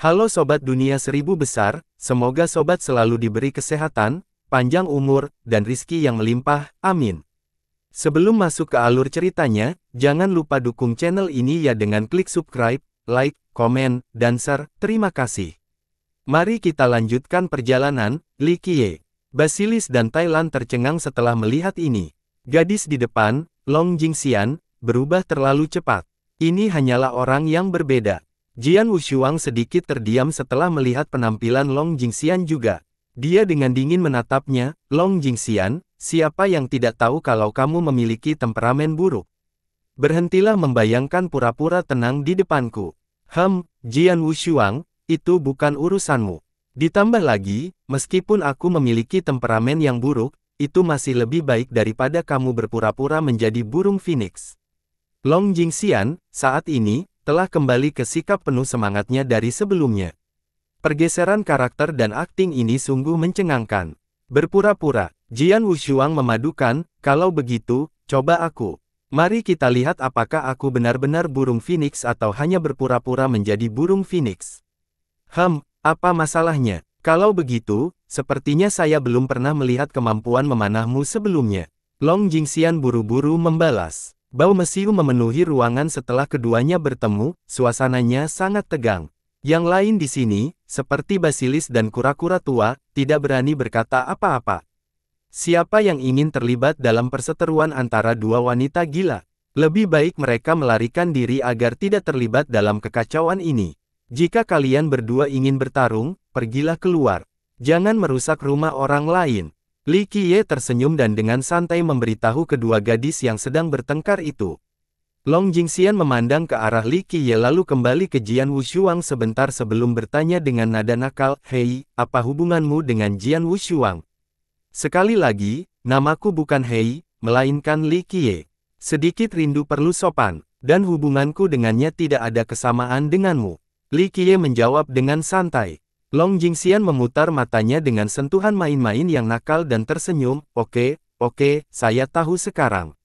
Halo Sobat Dunia Seribu Besar, semoga Sobat selalu diberi kesehatan, panjang umur, dan rizki yang melimpah, amin. Sebelum masuk ke alur ceritanya, jangan lupa dukung channel ini ya dengan klik subscribe, like, komen, dan share, terima kasih. Mari kita lanjutkan perjalanan, Li Basilis dan Thailand tercengang setelah melihat ini. Gadis di depan, Long Jingxian, berubah terlalu cepat. Ini hanyalah orang yang berbeda. Jian Wushuang sedikit terdiam setelah melihat penampilan Long Jingxian juga. Dia dengan dingin menatapnya, Long Jingxian, siapa yang tidak tahu kalau kamu memiliki temperamen buruk? Berhentilah membayangkan pura-pura tenang di depanku. Hem, Jian Wushuang, itu bukan urusanmu. Ditambah lagi, meskipun aku memiliki temperamen yang buruk, itu masih lebih baik daripada kamu berpura-pura menjadi burung phoenix. Long Jingxian, saat ini, telah kembali ke sikap penuh semangatnya dari sebelumnya. Pergeseran karakter dan akting ini sungguh mencengangkan. Berpura-pura, Jian Wushuang memadukan, kalau begitu, coba aku. Mari kita lihat apakah aku benar-benar burung phoenix atau hanya berpura-pura menjadi burung phoenix. Hem, apa masalahnya? Kalau begitu, sepertinya saya belum pernah melihat kemampuan memanahmu sebelumnya. Long Jingxian buru-buru membalas. Bau Mesiu memenuhi ruangan setelah keduanya bertemu, suasananya sangat tegang. Yang lain di sini, seperti basilis dan kura-kura tua, tidak berani berkata apa-apa. Siapa yang ingin terlibat dalam perseteruan antara dua wanita gila? Lebih baik mereka melarikan diri agar tidak terlibat dalam kekacauan ini. Jika kalian berdua ingin bertarung, pergilah keluar. Jangan merusak rumah orang lain. Li Qiye tersenyum dan dengan santai memberitahu kedua gadis yang sedang bertengkar itu. Long Jingxian memandang ke arah Li Qiye lalu kembali ke Jian Wushuang sebentar sebelum bertanya dengan nada nakal, Hei, apa hubunganmu dengan Jian Wushuang? Sekali lagi, namaku bukan Hei, melainkan Li Qiye. Sedikit rindu perlu sopan, dan hubunganku dengannya tidak ada kesamaan denganmu. Li Qiye menjawab dengan santai. Long Jingxian memutar matanya dengan sentuhan main-main yang nakal dan tersenyum, oke, oke, saya tahu sekarang.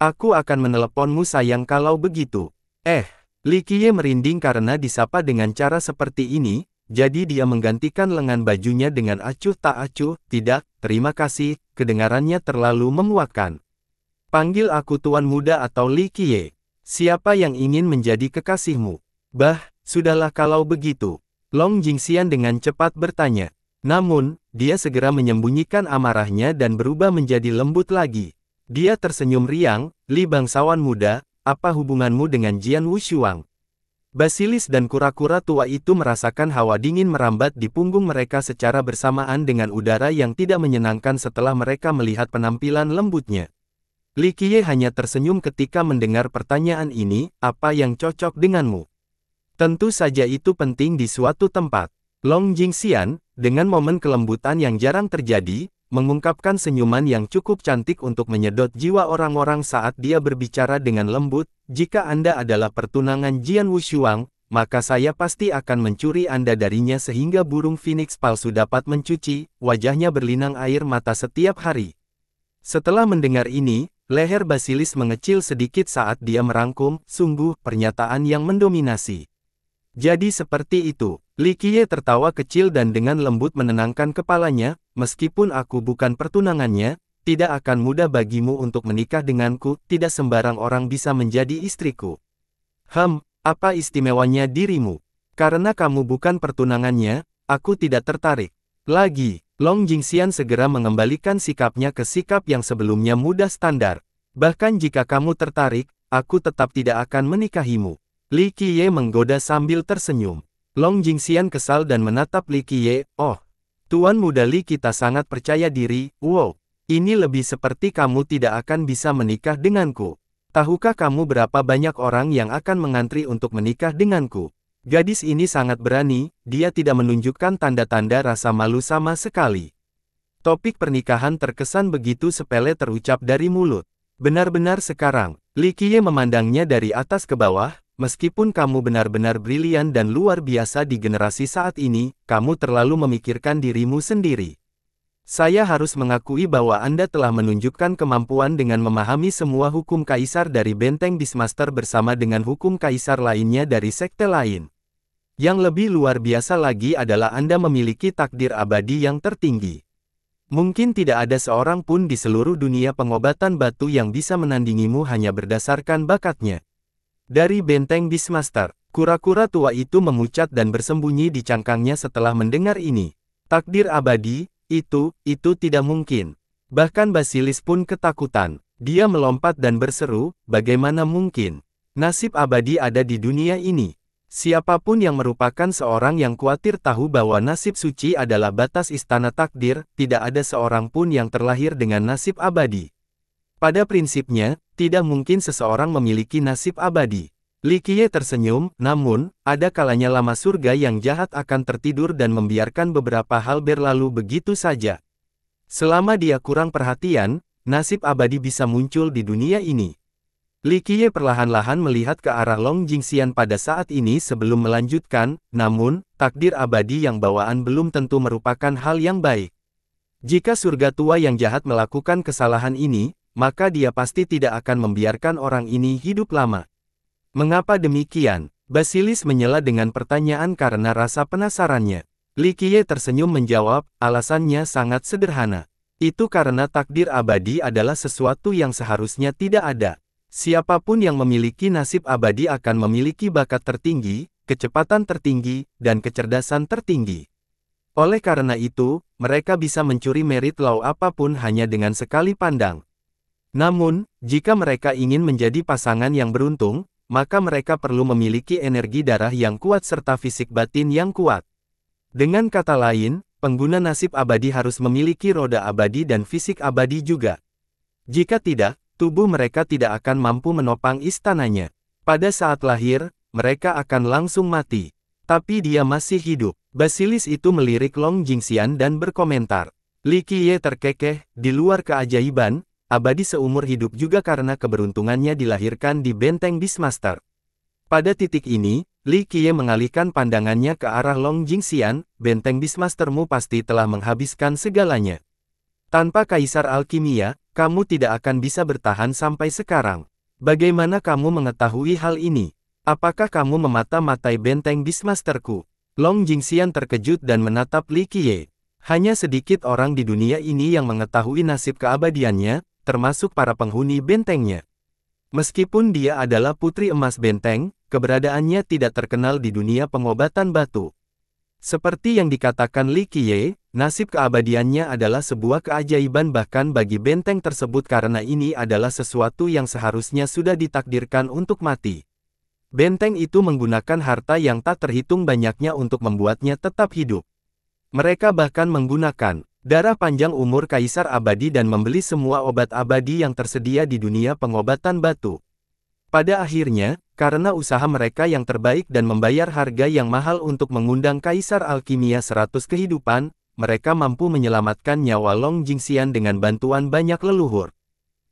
Aku akan meneleponmu sayang kalau begitu. Eh, Li Qiye merinding karena disapa dengan cara seperti ini, jadi dia menggantikan lengan bajunya dengan acuh tak acuh, tidak, terima kasih, kedengarannya terlalu memuakkan. Panggil aku Tuan Muda atau Li Qiye. Siapa yang ingin menjadi kekasihmu? Bah, sudahlah kalau begitu. Long Jingxian dengan cepat bertanya. Namun, dia segera menyembunyikan amarahnya dan berubah menjadi lembut lagi. Dia tersenyum riang, Li bangsawan muda, apa hubunganmu dengan Jian Wushuang? Basilis dan kura-kura tua itu merasakan hawa dingin merambat di punggung mereka secara bersamaan dengan udara yang tidak menyenangkan setelah mereka melihat penampilan lembutnya. Li Qiye hanya tersenyum ketika mendengar pertanyaan ini, apa yang cocok denganmu? Tentu saja itu penting di suatu tempat. Long Jingxian, dengan momen kelembutan yang jarang terjadi, mengungkapkan senyuman yang cukup cantik untuk menyedot jiwa orang-orang saat dia berbicara dengan lembut, jika Anda adalah pertunangan Jian Wushuang, maka saya pasti akan mencuri Anda darinya sehingga burung phoenix palsu dapat mencuci, wajahnya berlinang air mata setiap hari. Setelah mendengar ini, leher Basilis mengecil sedikit saat dia merangkum, sungguh, pernyataan yang mendominasi. Jadi seperti itu, Li Likie tertawa kecil dan dengan lembut menenangkan kepalanya, meskipun aku bukan pertunangannya, tidak akan mudah bagimu untuk menikah denganku, tidak sembarang orang bisa menjadi istriku. Hem, apa istimewanya dirimu? Karena kamu bukan pertunangannya, aku tidak tertarik. Lagi, Long Jingxian segera mengembalikan sikapnya ke sikap yang sebelumnya mudah standar. Bahkan jika kamu tertarik, aku tetap tidak akan menikahimu. Li Qiye menggoda sambil tersenyum. Long Jingxian kesal dan menatap Li Qiye, oh, Tuan muda Li kita sangat percaya diri, wow, ini lebih seperti kamu tidak akan bisa menikah denganku. Tahukah kamu berapa banyak orang yang akan mengantri untuk menikah denganku? Gadis ini sangat berani, dia tidak menunjukkan tanda-tanda rasa malu sama sekali. Topik pernikahan terkesan begitu sepele terucap dari mulut. Benar-benar sekarang, Li Qiye memandangnya dari atas ke bawah, Meskipun kamu benar-benar brilian dan luar biasa di generasi saat ini, kamu terlalu memikirkan dirimu sendiri. Saya harus mengakui bahwa Anda telah menunjukkan kemampuan dengan memahami semua hukum kaisar dari benteng Bismaster bersama dengan hukum kaisar lainnya dari sekte lain. Yang lebih luar biasa lagi adalah Anda memiliki takdir abadi yang tertinggi. Mungkin tidak ada seorang pun di seluruh dunia pengobatan batu yang bisa menandingimu hanya berdasarkan bakatnya. Dari benteng Bismaster, kura-kura tua itu memucat dan bersembunyi di cangkangnya setelah mendengar ini. Takdir abadi, itu, itu tidak mungkin. Bahkan Basilis pun ketakutan. Dia melompat dan berseru, bagaimana mungkin? Nasib abadi ada di dunia ini. Siapapun yang merupakan seorang yang khawatir tahu bahwa nasib suci adalah batas istana takdir, tidak ada seorang pun yang terlahir dengan nasib abadi. Pada prinsipnya, tidak mungkin seseorang memiliki nasib abadi. Likie tersenyum, namun, ada kalanya lama surga yang jahat akan tertidur dan membiarkan beberapa hal berlalu begitu saja. Selama dia kurang perhatian, nasib abadi bisa muncul di dunia ini. Likie perlahan-lahan melihat ke arah Long Jingxian pada saat ini sebelum melanjutkan, namun, takdir abadi yang bawaan belum tentu merupakan hal yang baik. Jika surga tua yang jahat melakukan kesalahan ini, maka dia pasti tidak akan membiarkan orang ini hidup lama. Mengapa demikian? Basilis menyela dengan pertanyaan karena rasa penasarannya. Likie tersenyum menjawab, alasannya sangat sederhana. Itu karena takdir abadi adalah sesuatu yang seharusnya tidak ada. Siapapun yang memiliki nasib abadi akan memiliki bakat tertinggi, kecepatan tertinggi, dan kecerdasan tertinggi. Oleh karena itu, mereka bisa mencuri merit law apapun hanya dengan sekali pandang. Namun, jika mereka ingin menjadi pasangan yang beruntung, maka mereka perlu memiliki energi darah yang kuat serta fisik batin yang kuat. Dengan kata lain, pengguna nasib abadi harus memiliki roda abadi dan fisik abadi juga. Jika tidak, tubuh mereka tidak akan mampu menopang istananya. Pada saat lahir, mereka akan langsung mati. Tapi dia masih hidup. Basilis itu melirik Long Jingxian dan berkomentar. Li Qiye terkekeh, di luar keajaiban, abadi seumur hidup juga karena keberuntungannya dilahirkan di benteng Bismaster. Pada titik ini, Li Qiye mengalihkan pandangannya ke arah Long Jingxian, benteng Beastmastermu pasti telah menghabiskan segalanya. Tanpa Kaisar Alkimia, kamu tidak akan bisa bertahan sampai sekarang. Bagaimana kamu mengetahui hal ini? Apakah kamu memata-matai benteng Beastmasterku? Long Jingxian terkejut dan menatap Li Qiye. Hanya sedikit orang di dunia ini yang mengetahui nasib keabadiannya, termasuk para penghuni bentengnya. Meskipun dia adalah putri emas benteng, keberadaannya tidak terkenal di dunia pengobatan batu. Seperti yang dikatakan Li Qiye, nasib keabadiannya adalah sebuah keajaiban bahkan bagi benteng tersebut karena ini adalah sesuatu yang seharusnya sudah ditakdirkan untuk mati. Benteng itu menggunakan harta yang tak terhitung banyaknya untuk membuatnya tetap hidup. Mereka bahkan menggunakan darah panjang umur kaisar abadi dan membeli semua obat abadi yang tersedia di dunia pengobatan batu. Pada akhirnya, karena usaha mereka yang terbaik dan membayar harga yang mahal untuk mengundang Kaisar Alkimia 100 kehidupan, mereka mampu menyelamatkan nyawa Long Jingxian dengan bantuan banyak leluhur.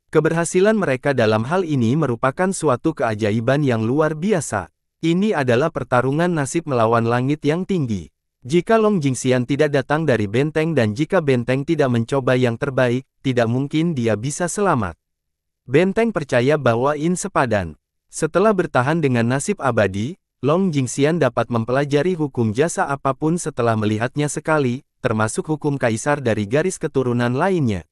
Keberhasilan mereka dalam hal ini merupakan suatu keajaiban yang luar biasa. Ini adalah pertarungan nasib melawan langit yang tinggi. Jika Long Jingxian tidak datang dari benteng dan jika benteng tidak mencoba yang terbaik, tidak mungkin dia bisa selamat. Benteng percaya bahwa In sepadan. Setelah bertahan dengan nasib abadi, Long Jingxian dapat mempelajari hukum jasa apapun setelah melihatnya sekali, termasuk hukum kaisar dari garis keturunan lainnya.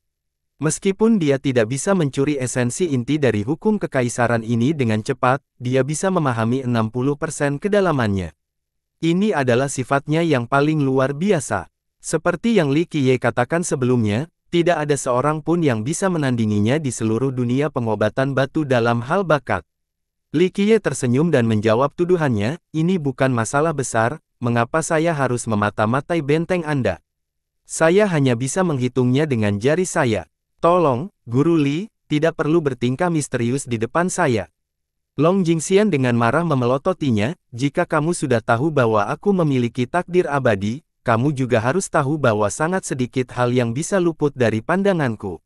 Meskipun dia tidak bisa mencuri esensi inti dari hukum kekaisaran ini dengan cepat, dia bisa memahami 60% kedalamannya. Ini adalah sifatnya yang paling luar biasa. Seperti yang Li Qiye katakan sebelumnya, tidak ada seorang pun yang bisa menandinginya di seluruh dunia pengobatan batu dalam hal bakat. Li Qiye tersenyum dan menjawab tuduhannya, ini bukan masalah besar, mengapa saya harus memata-matai benteng Anda? Saya hanya bisa menghitungnya dengan jari saya. Tolong, Guru Li, tidak perlu bertingkah misterius di depan saya. Long Jingxian dengan marah memelototinya, jika kamu sudah tahu bahwa aku memiliki takdir abadi, kamu juga harus tahu bahwa sangat sedikit hal yang bisa luput dari pandanganku.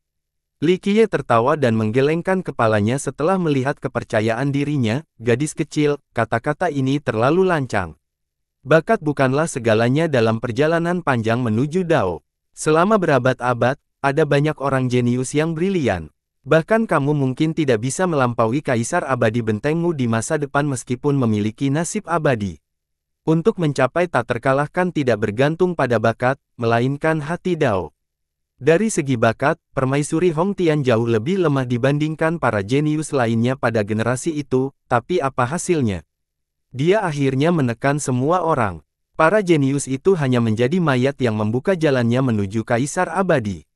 Li Qiye tertawa dan menggelengkan kepalanya setelah melihat kepercayaan dirinya, gadis kecil, kata-kata ini terlalu lancang. Bakat bukanlah segalanya dalam perjalanan panjang menuju Dao. Selama berabad-abad, ada banyak orang jenius yang brilian. Bahkan kamu mungkin tidak bisa melampaui kaisar abadi bentengmu di masa depan meskipun memiliki nasib abadi. Untuk mencapai tak terkalahkan tidak bergantung pada bakat, melainkan hati Dao. Dari segi bakat, permaisuri Hong Tian jauh lebih lemah dibandingkan para jenius lainnya pada generasi itu, tapi apa hasilnya? Dia akhirnya menekan semua orang. Para jenius itu hanya menjadi mayat yang membuka jalannya menuju kaisar abadi.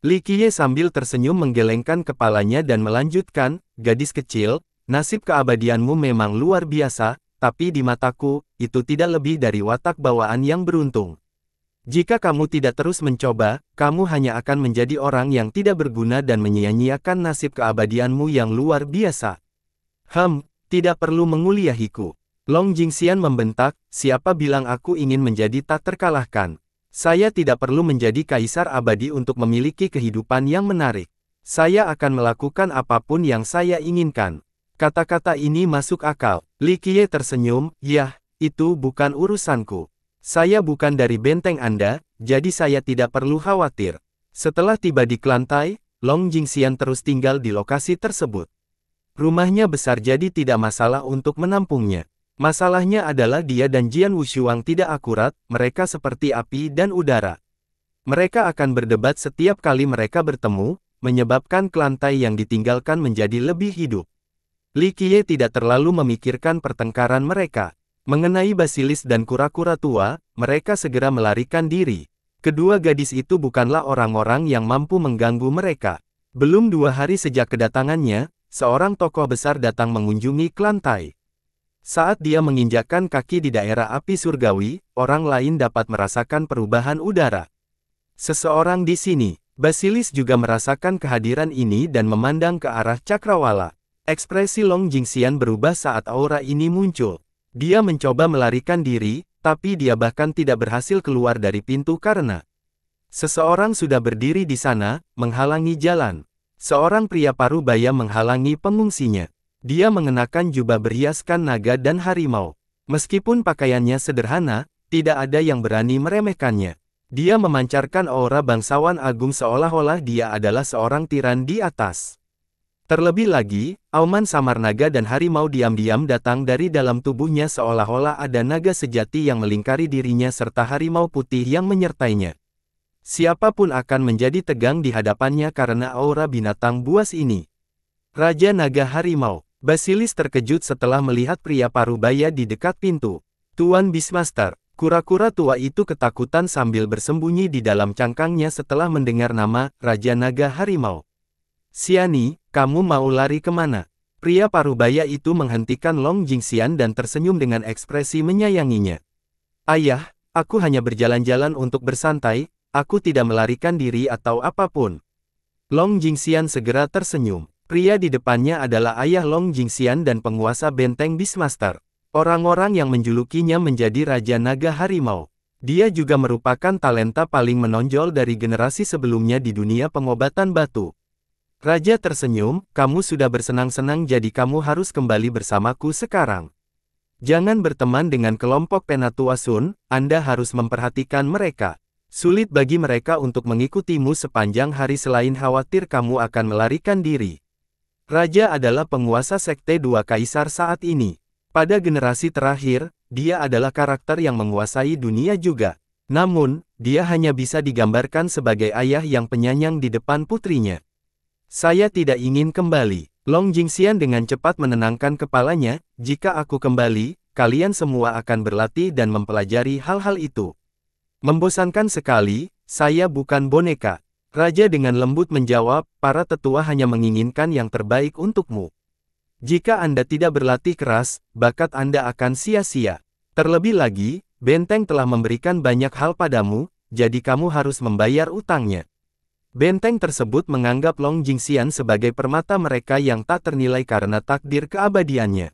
Li Qiye sambil tersenyum menggelengkan kepalanya dan melanjutkan, gadis kecil, nasib keabadianmu memang luar biasa, tapi di mataku, itu tidak lebih dari watak bawaan yang beruntung. Jika kamu tidak terus mencoba, kamu hanya akan menjadi orang yang tidak berguna dan menyia-nyiakan nasib keabadianmu yang luar biasa. Hem, tidak perlu menguliahiku. Long Jingxian membentak, siapa bilang aku ingin menjadi tak terkalahkan. Saya tidak perlu menjadi kaisar abadi untuk memiliki kehidupan yang menarik. Saya akan melakukan apapun yang saya inginkan. Kata-kata ini masuk akal. Li Qiye tersenyum, yah, itu bukan urusanku. Saya bukan dari benteng Anda, jadi saya tidak perlu khawatir. Setelah tiba di Kelantai, Long Jingxian terus tinggal di lokasi tersebut. Rumahnya besar jadi tidak masalah untuk menampungnya. Masalahnya adalah dia dan Jian Wushuang tidak akurat, mereka seperti api dan udara. Mereka akan berdebat setiap kali mereka bertemu, menyebabkan kelantai yang ditinggalkan menjadi lebih hidup. Li Qiye tidak terlalu memikirkan pertengkaran mereka. Mengenai basilis dan kura-kura tua, mereka segera melarikan diri. Kedua gadis itu bukanlah orang-orang yang mampu mengganggu mereka. Belum dua hari sejak kedatangannya, seorang tokoh besar datang mengunjungi Kelantai. Saat dia menginjakkan kaki di daerah api surgawi, orang lain dapat merasakan perubahan udara. Seseorang di sini, Basilis juga merasakan kehadiran ini dan memandang ke arah cakrawala. Ekspresi Long Jingxian berubah saat aura ini muncul. Dia mencoba melarikan diri, tapi dia bahkan tidak berhasil keluar dari pintu karena seseorang sudah berdiri di sana, menghalangi jalan. Seorang pria paruh baya menghalangi pengungsinya. Dia mengenakan jubah berhiaskan naga dan harimau. Meskipun pakaiannya sederhana, tidak ada yang berani meremehkannya. Dia memancarkan aura bangsawan agung seolah-olah dia adalah seorang tiran di atas. Terlebih lagi, auman samar naga dan harimau diam-diam datang dari dalam tubuhnya seolah-olah ada naga sejati yang melingkari dirinya serta harimau putih yang menyertainya. Siapapun akan menjadi tegang di hadapannya karena aura binatang buas ini. Raja Naga Harimau Basilis terkejut setelah melihat pria parubaya di dekat pintu. Tuan Bismaster, kura-kura tua itu ketakutan sambil bersembunyi di dalam cangkangnya setelah mendengar nama Raja Naga Harimau. Siani, kamu mau lari kemana? Pria parubaya itu menghentikan Long Jingxian dan tersenyum dengan ekspresi menyayanginya. Ayah, aku hanya berjalan-jalan untuk bersantai, aku tidak melarikan diri atau apapun. Long Jingxian segera tersenyum. Pria di depannya adalah ayah Long Jingxian dan penguasa benteng Bismaster. Orang-orang yang menjulukinya menjadi Raja Naga Harimau. Dia juga merupakan talenta paling menonjol dari generasi sebelumnya di dunia pengobatan batu. Raja tersenyum, kamu sudah bersenang-senang jadi kamu harus kembali bersamaku sekarang. Jangan berteman dengan kelompok Penatua Sun, Anda harus memperhatikan mereka. Sulit bagi mereka untuk mengikutimu sepanjang hari selain khawatir kamu akan melarikan diri. Raja adalah penguasa sekte dua kaisar saat ini. Pada generasi terakhir, dia adalah karakter yang menguasai dunia juga. Namun, dia hanya bisa digambarkan sebagai ayah yang penyayang di depan putrinya. Saya tidak ingin kembali. Long Jingxian dengan cepat menenangkan kepalanya, jika aku kembali, kalian semua akan berlatih dan mempelajari hal-hal itu. Membosankan sekali, saya bukan boneka. Raja dengan lembut menjawab, para tetua hanya menginginkan yang terbaik untukmu. Jika Anda tidak berlatih keras, bakat Anda akan sia-sia. Terlebih lagi, benteng telah memberikan banyak hal padamu, jadi kamu harus membayar utangnya. Benteng tersebut menganggap Long Jingxian sebagai permata mereka yang tak ternilai karena takdir keabadiannya.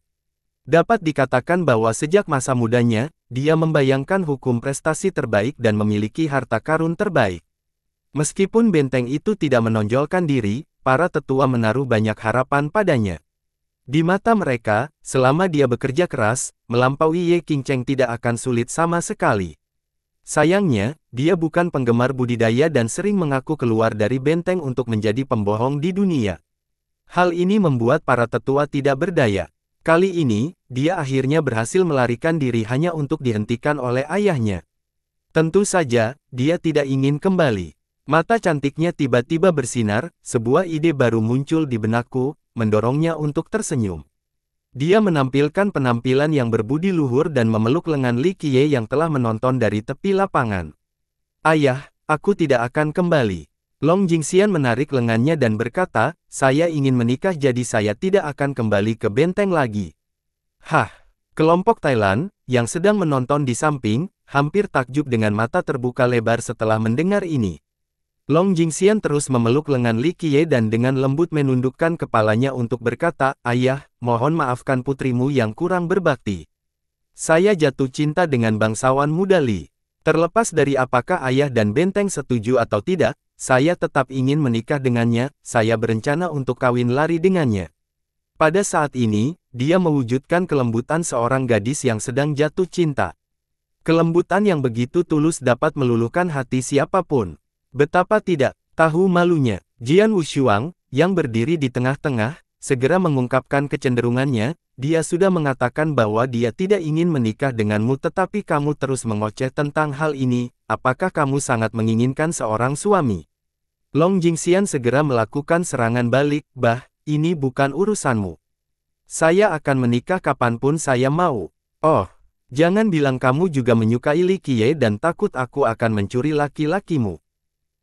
Dapat dikatakan bahwa sejak masa mudanya, dia membayangkan hukum prestasi terbaik dan memiliki harta karun terbaik. Meskipun benteng itu tidak menonjolkan diri, para tetua menaruh banyak harapan padanya. Di mata mereka, selama dia bekerja keras, melampaui Ye King Cheng tidak akan sulit sama sekali. Sayangnya, dia bukan penggemar budidaya dan sering mengaku keluar dari benteng untuk menjadi pembohong di dunia. Hal ini membuat para tetua tidak berdaya. Kali ini, dia akhirnya berhasil melarikan diri hanya untuk dihentikan oleh ayahnya. Tentu saja, dia tidak ingin kembali. Mata cantiknya tiba-tiba bersinar, sebuah ide baru muncul di benakku, mendorongnya untuk tersenyum. Dia menampilkan penampilan yang berbudi luhur dan memeluk lengan Li Qiye yang telah menonton dari tepi lapangan. Ayah, aku tidak akan kembali. Long Jingxian menarik lengannya dan berkata, saya ingin menikah jadi saya tidak akan kembali ke benteng lagi. Hah! Kelompok Thailand, yang sedang menonton di samping, hampir takjub dengan mata terbuka lebar setelah mendengar ini. Long Jingxian terus memeluk lengan Li Qiye dan dengan lembut menundukkan kepalanya untuk berkata, Ayah, mohon maafkan putrimu yang kurang berbakti. Saya jatuh cinta dengan bangsawan muda Li. Terlepas dari apakah ayah dan benteng setuju atau tidak, saya tetap ingin menikah dengannya, saya berencana untuk kawin lari dengannya. Pada saat ini, dia mewujudkan kelembutan seorang gadis yang sedang jatuh cinta. Kelembutan yang begitu tulus dapat meluluhkan hati siapapun. Betapa tidak, tahu malunya, Jian Wushuang, yang berdiri di tengah-tengah, segera mengungkapkan kecenderungannya, dia sudah mengatakan bahwa dia tidak ingin menikah denganmu tetapi kamu terus mengoceh tentang hal ini, apakah kamu sangat menginginkan seorang suami? Long Jingxian segera melakukan serangan balik, bah, ini bukan urusanmu. Saya akan menikah kapanpun saya mau. Oh, jangan bilang kamu juga menyukai Li Qiye dan takut aku akan mencuri laki-lakimu.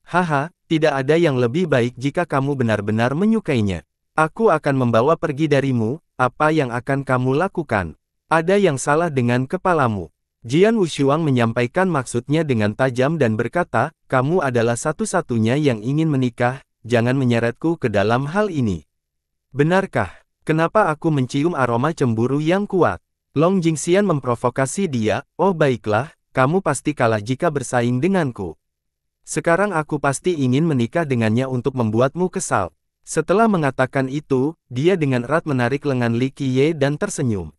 Haha, tidak ada yang lebih baik jika kamu benar-benar menyukainya. Aku akan membawa pergi darimu, apa yang akan kamu lakukan? Ada yang salah dengan kepalamu. Jian Wushuang menyampaikan maksudnya dengan tajam dan berkata, kamu adalah satu-satunya yang ingin menikah, jangan menyeretku ke dalam hal ini. Benarkah? Kenapa aku mencium aroma cemburu yang kuat? Long Jingxian memprovokasi dia, oh baiklah, kamu pasti kalah jika bersaing denganku. Sekarang aku pasti ingin menikah dengannya untuk membuatmu kesal. Setelah mengatakan itu, dia dengan erat menarik lengan Li Qiye dan tersenyum.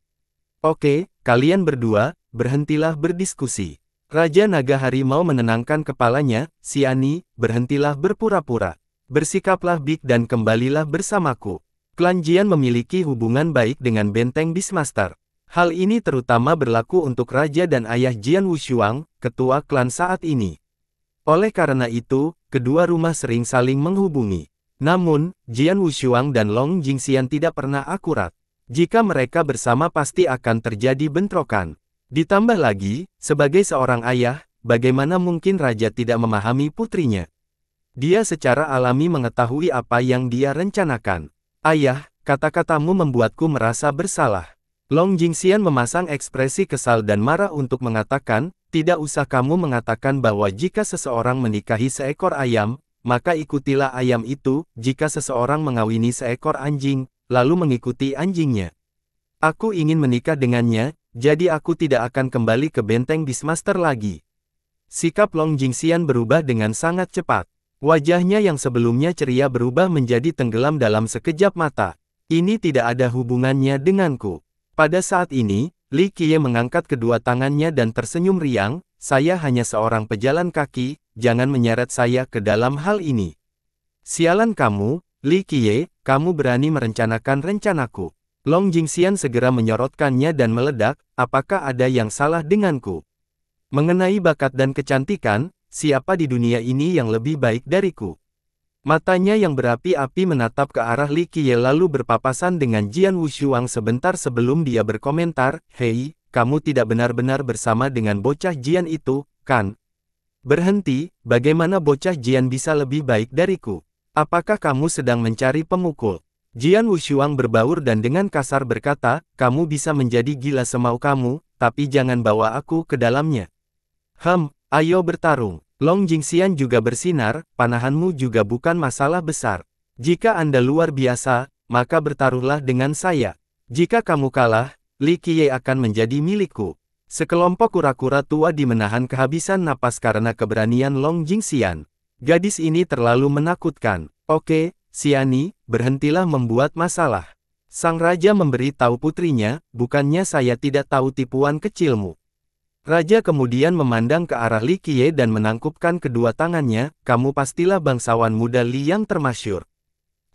Oke, kalian berdua, berhentilah berdiskusi. Raja Naga Harimau menenangkan kepalanya, Siani, berhentilah berpura-pura. Bersikaplah Big dan kembalilah bersamaku. Klan Jian memiliki hubungan baik dengan benteng Bismaster. Hal ini terutama berlaku untuk Raja dan Ayah Jian Wushuang, ketua klan saat ini. Oleh karena itu, kedua rumah sering saling menghubungi. Namun, Jian Wushuang dan Long Jingxian tidak pernah akurat. Jika mereka bersama pasti akan terjadi bentrokan. Ditambah lagi, sebagai seorang ayah, bagaimana mungkin raja tidak memahami putrinya? Dia secara alami mengetahui apa yang dia rencanakan. Ayah, kata-katamu membuatku merasa bersalah. Long Jingxian memasang ekspresi kesal dan marah untuk mengatakan, tidak usah kamu mengatakan bahwa jika seseorang menikahi seekor ayam, maka ikutilah ayam itu, jika seseorang mengawini seekor anjing, lalu mengikuti anjingnya. Aku ingin menikah dengannya, jadi aku tidak akan kembali ke benteng Bismaster lagi. Sikap Long Jingxian berubah dengan sangat cepat. Wajahnya yang sebelumnya ceria berubah menjadi tenggelam dalam sekejap mata. Ini tidak ada hubungannya denganku. Pada saat ini, Li Qiye mengangkat kedua tangannya dan tersenyum riang, saya hanya seorang pejalan kaki, jangan menyeret saya ke dalam hal ini. Sialan kamu, Li Qiye, kamu berani merencanakan rencanaku. Long Jingxian segera menyorotkannya dan meledak, apakah ada yang salah denganku? Mengenai bakat dan kecantikan, siapa di dunia ini yang lebih baik dariku? Matanya yang berapi-api menatap ke arah Li Qiye lalu berpapasan dengan Jian Wushuang sebentar sebelum dia berkomentar, Hei, kamu tidak benar-benar bersama dengan bocah Jian itu, kan? Berhenti, bagaimana bocah Jian bisa lebih baik dariku? Apakah kamu sedang mencari pemukul? Jian Wushuang berbaur dan dengan kasar berkata, kamu bisa menjadi gila semau kamu, tapi jangan bawa aku ke dalamnya. Hem, ayo bertarung. Long Jingxian juga bersinar, panahanmu juga bukan masalah besar. Jika Anda luar biasa, maka bertaruhlah dengan saya. Jika kamu kalah, Li Qiye akan menjadi milikku. Sekelompok kura-kura tua di menahan kehabisan napas karena keberanian Long Jingxian. Gadis ini terlalu menakutkan. Oke, Siani, berhentilah membuat masalah. Sang Raja memberi tahu putrinya, bukannya saya tidak tahu tipuan kecilmu. Raja kemudian memandang ke arah Li Qiye dan menangkupkan kedua tangannya, kamu pastilah bangsawan muda Li yang termasyur.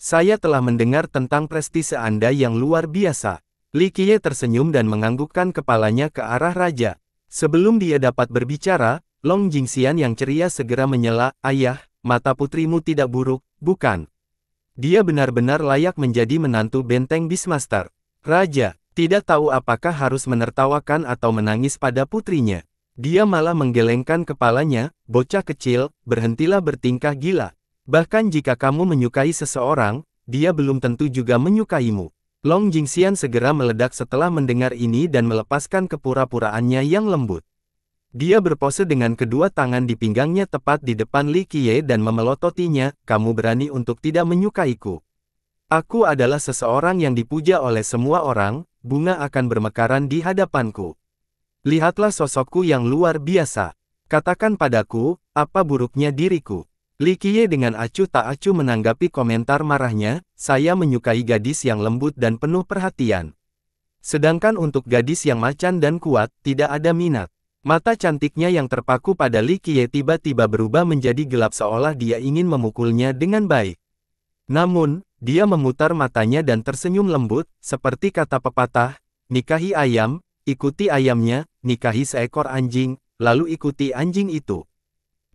Saya telah mendengar tentang prestise Anda yang luar biasa. Li Qiye tersenyum dan menganggukkan kepalanya ke arah raja. Sebelum dia dapat berbicara, Long Jingxian yang ceria segera menyela, Ayah, mata putrimu tidak buruk, bukan? Dia benar-benar layak menjadi menantu benteng Bismaster. Raja, tidak tahu apakah harus menertawakan atau menangis pada putrinya. Dia malah menggelengkan kepalanya, bocah kecil, berhentilah bertingkah gila. Bahkan jika kamu menyukai seseorang, dia belum tentu juga menyukaimu. Long Jingxian segera meledak setelah mendengar ini dan melepaskan kepura-puraannya yang lembut. Dia berpose dengan kedua tangan di pinggangnya tepat di depan Li Qiye dan memelototinya, kamu berani untuk tidak menyukaiku. Aku adalah seseorang yang dipuja oleh semua orang, bunga akan bermekaran di hadapanku. Lihatlah sosokku yang luar biasa. Katakan padaku, apa buruknya diriku. Likie dengan acuh tak acuh menanggapi komentar marahnya, saya menyukai gadis yang lembut dan penuh perhatian. Sedangkan untuk gadis yang macan dan kuat, tidak ada minat. Mata cantiknya yang terpaku pada Likie tiba-tiba berubah menjadi gelap seolah dia ingin memukulnya dengan baik. Namun, dia memutar matanya dan tersenyum lembut, seperti kata pepatah, nikahi ayam, ikuti ayamnya, nikahi seekor anjing, lalu ikuti anjing itu.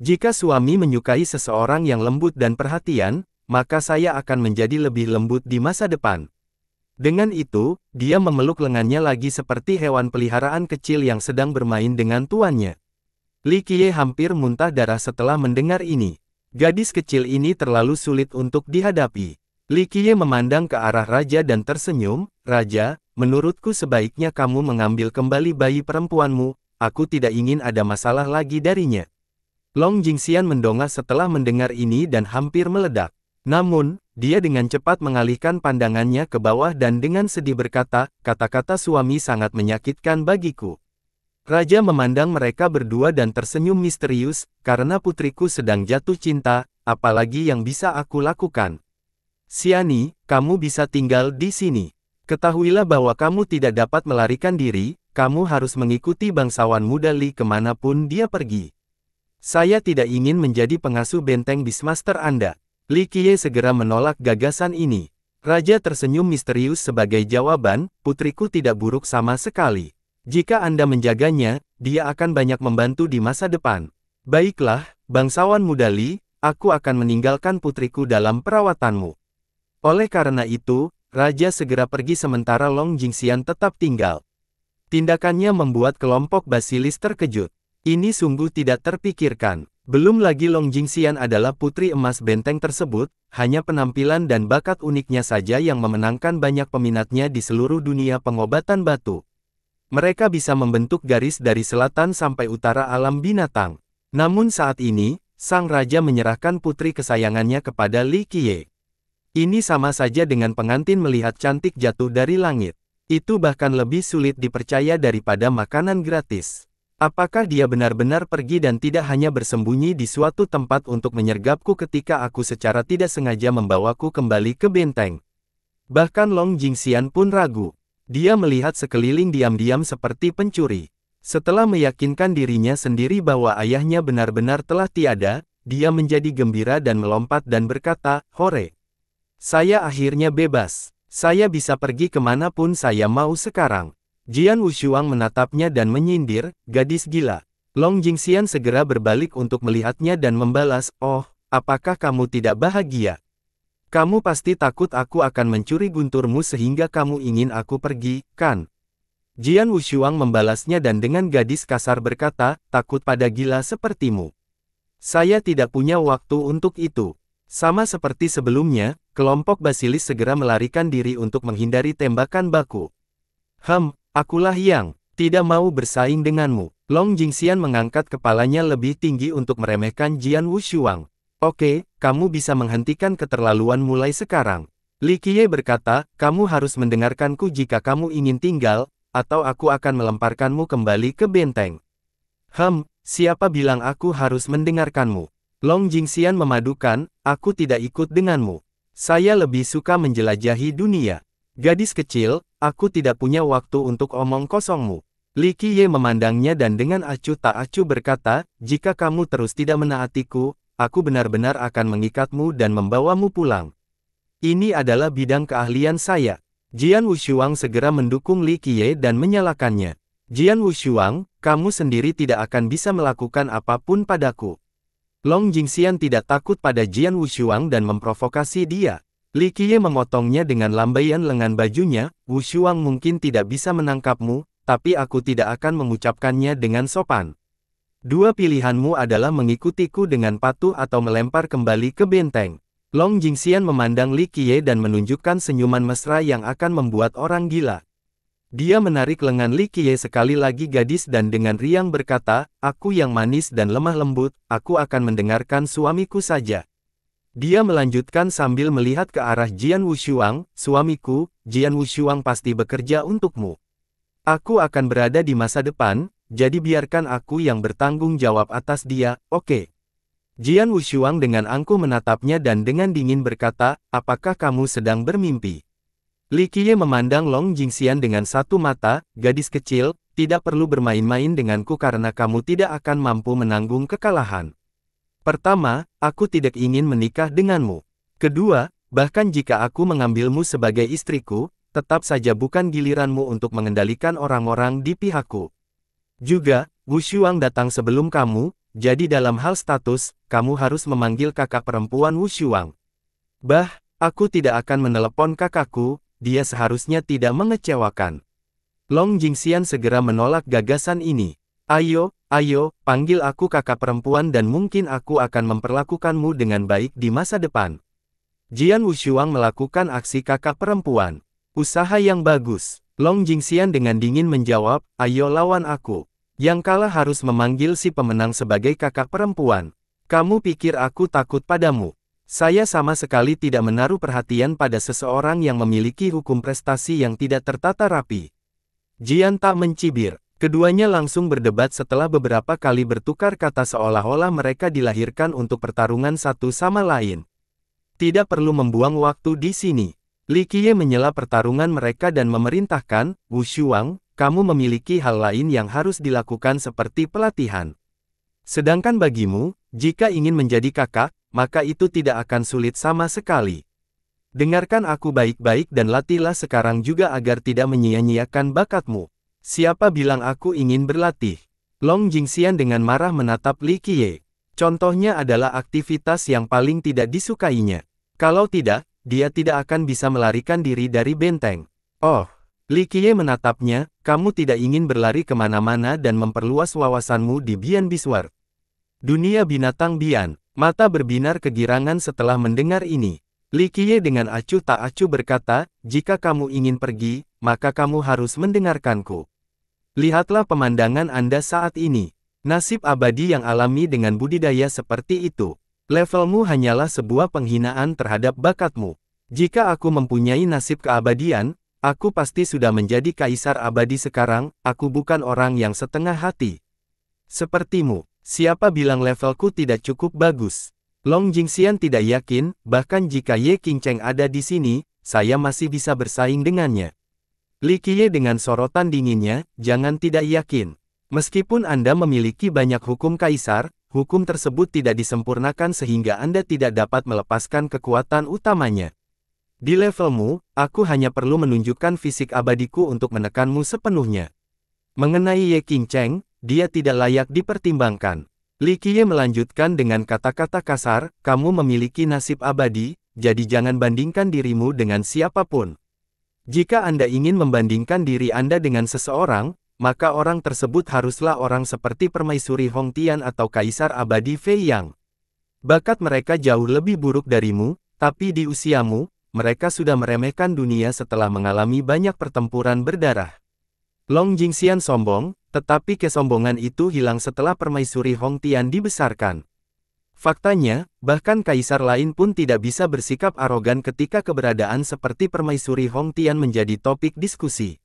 Jika suami menyukai seseorang yang lembut dan perhatian, maka saya akan menjadi lebih lembut di masa depan. Dengan itu, dia memeluk lengannya lagi seperti hewan peliharaan kecil yang sedang bermain dengan tuannya. Li Qiye hampir muntah darah setelah mendengar ini. Gadis kecil ini terlalu sulit untuk dihadapi. Likie memandang ke arah raja dan tersenyum, Raja, menurutku sebaiknya kamu mengambil kembali bayi perempuanmu, aku tidak ingin ada masalah lagi darinya. Long Jingxian mendongak setelah mendengar ini dan hampir meledak. Namun, dia dengan cepat mengalihkan pandangannya ke bawah dan dengan sedih berkata, kata-kata suami sangat menyakitkan bagiku. Raja memandang mereka berdua dan tersenyum misterius, karena putriku sedang jatuh cinta, apalagi yang bisa aku lakukan. Siani, kamu bisa tinggal di sini. Ketahuilah bahwa kamu tidak dapat melarikan diri, kamu harus mengikuti bangsawan muda Li kemanapun dia pergi. Saya tidak ingin menjadi pengasuh benteng bismaster Anda. Li Qiye segera menolak gagasan ini. Raja tersenyum misterius sebagai jawaban, putriku tidak buruk sama sekali. Jika Anda menjaganya, dia akan banyak membantu di masa depan. Baiklah, bangsawan muda Li, aku akan meninggalkan putriku dalam perawatanmu. Oleh karena itu, Raja segera pergi sementara Long Jingxian tetap tinggal. Tindakannya membuat kelompok Basilis terkejut. Ini sungguh tidak terpikirkan. Belum lagi Long Jingxian adalah putri emas benteng tersebut, hanya penampilan dan bakat uniknya saja yang memenangkan banyak peminatnya di seluruh dunia pengobatan batu. Mereka bisa membentuk garis dari selatan sampai utara alam binatang. Namun saat ini, sang raja menyerahkan putri kesayangannya kepada Li Qiye. Ini sama saja dengan pengantin melihat cantik jatuh dari langit. Itu bahkan lebih sulit dipercaya daripada makanan gratis. Apakah dia benar-benar pergi dan tidak hanya bersembunyi di suatu tempat untuk menyergapku ketika aku secara tidak sengaja membawaku kembali ke benteng? Bahkan Long Jingxian pun ragu. Dia melihat sekeliling diam-diam seperti pencuri. Setelah meyakinkan dirinya sendiri bahwa ayahnya benar-benar telah tiada, dia menjadi gembira dan melompat dan berkata, Hore! Saya akhirnya bebas. Saya bisa pergi kemanapun saya mau sekarang. Jian Wushuang menatapnya dan menyindir, gadis gila. Long Jingxian segera berbalik untuk melihatnya dan membalas, oh, apakah kamu tidak bahagia? Kamu pasti takut aku akan mencuri gunturmu sehingga kamu ingin aku pergi, kan? Jian Wushuang membalasnya dan dengan gadis kasar berkata, takut pada gila sepertimu. Saya tidak punya waktu untuk itu. Sama seperti sebelumnya, Kelompok basilis segera melarikan diri untuk menghindari tembakan baku. Hem, akulah yang tidak mau bersaing denganmu. Long Jingxian mengangkat kepalanya lebih tinggi untuk meremehkan Jian Wushuang. Oke, kamu bisa menghentikan keterlaluan mulai sekarang. Li Qiye berkata, kamu harus mendengarkanku jika kamu ingin tinggal, atau aku akan melemparkanmu kembali ke benteng. Hem, siapa bilang aku harus mendengarkanmu? Long Jingxian memadukan, aku tidak ikut denganmu. Saya lebih suka menjelajahi dunia. Gadis kecil, aku tidak punya waktu untuk omong kosongmu. Li Qiye memandangnya dan dengan acuh tak acuh berkata, jika kamu terus tidak menaatiku, aku benar-benar akan mengikatmu dan membawamu pulang. Ini adalah bidang keahlian saya. Jian Wushuang segera mendukung Li Qiye dan menyalakannya. Jian Wushuang, kamu sendiri tidak akan bisa melakukan apapun padaku. Long Jingxian tidak takut pada Jian Wushuang dan memprovokasi dia. Li Qiye memotongnya dengan lambaian lengan bajunya, Wushuang mungkin tidak bisa menangkapmu, tapi aku tidak akan mengucapkannya dengan sopan. Dua pilihanmu adalah mengikutiku dengan patuh atau melempar kembali ke benteng. Long Jingxian memandang Li Qiye dan menunjukkan senyuman mesra yang akan membuat orang gila. Dia menarik lengan Li Qiye sekali lagi gadis dan dengan riang berkata, Aku yang manis dan lemah lembut, aku akan mendengarkan suamiku saja. Dia melanjutkan sambil melihat ke arah Jian Wushuang, suamiku, Jian Wushuang pasti bekerja untukmu. Aku akan berada di masa depan, jadi biarkan aku yang bertanggung jawab atas dia, oke. Okay. Jian Wushuang dengan angkuh menatapnya dan dengan dingin berkata, apakah kamu sedang bermimpi? Li Qiye memandang Long Jingxian dengan satu mata, gadis kecil, tidak perlu bermain-main denganku karena kamu tidak akan mampu menanggung kekalahan. Pertama, aku tidak ingin menikah denganmu. Kedua, bahkan jika aku mengambilmu sebagai istriku, tetap saja bukan giliranmu untuk mengendalikan orang-orang di pihakku. Juga, Wu Xuang datang sebelum kamu, jadi dalam hal status, kamu harus memanggil kakak perempuan Wu Xuang. Bah, aku tidak akan menelepon kakakku, dia seharusnya tidak mengecewakan. Long Jingxian segera menolak gagasan ini. Ayo, ayo, panggil aku kakak perempuan dan mungkin aku akan memperlakukanmu dengan baik di masa depan. Jian Wushuang melakukan aksi kakak perempuan. Usaha yang bagus. Long Jingxian dengan dingin menjawab, ayo lawan aku. Yang kalah harus memanggil si pemenang sebagai kakak perempuan. Kamu pikir aku takut padamu? Saya sama sekali tidak menaruh perhatian pada seseorang yang memiliki hukum prestasi yang tidak tertata rapi. Jian tak mencibir. Keduanya langsung berdebat setelah beberapa kali bertukar kata seolah-olah mereka dilahirkan untuk pertarungan satu sama lain. Tidak perlu membuang waktu di sini. Li Qiye menyela pertarungan mereka dan memerintahkan, Wu Shuang, kamu memiliki hal lain yang harus dilakukan seperti pelatihan. Sedangkan bagimu, jika ingin menjadi kakak, maka itu tidak akan sulit sama sekali. Dengarkan aku baik-baik dan latihlah sekarang juga agar tidak menyia-nyiakan bakatmu. Siapa bilang aku ingin berlatih? Long Jingxian dengan marah menatap Li Qiye. Contohnya adalah aktivitas yang paling tidak disukainya. Kalau tidak, dia tidak akan bisa melarikan diri dari benteng. Oh, Li Qiye menatapnya, kamu tidak ingin berlari kemana-mana dan memperluas wawasanmu di Bian Biswar. Dunia binatang Bian, mata berbinar kegirangan setelah mendengar ini. Li Qiye dengan acuh tak acuh berkata, jika kamu ingin pergi, maka kamu harus mendengarkanku. Lihatlah pemandangan Anda saat ini. Nasib abadi yang alami dengan budidaya seperti itu. Levelmu hanyalah sebuah penghinaan terhadap bakatmu. Jika aku mempunyai nasib keabadian, Aku pasti sudah menjadi kaisar abadi sekarang, aku bukan orang yang setengah hati. Sepertimu, siapa bilang levelku tidak cukup bagus? Long Jingxian tidak yakin, bahkan jika Ye Qingcheng ada di sini, saya masih bisa bersaing dengannya. Li Qiye dengan sorotan dinginnya, jangan tidak yakin. Meskipun Anda memiliki banyak hukum kaisar, hukum tersebut tidak disempurnakan sehingga Anda tidak dapat melepaskan kekuatan utamanya. Di levelmu, aku hanya perlu menunjukkan fisik abadiku untuk menekanmu sepenuhnya. Mengenai Ye King Cheng, dia tidak layak dipertimbangkan. Li Qiye melanjutkan dengan kata-kata kasar, kamu memiliki nasib abadi, jadi jangan bandingkan dirimu dengan siapapun. Jika Anda ingin membandingkan diri Anda dengan seseorang, maka orang tersebut haruslah orang seperti Permaisuri Hong Tian atau Kaisar Abadi Fei Yang. Bakat mereka jauh lebih buruk darimu, tapi di usiamu, mereka sudah meremehkan dunia setelah mengalami banyak pertempuran berdarah. Long Jingxian sombong, tetapi kesombongan itu hilang setelah permaisuri Hong Tian dibesarkan. Faktanya, bahkan kaisar lain pun tidak bisa bersikap arogan ketika keberadaan seperti permaisuri Hong Tian menjadi topik diskusi.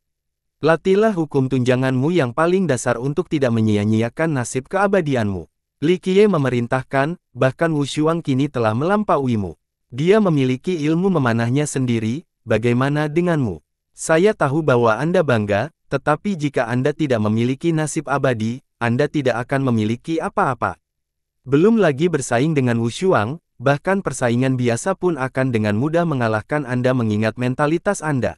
Latilah hukum tunjanganmu yang paling dasar untuk tidak menyia-nyiakan nasib keabadianmu. Li Qiye memerintahkan, bahkan Wu Shuang kini telah melampauimu. Dia memiliki ilmu memanahnya sendiri, bagaimana denganmu? Saya tahu bahwa Anda bangga, tetapi jika Anda tidak memiliki nasib abadi, Anda tidak akan memiliki apa-apa. Belum lagi bersaing dengan Wu Shuang, bahkan persaingan biasa pun akan dengan mudah mengalahkan Anda mengingat mentalitas Anda.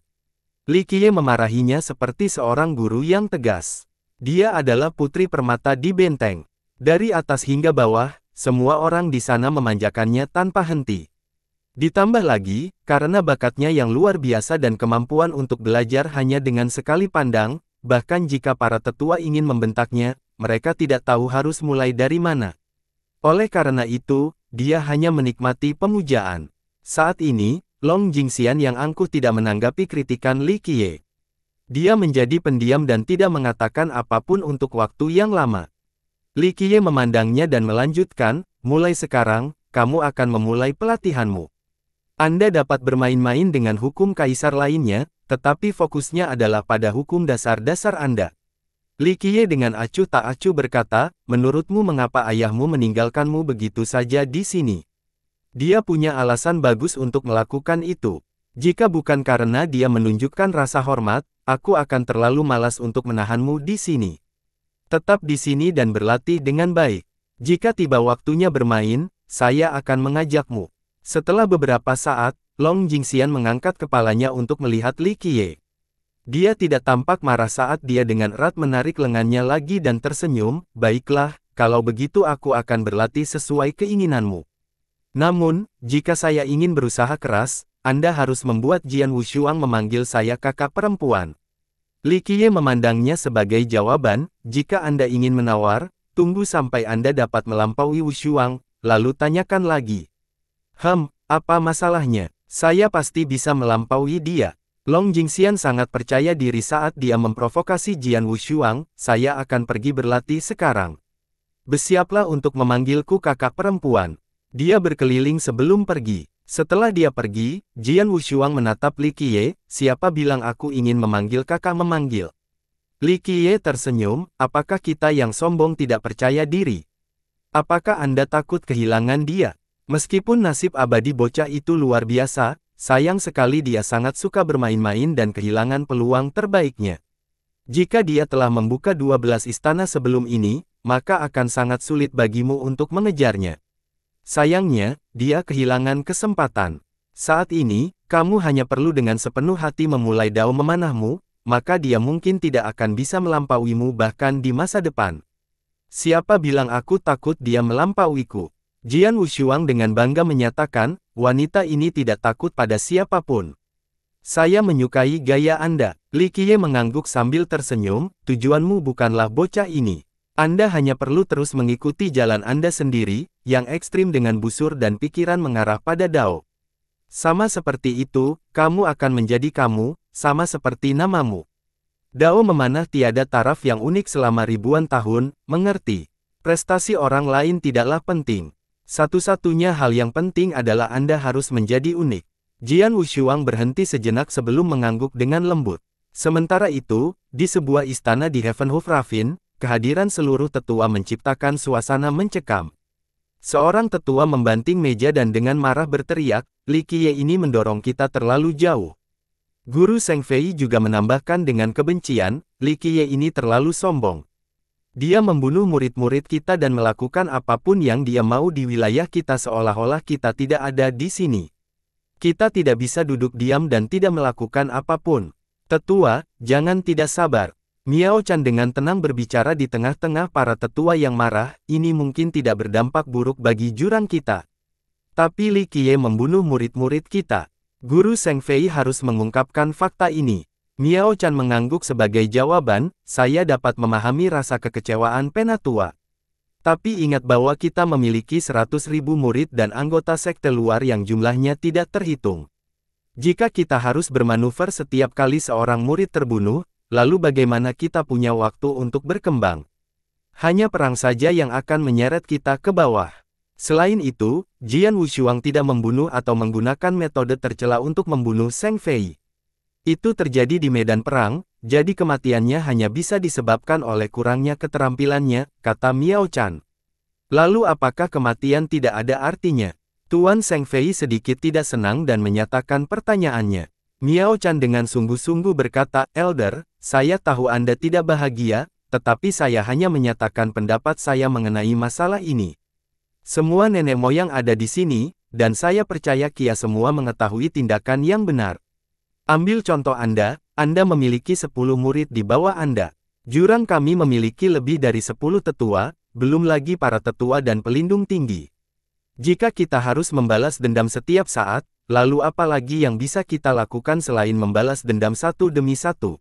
Li Qiye memarahinya seperti seorang guru yang tegas. Dia adalah putri permata di benteng. Dari atas hingga bawah, semua orang di sana memanjakannya tanpa henti. Ditambah lagi, karena bakatnya yang luar biasa dan kemampuan untuk belajar hanya dengan sekali pandang, bahkan jika para tetua ingin membentaknya, mereka tidak tahu harus mulai dari mana. Oleh karena itu, dia hanya menikmati pemujaan. Saat ini, Long Jingxian yang angkuh tidak menanggapi kritikan Li Qiye. Dia menjadi pendiam dan tidak mengatakan apapun untuk waktu yang lama. Li Qiye memandangnya dan melanjutkan, mulai sekarang, kamu akan memulai pelatihanmu. Anda dapat bermain-main dengan hukum kaisar lainnya, tetapi fokusnya adalah pada hukum dasar-dasar Anda. Likie dengan acuh tak acuh berkata, menurutmu mengapa ayahmu meninggalkanmu begitu saja di sini? Dia punya alasan bagus untuk melakukan itu. Jika bukan karena dia menunjukkan rasa hormat, aku akan terlalu malas untuk menahanmu di sini. Tetap di sini dan berlatih dengan baik. Jika tiba waktunya bermain, saya akan mengajakmu. Setelah beberapa saat, Long Jingxian mengangkat kepalanya untuk melihat Li Qiye. Dia tidak tampak marah saat dia dengan erat menarik lengannya lagi dan tersenyum, baiklah, kalau begitu aku akan berlatih sesuai keinginanmu. Namun, jika saya ingin berusaha keras, Anda harus membuat Jian Wushuang memanggil saya kakak perempuan. Li Qiye memandangnya sebagai jawaban, jika Anda ingin menawar, tunggu sampai Anda dapat melampaui Wushuang, lalu tanyakan lagi. Hem, apa masalahnya? Saya pasti bisa melampaui dia. Long Jingxian sangat percaya diri saat dia memprovokasi Jian Wushuang, saya akan pergi berlatih sekarang. Bersiaplah untuk memanggilku kakak perempuan. Dia berkeliling sebelum pergi. Setelah dia pergi, Jian Wushuang menatap Li Qiye, siapa bilang aku ingin memanggil kakak memanggil. Li Qiye tersenyum, apakah kita yang sombong tidak percaya diri? Apakah Anda takut kehilangan dia? Meskipun nasib abadi bocah itu luar biasa, sayang sekali dia sangat suka bermain-main dan kehilangan peluang terbaiknya. Jika dia telah membuka 12 istana sebelum ini, maka akan sangat sulit bagimu untuk mengejarnya. Sayangnya, dia kehilangan kesempatan. Saat ini, kamu hanya perlu dengan sepenuh hati memulai dao memanahmu, maka dia mungkin tidak akan bisa melampauimu bahkan di masa depan. Siapa bilang aku takut dia melampauiku? Jian Wushuang dengan bangga menyatakan, wanita ini tidak takut pada siapapun. Saya menyukai gaya Anda. Li Qiye mengangguk sambil tersenyum, tujuanmu bukanlah bocah ini. Anda hanya perlu terus mengikuti jalan Anda sendiri, yang ekstrim dengan busur dan pikiran mengarah pada Dao. Sama seperti itu, kamu akan menjadi kamu, sama seperti namamu. Dao memanah tiada taraf yang unik selama ribuan tahun, mengerti. Prestasi orang lain tidaklah penting. Satu-satunya hal yang penting adalah Anda harus menjadi unik. Jian Wushuang berhenti sejenak sebelum mengangguk dengan lembut. Sementara itu, di sebuah istana di Heavenhof Ravin, kehadiran seluruh tetua menciptakan suasana mencekam. Seorang tetua membanting meja dan dengan marah berteriak, Li Qiye ini mendorong kita terlalu jauh. Guru Seng Fei juga menambahkan dengan kebencian, Li Qiye ini terlalu sombong. Dia membunuh murid-murid kita dan melakukan apapun yang dia mau di wilayah kita seolah-olah kita tidak ada di sini. Kita tidak bisa duduk diam dan tidak melakukan apapun. Tetua, jangan tidak sabar. Miao Chan dengan tenang berbicara di tengah-tengah para tetua yang marah, ini mungkin tidak berdampak buruk bagi jurang kita. Tapi Li Qiye membunuh murid-murid kita. Guru Seng Fei harus mengungkapkan fakta ini. Miao Chan mengangguk sebagai jawaban, saya dapat memahami rasa kekecewaan penatua. Tapi ingat bahwa kita memiliki ribu murid dan anggota sekte luar yang jumlahnya tidak terhitung. Jika kita harus bermanuver setiap kali seorang murid terbunuh, lalu bagaimana kita punya waktu untuk berkembang? Hanya perang saja yang akan menyeret kita ke bawah. Selain itu, Jian Wushuang tidak membunuh atau menggunakan metode tercela untuk membunuh Seng Fei. Itu terjadi di medan perang, jadi kematiannya hanya bisa disebabkan oleh kurangnya keterampilannya, kata Miao Chan. Lalu apakah kematian tidak ada artinya? Tuan Seng Fei sedikit tidak senang dan menyatakan pertanyaannya. Miao Chan dengan sungguh-sungguh berkata, Elder, saya tahu Anda tidak bahagia, tetapi saya hanya menyatakan pendapat saya mengenai masalah ini. Semua nenek moyang ada di sini, dan saya percaya Kia semua mengetahui tindakan yang benar. Ambil contoh Anda, Anda memiliki 10 murid di bawah Anda. Jurang kami memiliki lebih dari 10 tetua, belum lagi para tetua dan pelindung tinggi. Jika kita harus membalas dendam setiap saat, lalu apa lagi yang bisa kita lakukan selain membalas dendam satu demi satu?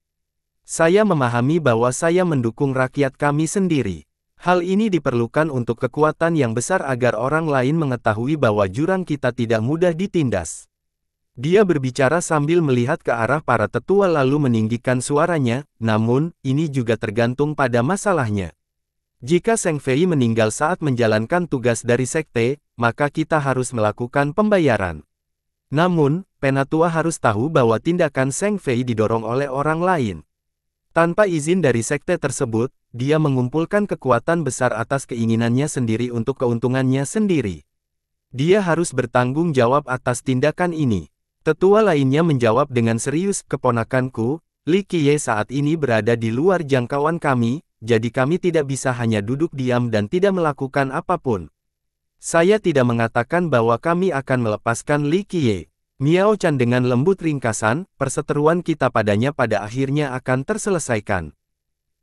Saya memahami bahwa saya mendukung rakyat kami sendiri. Hal ini diperlukan untuk kekuatan yang besar agar orang lain mengetahui bahwa jurang kita tidak mudah ditindas. Dia berbicara sambil melihat ke arah para tetua lalu meninggikan suaranya, namun, ini juga tergantung pada masalahnya. Jika Seng Fei meninggal saat menjalankan tugas dari sekte, maka kita harus melakukan pembayaran. Namun, Penatua harus tahu bahwa tindakan Seng Fei didorong oleh orang lain. Tanpa izin dari sekte tersebut, dia mengumpulkan kekuatan besar atas keinginannya sendiri untuk keuntungannya sendiri. Dia harus bertanggung jawab atas tindakan ini. Tetua lainnya menjawab dengan serius, keponakanku, Li Qiye saat ini berada di luar jangkauan kami, jadi kami tidak bisa hanya duduk diam dan tidak melakukan apapun. Saya tidak mengatakan bahwa kami akan melepaskan Li Qiye. Miao Chan dengan lembut ringkasan, perseteruan kita padanya pada akhirnya akan terselesaikan.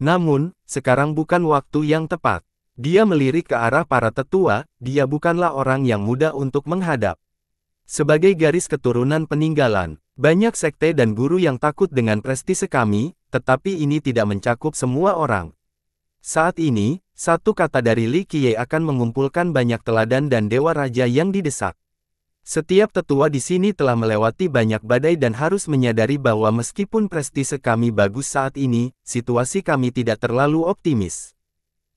Namun, sekarang bukan waktu yang tepat. Dia melirik ke arah para tetua, dia bukanlah orang yang mudah untuk menghadap. Sebagai garis keturunan peninggalan, banyak sekte dan guru yang takut dengan prestise kami, tetapi ini tidak mencakup semua orang. Saat ini, satu kata dari Li Qiye akan mengumpulkan banyak teladan dan dewa raja yang didesak. Setiap tetua di sini telah melewati banyak badai dan harus menyadari bahwa meskipun prestise kami bagus saat ini, situasi kami tidak terlalu optimis.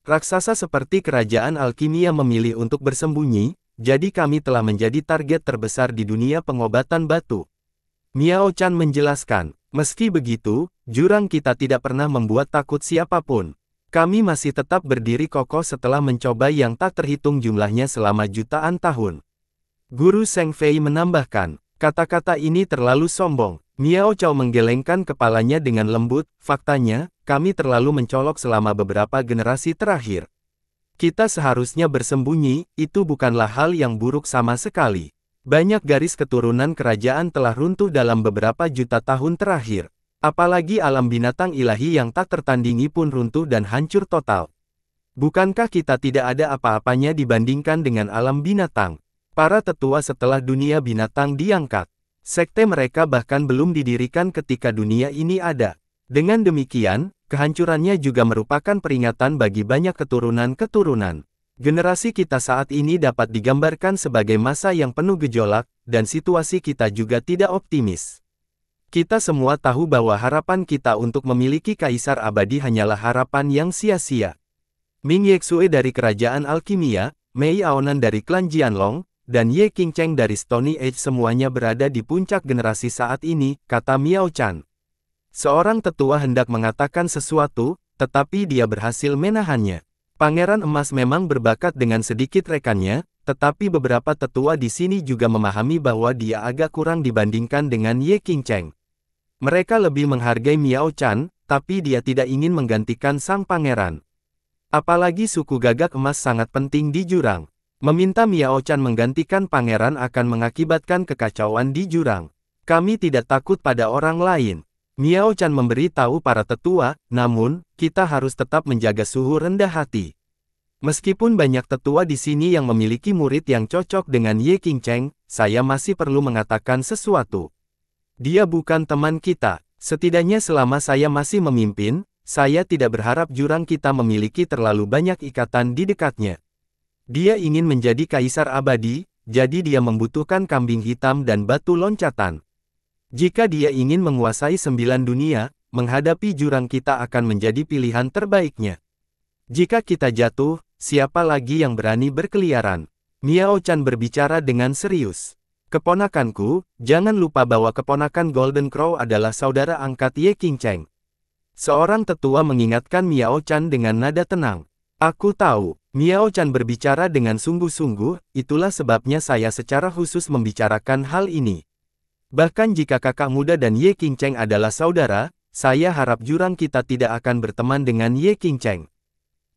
Raksasa seperti kerajaan alkimia memilih untuk bersembunyi, jadi kami telah menjadi target terbesar di dunia pengobatan batu. Miao Chan menjelaskan, meski begitu, jurang kita tidak pernah membuat takut siapapun. Kami masih tetap berdiri kokoh setelah mencoba yang tak terhitung jumlahnya selama jutaan tahun. Guru Seng Fei menambahkan, kata-kata ini terlalu sombong. Miao Chao menggelengkan kepalanya dengan lembut, faktanya, kami terlalu mencolok selama beberapa generasi terakhir. Kita seharusnya bersembunyi, itu bukanlah hal yang buruk sama sekali. Banyak garis keturunan kerajaan telah runtuh dalam beberapa juta tahun terakhir. Apalagi alam binatang ilahi yang tak tertandingi pun runtuh dan hancur total. Bukankah kita tidak ada apa-apanya dibandingkan dengan alam binatang? Para tetua setelah dunia binatang diangkat. Sekte mereka bahkan belum didirikan ketika dunia ini ada. Dengan demikian, kehancurannya juga merupakan peringatan bagi banyak keturunan-keturunan. Generasi kita saat ini dapat digambarkan sebagai masa yang penuh gejolak, dan situasi kita juga tidak optimis. Kita semua tahu bahwa harapan kita untuk memiliki kaisar abadi hanyalah harapan yang sia-sia. Ming Yexue dari Kerajaan Alkimia, Mei Aonan dari klan Jianlong, dan Ye Qingcheng dari Stony Age semuanya berada di puncak generasi saat ini, kata Miao Chan. Seorang tetua hendak mengatakan sesuatu, tetapi dia berhasil menahannya. Pangeran emas memang berbakat dengan sedikit rekannya, tetapi beberapa tetua di sini juga memahami bahwa dia agak kurang dibandingkan dengan Ye King Cheng. Mereka lebih menghargai Miao Chan, tapi dia tidak ingin menggantikan sang pangeran. Apalagi suku gagak emas sangat penting di jurang. Meminta Miao Chan menggantikan pangeran akan mengakibatkan kekacauan di jurang. Kami tidak takut pada orang lain. Miao Chan memberi tahu para tetua, namun, kita harus tetap menjaga suhu rendah hati. Meskipun banyak tetua di sini yang memiliki murid yang cocok dengan Ye King Cheng, saya masih perlu mengatakan sesuatu. Dia bukan teman kita, setidaknya selama saya masih memimpin, saya tidak berharap jurang kita memiliki terlalu banyak ikatan di dekatnya. Dia ingin menjadi kaisar abadi, jadi dia membutuhkan kambing hitam dan batu loncatan. Jika dia ingin menguasai sembilan dunia, menghadapi jurang kita akan menjadi pilihan terbaiknya. Jika kita jatuh, siapa lagi yang berani berkeliaran? Miao Chan berbicara dengan serius. Keponakanku, jangan lupa bahwa keponakan Golden Crow adalah saudara angkat Ye King Cheng. Seorang tetua mengingatkan Miao Chan dengan nada tenang. Aku tahu, Miao Chan berbicara dengan sungguh-sungguh, itulah sebabnya saya secara khusus membicarakan hal ini. Bahkan jika kakak muda dan Ye King Cheng adalah saudara, saya harap jurang kita tidak akan berteman dengan Ye King Cheng.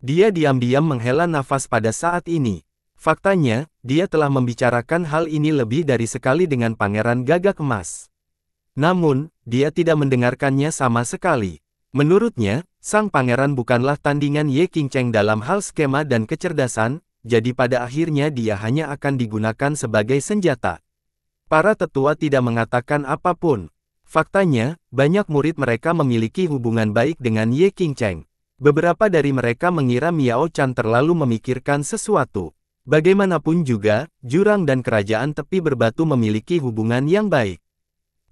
Dia diam-diam menghela nafas pada saat ini. Faktanya, dia telah membicarakan hal ini lebih dari sekali dengan pangeran gagak emas. Namun, dia tidak mendengarkannya sama sekali. Menurutnya, sang pangeran bukanlah tandingan Ye King Cheng dalam hal skema dan kecerdasan, jadi pada akhirnya dia hanya akan digunakan sebagai senjata. Para tetua tidak mengatakan apapun. Faktanya, banyak murid mereka memiliki hubungan baik dengan Ye Cheng. Beberapa dari mereka mengira Miao Chan terlalu memikirkan sesuatu. Bagaimanapun juga, jurang dan kerajaan tepi berbatu memiliki hubungan yang baik.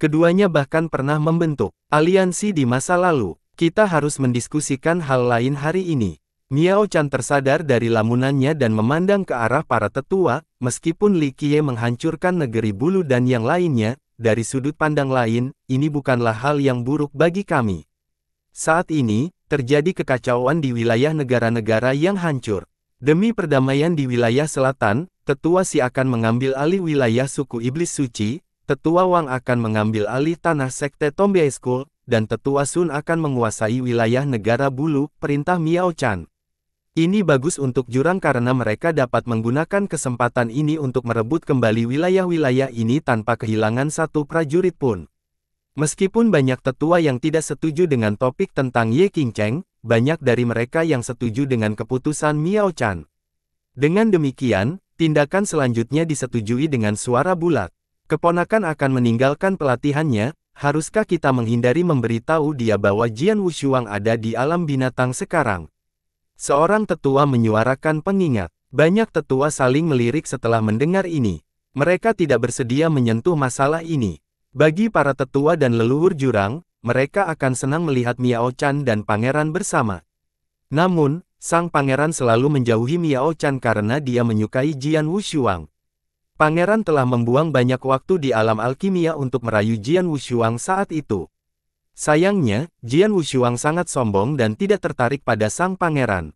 Keduanya bahkan pernah membentuk aliansi di masa lalu. Kita harus mendiskusikan hal lain hari ini. Miao Chan tersadar dari lamunannya dan memandang ke arah para tetua, meskipun Li Qiye menghancurkan negeri bulu dan yang lainnya, dari sudut pandang lain, ini bukanlah hal yang buruk bagi kami. Saat ini, terjadi kekacauan di wilayah negara-negara yang hancur. Demi perdamaian di wilayah selatan, tetua Si akan mengambil alih wilayah suku Iblis Suci, tetua Wang akan mengambil alih tanah Sekte Tombe School, dan tetua Sun akan menguasai wilayah negara bulu, perintah Miao Chan. Ini bagus untuk jurang karena mereka dapat menggunakan kesempatan ini untuk merebut kembali wilayah-wilayah ini tanpa kehilangan satu prajurit pun. Meskipun banyak tetua yang tidak setuju dengan topik tentang Ye Qingcheng, banyak dari mereka yang setuju dengan keputusan Miao Chan. Dengan demikian, tindakan selanjutnya disetujui dengan suara bulat. Keponakan akan meninggalkan pelatihannya, haruskah kita menghindari memberitahu dia bahwa Jian Wushuang ada di alam binatang sekarang? Seorang tetua menyuarakan pengingat. Banyak tetua saling melirik setelah mendengar ini. Mereka tidak bersedia menyentuh masalah ini. Bagi para tetua dan leluhur jurang, mereka akan senang melihat Miao Chan dan pangeran bersama. Namun, sang pangeran selalu menjauhi Miao Chan karena dia menyukai Jian Wushuang. Pangeran telah membuang banyak waktu di alam alkimia untuk merayu Jian Wushuang saat itu. Sayangnya, Jian Wushuang sangat sombong dan tidak tertarik pada sang pangeran.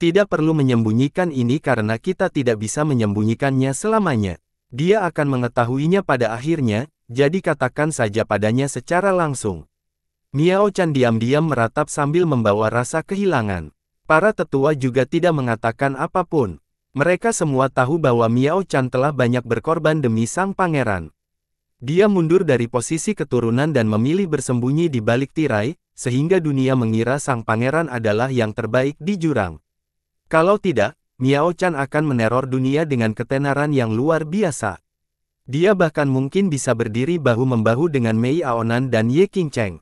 Tidak perlu menyembunyikan ini karena kita tidak bisa menyembunyikannya selamanya. Dia akan mengetahuinya pada akhirnya, jadi katakan saja padanya secara langsung. Miao Chan diam-diam meratap sambil membawa rasa kehilangan. Para tetua juga tidak mengatakan apapun. Mereka semua tahu bahwa Miao Chan telah banyak berkorban demi sang pangeran. Dia mundur dari posisi keturunan dan memilih bersembunyi di balik tirai, sehingga dunia mengira sang pangeran adalah yang terbaik di jurang. Kalau tidak, Miao Chan akan meneror dunia dengan ketenaran yang luar biasa. Dia bahkan mungkin bisa berdiri bahu-membahu dengan Mei Aonan dan Ye Qingcheng.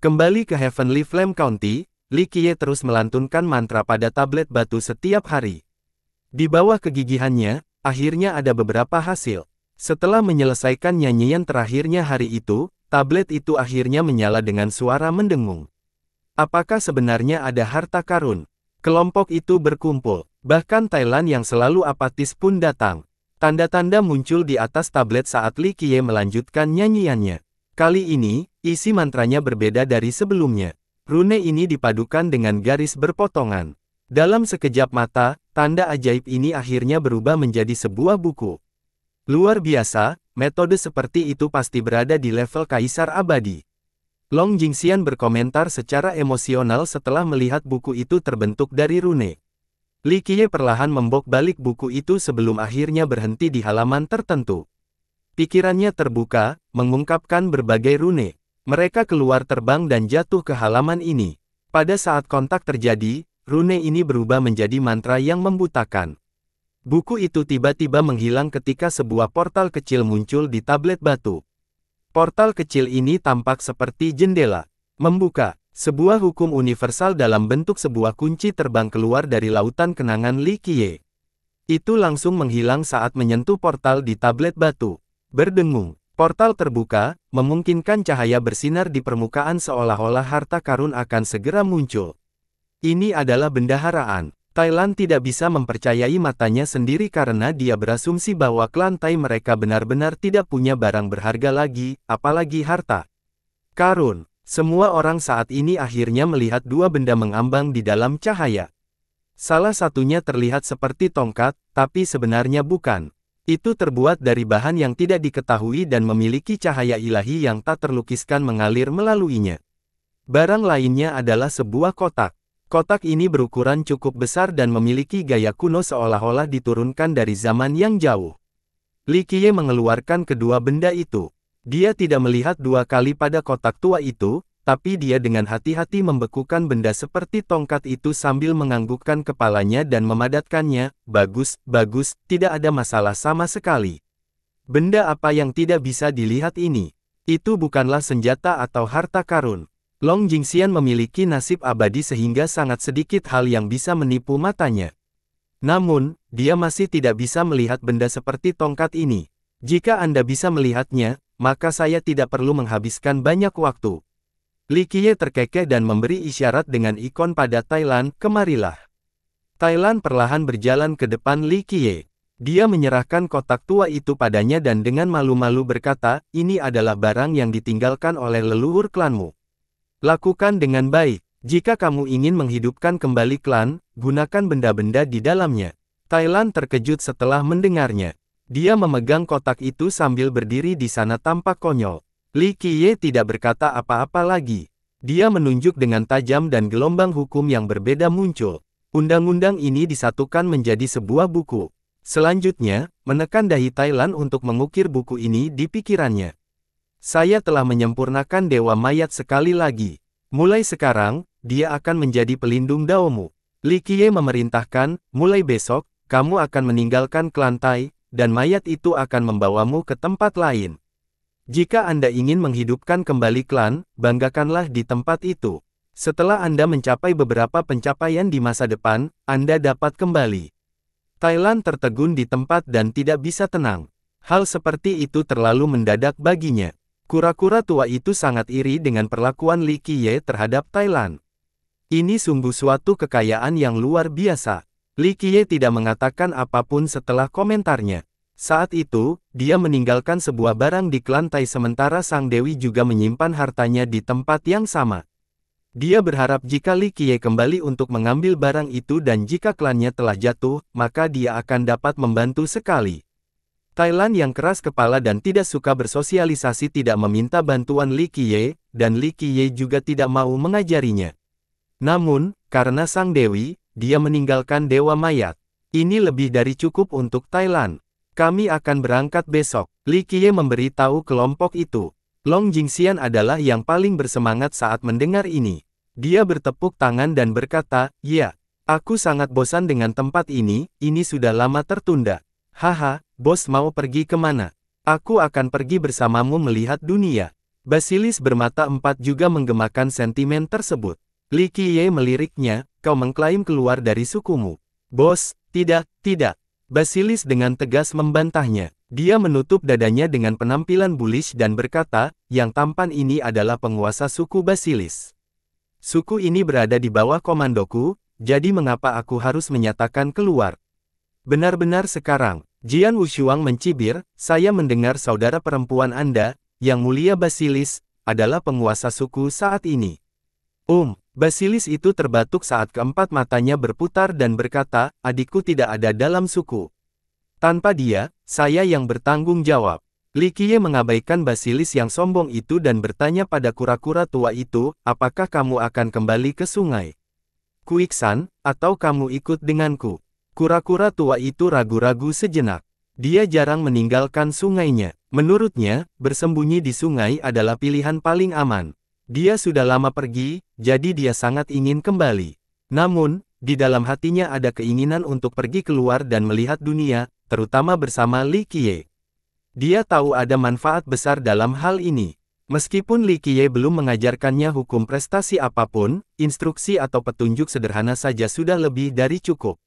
Kembali ke Heavenly Flame County, Li Qiye terus melantunkan mantra pada tablet batu setiap hari. Di bawah kegigihannya, akhirnya ada beberapa hasil. Setelah menyelesaikan nyanyian terakhirnya hari itu, tablet itu akhirnya menyala dengan suara mendengung. Apakah sebenarnya ada harta karun? Kelompok itu berkumpul, bahkan Thailand yang selalu apatis pun datang. Tanda-tanda muncul di atas tablet saat Li Qiye melanjutkan nyanyiannya. Kali ini, isi mantranya berbeda dari sebelumnya. Rune ini dipadukan dengan garis berpotongan. Dalam sekejap mata, tanda ajaib ini akhirnya berubah menjadi sebuah buku. Luar biasa, metode seperti itu pasti berada di level kaisar abadi. Long Jingxian berkomentar secara emosional setelah melihat buku itu terbentuk dari rune. Li Qiye perlahan membok balik buku itu sebelum akhirnya berhenti di halaman tertentu. Pikirannya terbuka, mengungkapkan berbagai rune. Mereka keluar terbang dan jatuh ke halaman ini. Pada saat kontak terjadi, rune ini berubah menjadi mantra yang membutakan. Buku itu tiba-tiba menghilang ketika sebuah portal kecil muncul di tablet batu. Portal kecil ini tampak seperti jendela. Membuka, sebuah hukum universal dalam bentuk sebuah kunci terbang keluar dari lautan kenangan Li Qiye. Itu langsung menghilang saat menyentuh portal di tablet batu. Berdengung, portal terbuka, memungkinkan cahaya bersinar di permukaan seolah-olah harta karun akan segera muncul. Ini adalah bendaharaan. Thailand tidak bisa mempercayai matanya sendiri karena dia berasumsi bahwa klan Thai mereka benar-benar tidak punya barang berharga lagi, apalagi harta. Karun, semua orang saat ini akhirnya melihat dua benda mengambang di dalam cahaya. Salah satunya terlihat seperti tongkat, tapi sebenarnya bukan. Itu terbuat dari bahan yang tidak diketahui dan memiliki cahaya ilahi yang tak terlukiskan mengalir melaluinya. Barang lainnya adalah sebuah kotak. Kotak ini berukuran cukup besar dan memiliki gaya kuno seolah-olah diturunkan dari zaman yang jauh. Li Qiye mengeluarkan kedua benda itu. Dia tidak melihat dua kali pada kotak tua itu, tapi dia dengan hati-hati membekukan benda seperti tongkat itu sambil menganggukkan kepalanya dan memadatkannya, bagus, bagus, tidak ada masalah sama sekali. Benda apa yang tidak bisa dilihat ini? Itu bukanlah senjata atau harta karun. Long Jingxian memiliki nasib abadi sehingga sangat sedikit hal yang bisa menipu matanya. Namun, dia masih tidak bisa melihat benda seperti tongkat ini. Jika Anda bisa melihatnya, maka saya tidak perlu menghabiskan banyak waktu. Li Qiye terkekeh dan memberi isyarat dengan ikon pada Thailand, kemarilah. Thailand perlahan berjalan ke depan Li Qiye. Dia menyerahkan kotak tua itu padanya dan dengan malu-malu berkata, ini adalah barang yang ditinggalkan oleh leluhur klanmu. Lakukan dengan baik. Jika kamu ingin menghidupkan kembali klan, gunakan benda-benda di dalamnya. Thailand terkejut setelah mendengarnya. Dia memegang kotak itu sambil berdiri di sana tanpa konyol. Li Qiye tidak berkata apa-apa lagi. Dia menunjuk dengan tajam dan gelombang hukum yang berbeda muncul. Undang-undang ini disatukan menjadi sebuah buku. Selanjutnya, menekan dahi Thailand untuk mengukir buku ini di pikirannya. Saya telah menyempurnakan Dewa Mayat sekali lagi. Mulai sekarang, dia akan menjadi pelindung Daomu. Qiye memerintahkan, mulai besok, kamu akan meninggalkan Kelantai, dan mayat itu akan membawamu ke tempat lain. Jika Anda ingin menghidupkan kembali klan, banggakanlah di tempat itu. Setelah Anda mencapai beberapa pencapaian di masa depan, Anda dapat kembali. Thailand tertegun di tempat dan tidak bisa tenang. Hal seperti itu terlalu mendadak baginya. Kura-kura tua itu sangat iri dengan perlakuan Li Qiye terhadap Thailand. Ini sungguh suatu kekayaan yang luar biasa. Li Qiye tidak mengatakan apapun setelah komentarnya. Saat itu, dia meninggalkan sebuah barang di lantai sementara Sang Dewi juga menyimpan hartanya di tempat yang sama. Dia berharap jika Li Qiye kembali untuk mengambil barang itu dan jika klannya telah jatuh, maka dia akan dapat membantu sekali. Thailand yang keras kepala dan tidak suka bersosialisasi tidak meminta bantuan Li Qiye, dan Li Qiye juga tidak mau mengajarinya. Namun, karena sang dewi, dia meninggalkan dewa mayat. Ini lebih dari cukup untuk Thailand. Kami akan berangkat besok. Li Qiye memberitahu kelompok itu. Long Jingxian adalah yang paling bersemangat saat mendengar ini. Dia bertepuk tangan dan berkata, Ya, aku sangat bosan dengan tempat ini, ini sudah lama tertunda. Haha, bos mau pergi kemana? Aku akan pergi bersamamu melihat dunia. Basilis bermata empat juga menggemakan sentimen tersebut. Li Qiye meliriknya, kau mengklaim keluar dari sukumu. Bos, tidak, tidak. Basilis dengan tegas membantahnya. Dia menutup dadanya dengan penampilan bullish dan berkata, yang tampan ini adalah penguasa suku Basilis. Suku ini berada di bawah komandoku, jadi mengapa aku harus menyatakan keluar? Benar-benar sekarang, Jian Wushuang mencibir, saya mendengar saudara perempuan Anda, yang mulia Basilis, adalah penguasa suku saat ini. Um, Basilis itu terbatuk saat keempat matanya berputar dan berkata, adikku tidak ada dalam suku. Tanpa dia, saya yang bertanggung jawab. Li Qiye mengabaikan Basilis yang sombong itu dan bertanya pada kura-kura tua itu, apakah kamu akan kembali ke sungai? Kuiksan, atau kamu ikut denganku? Kura-kura tua itu ragu-ragu sejenak. Dia jarang meninggalkan sungainya. Menurutnya, bersembunyi di sungai adalah pilihan paling aman. Dia sudah lama pergi, jadi dia sangat ingin kembali. Namun, di dalam hatinya ada keinginan untuk pergi keluar dan melihat dunia, terutama bersama Li Qiye. Dia tahu ada manfaat besar dalam hal ini. Meskipun Li Qiye belum mengajarkannya hukum prestasi apapun, instruksi atau petunjuk sederhana saja sudah lebih dari cukup.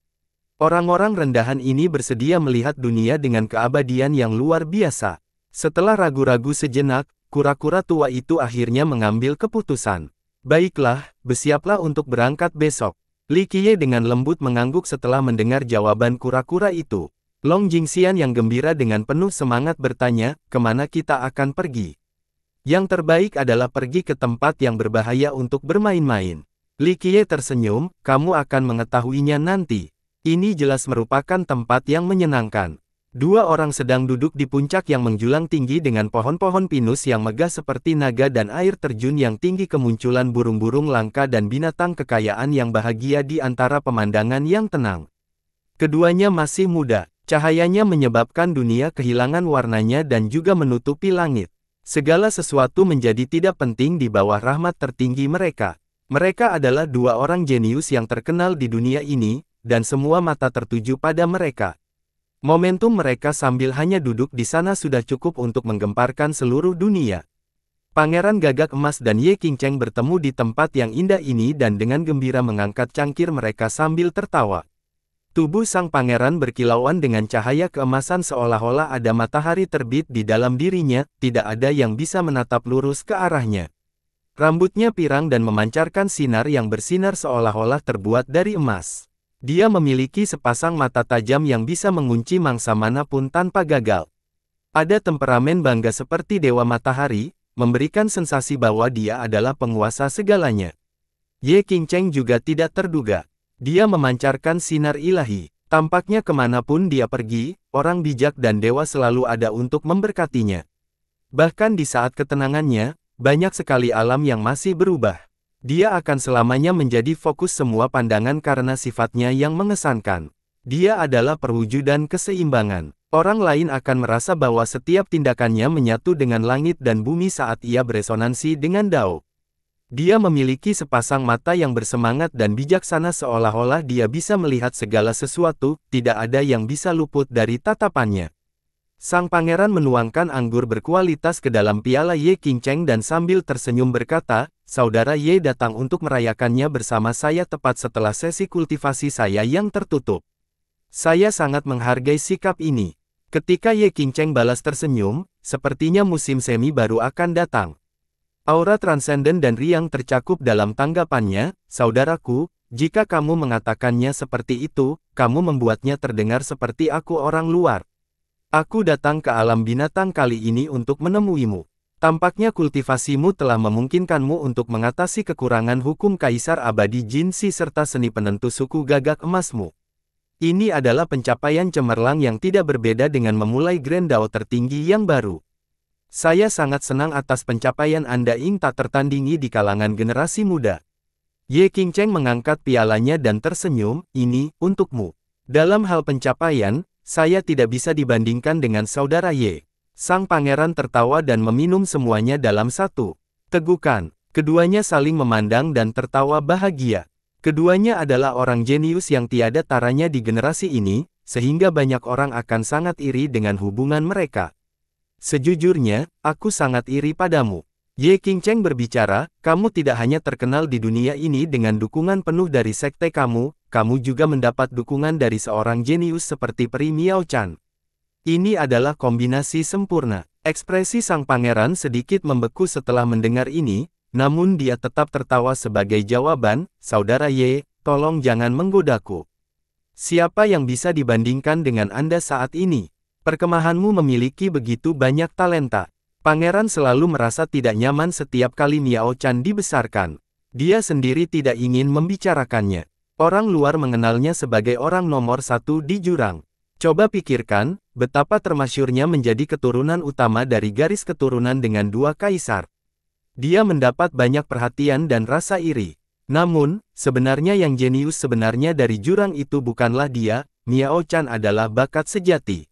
Orang-orang rendahan ini bersedia melihat dunia dengan keabadian yang luar biasa. Setelah ragu-ragu sejenak, kura-kura tua itu akhirnya mengambil keputusan. Baiklah, bersiaplah untuk berangkat besok. Li Qiye dengan lembut mengangguk setelah mendengar jawaban kura-kura itu. Long Jingxian yang gembira dengan penuh semangat bertanya, kemana kita akan pergi? Yang terbaik adalah pergi ke tempat yang berbahaya untuk bermain-main. Li Qiye tersenyum, kamu akan mengetahuinya nanti. Ini jelas merupakan tempat yang menyenangkan. Dua orang sedang duduk di puncak yang menjulang tinggi dengan pohon-pohon pinus yang megah seperti naga dan air terjun yang tinggi kemunculan burung-burung langka dan binatang kekayaan yang bahagia di antara pemandangan yang tenang. Keduanya masih muda, cahayanya menyebabkan dunia kehilangan warnanya dan juga menutupi langit. Segala sesuatu menjadi tidak penting di bawah rahmat tertinggi mereka. Mereka adalah dua orang jenius yang terkenal di dunia ini, dan semua mata tertuju pada mereka. Momentum mereka sambil hanya duduk di sana sudah cukup untuk menggemparkan seluruh dunia. Pangeran Gagak Emas dan Ye King Cheng bertemu di tempat yang indah ini dan dengan gembira mengangkat cangkir mereka sambil tertawa. Tubuh sang pangeran berkilauan dengan cahaya keemasan seolah-olah ada matahari terbit di dalam dirinya, tidak ada yang bisa menatap lurus ke arahnya. Rambutnya pirang dan memancarkan sinar yang bersinar seolah-olah terbuat dari emas. Dia memiliki sepasang mata tajam yang bisa mengunci mangsa manapun tanpa gagal. Ada temperamen bangga seperti Dewa Matahari, memberikan sensasi bahwa dia adalah penguasa segalanya. Ye Qingcheng juga tidak terduga. Dia memancarkan sinar ilahi. Tampaknya kemanapun dia pergi, orang bijak dan dewa selalu ada untuk memberkatinya. Bahkan di saat ketenangannya, banyak sekali alam yang masih berubah. Dia akan selamanya menjadi fokus semua pandangan karena sifatnya yang mengesankan. Dia adalah perwujudan keseimbangan. Orang lain akan merasa bahwa setiap tindakannya menyatu dengan langit dan bumi saat ia beresonansi dengan Dao. Dia memiliki sepasang mata yang bersemangat dan bijaksana seolah-olah dia bisa melihat segala sesuatu, tidak ada yang bisa luput dari tatapannya. Sang pangeran menuangkan anggur berkualitas ke dalam piala Ye Qingcheng dan sambil tersenyum berkata, Saudara Ye datang untuk merayakannya bersama saya tepat setelah sesi kultivasi saya yang tertutup. Saya sangat menghargai sikap ini. Ketika Ye Qingcheng balas tersenyum, sepertinya musim semi baru akan datang. Aura transenden dan riang tercakup dalam tanggapannya, Saudaraku, jika kamu mengatakannya seperti itu, kamu membuatnya terdengar seperti aku orang luar. Aku datang ke alam binatang kali ini untuk menemuimu. Tampaknya kultivasimu telah memungkinkanmu untuk mengatasi kekurangan hukum Kaisar Abadi Jinsi serta seni penentu suku gagak emasmu. Ini adalah pencapaian cemerlang yang tidak berbeda dengan memulai Grand Dao tertinggi yang baru. Saya sangat senang atas pencapaian Anda Ing tak tertandingi di kalangan generasi muda. Ye King Cheng mengangkat pialanya dan tersenyum, ini, untukmu. Dalam hal pencapaian, saya tidak bisa dibandingkan dengan saudara Ye. Sang pangeran tertawa dan meminum semuanya dalam satu. Tegukan, keduanya saling memandang dan tertawa bahagia. Keduanya adalah orang jenius yang tiada taranya di generasi ini, sehingga banyak orang akan sangat iri dengan hubungan mereka. Sejujurnya, aku sangat iri padamu. Ye King Cheng berbicara, kamu tidak hanya terkenal di dunia ini dengan dukungan penuh dari sekte kamu, kamu juga mendapat dukungan dari seorang jenius seperti Peri Miao Chan. Ini adalah kombinasi sempurna. Ekspresi sang pangeran sedikit membeku setelah mendengar ini, namun dia tetap tertawa sebagai jawaban, Saudara Ye, tolong jangan menggodaku. Siapa yang bisa dibandingkan dengan Anda saat ini? Perkemahanmu memiliki begitu banyak talenta. Pangeran selalu merasa tidak nyaman setiap kali Miao Chan dibesarkan. Dia sendiri tidak ingin membicarakannya. Orang luar mengenalnya sebagai orang nomor satu di jurang. Coba pikirkan, betapa termasyurnya menjadi keturunan utama dari garis keturunan dengan dua kaisar. Dia mendapat banyak perhatian dan rasa iri. Namun, sebenarnya yang jenius sebenarnya dari jurang itu bukanlah dia, Miao Chan adalah bakat sejati.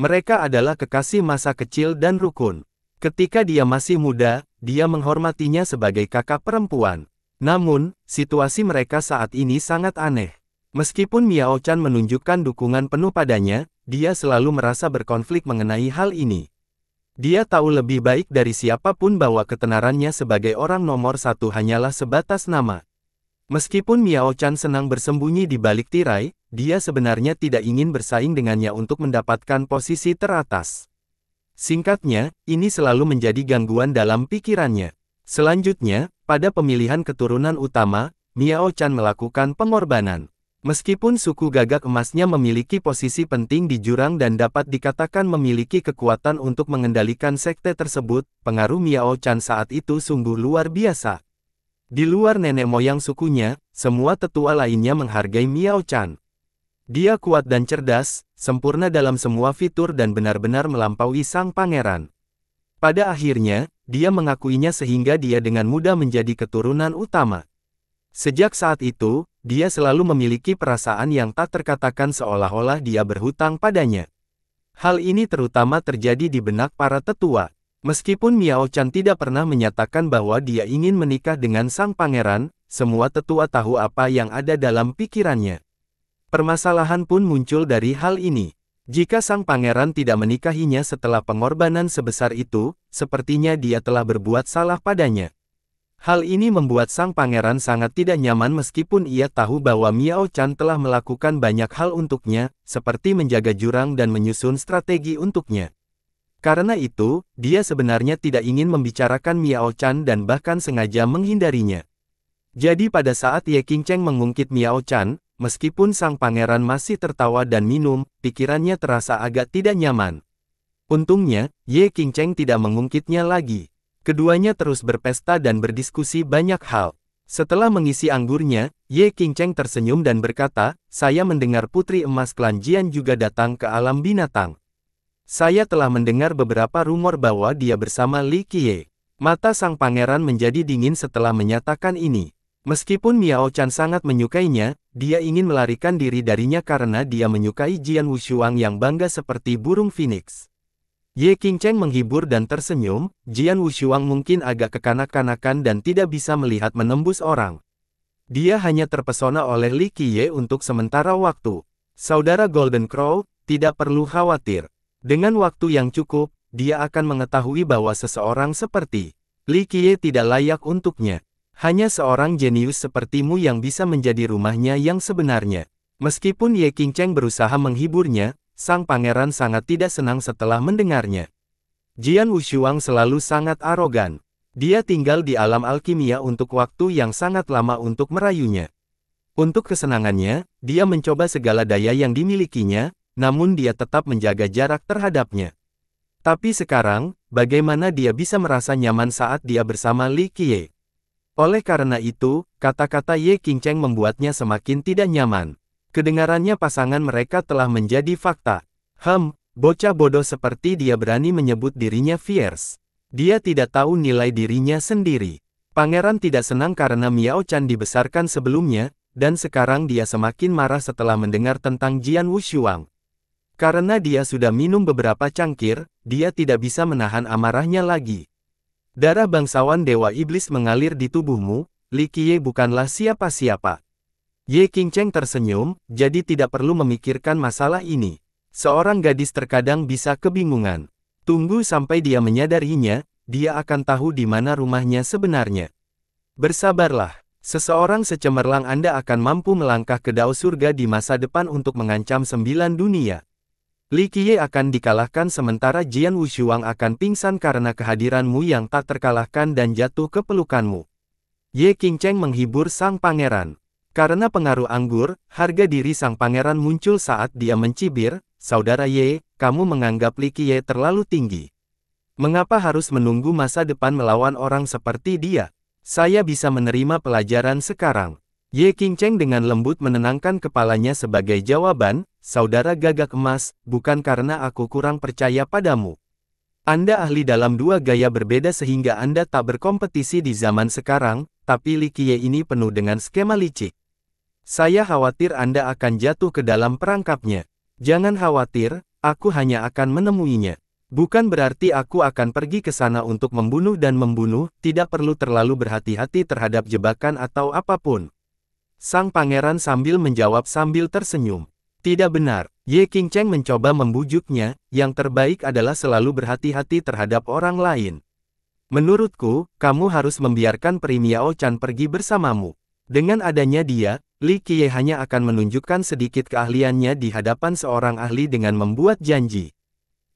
Mereka adalah kekasih masa kecil dan rukun. Ketika dia masih muda, dia menghormatinya sebagai kakak perempuan. Namun, situasi mereka saat ini sangat aneh. Meskipun Miao Chan menunjukkan dukungan penuh padanya, dia selalu merasa berkonflik mengenai hal ini. Dia tahu lebih baik dari siapapun bahwa ketenarannya sebagai orang nomor satu hanyalah sebatas nama. Meskipun Miao Chan senang bersembunyi di balik tirai, dia sebenarnya tidak ingin bersaing dengannya untuk mendapatkan posisi teratas. Singkatnya, ini selalu menjadi gangguan dalam pikirannya. Selanjutnya, pada pemilihan keturunan utama, Miao Chan melakukan pengorbanan. Meskipun suku gagak emasnya memiliki posisi penting di jurang dan dapat dikatakan memiliki kekuatan untuk mengendalikan sekte tersebut, pengaruh Miao Chan saat itu sungguh luar biasa. Di luar nenek moyang sukunya, semua tetua lainnya menghargai Miao Chan. Dia kuat dan cerdas, sempurna dalam semua fitur dan benar-benar melampaui sang pangeran. Pada akhirnya, dia mengakuinya sehingga dia dengan mudah menjadi keturunan utama. Sejak saat itu, dia selalu memiliki perasaan yang tak terkatakan seolah-olah dia berhutang padanya. Hal ini terutama terjadi di benak para tetua. Meskipun Miao Chan tidak pernah menyatakan bahwa dia ingin menikah dengan sang pangeran, semua tetua tahu apa yang ada dalam pikirannya. Permasalahan pun muncul dari hal ini. Jika sang pangeran tidak menikahinya setelah pengorbanan sebesar itu, sepertinya dia telah berbuat salah padanya. Hal ini membuat sang pangeran sangat tidak nyaman meskipun ia tahu bahwa Miao Chan telah melakukan banyak hal untuknya, seperti menjaga jurang dan menyusun strategi untuknya. Karena itu, dia sebenarnya tidak ingin membicarakan Miao Chan dan bahkan sengaja menghindarinya. Jadi pada saat Ye Qingcheng mengungkit Miao Chan, Meskipun sang pangeran masih tertawa dan minum, pikirannya terasa agak tidak nyaman. Untungnya, Ye Qingcheng tidak mengungkitnya lagi. Keduanya terus berpesta dan berdiskusi banyak hal. Setelah mengisi anggurnya, Ye Qingcheng tersenyum dan berkata, saya mendengar putri emas klan Jian juga datang ke alam binatang. Saya telah mendengar beberapa rumor bahwa dia bersama Li Qiye. Mata sang pangeran menjadi dingin setelah menyatakan ini. Meskipun Miao Chan sangat menyukainya, dia ingin melarikan diri darinya karena dia menyukai Jian Wushuang yang bangga seperti burung phoenix. Ye Qingcheng menghibur dan tersenyum, Jian Wushuang mungkin agak kekanak-kanakan dan tidak bisa melihat menembus orang. Dia hanya terpesona oleh Li Qiye untuk sementara waktu. Saudara Golden Crow, tidak perlu khawatir. Dengan waktu yang cukup, dia akan mengetahui bahwa seseorang seperti Li Qiye tidak layak untuknya. Hanya seorang jenius sepertimu yang bisa menjadi rumahnya yang sebenarnya. Meskipun Ye Qingcheng berusaha menghiburnya, sang pangeran sangat tidak senang setelah mendengarnya. Jian Wushuang selalu sangat arogan. Dia tinggal di alam alkimia untuk waktu yang sangat lama untuk merayunya. Untuk kesenangannya, dia mencoba segala daya yang dimilikinya, namun dia tetap menjaga jarak terhadapnya. Tapi sekarang, bagaimana dia bisa merasa nyaman saat dia bersama Li Qiye? Oleh karena itu, kata-kata Ye Qingcheng membuatnya semakin tidak nyaman. Kedengarannya pasangan mereka telah menjadi fakta. Hem, bocah bodoh seperti dia berani menyebut dirinya fierce. Dia tidak tahu nilai dirinya sendiri. Pangeran tidak senang karena Miao Chan dibesarkan sebelumnya, dan sekarang dia semakin marah setelah mendengar tentang Jian Wushuang. Karena dia sudah minum beberapa cangkir, dia tidak bisa menahan amarahnya lagi. Darah bangsawan Dewa Iblis mengalir di tubuhmu, Li Qiye bukanlah siapa-siapa. Ye King Cheng tersenyum, jadi tidak perlu memikirkan masalah ini. Seorang gadis terkadang bisa kebingungan. Tunggu sampai dia menyadarinya, dia akan tahu di mana rumahnya sebenarnya. Bersabarlah. Seseorang secemerlang Anda akan mampu melangkah ke dao surga di masa depan untuk mengancam sembilan dunia. Li Qiye akan dikalahkan sementara Jian Wushuang akan pingsan karena kehadiranmu yang tak terkalahkan dan jatuh ke pelukanmu. Ye Qingcheng menghibur sang pangeran. Karena pengaruh anggur, harga diri sang pangeran muncul saat dia mencibir, Saudara Ye, kamu menganggap Li Qiye terlalu tinggi. Mengapa harus menunggu masa depan melawan orang seperti dia? Saya bisa menerima pelajaran sekarang. Ye King Cheng dengan lembut menenangkan kepalanya sebagai jawaban, saudara gagak emas, bukan karena aku kurang percaya padamu. Anda ahli dalam dua gaya berbeda sehingga Anda tak berkompetisi di zaman sekarang, tapi Li Qiye ini penuh dengan skema licik. Saya khawatir Anda akan jatuh ke dalam perangkapnya. Jangan khawatir, aku hanya akan menemuinya. Bukan berarti aku akan pergi ke sana untuk membunuh dan membunuh, tidak perlu terlalu berhati-hati terhadap jebakan atau apapun. Sang pangeran sambil menjawab sambil tersenyum. Tidak benar, Ye King Cheng mencoba membujuknya, yang terbaik adalah selalu berhati-hati terhadap orang lain. Menurutku, kamu harus membiarkan Primia Chan pergi bersamamu. Dengan adanya dia, Li Qiye hanya akan menunjukkan sedikit keahliannya di hadapan seorang ahli dengan membuat janji.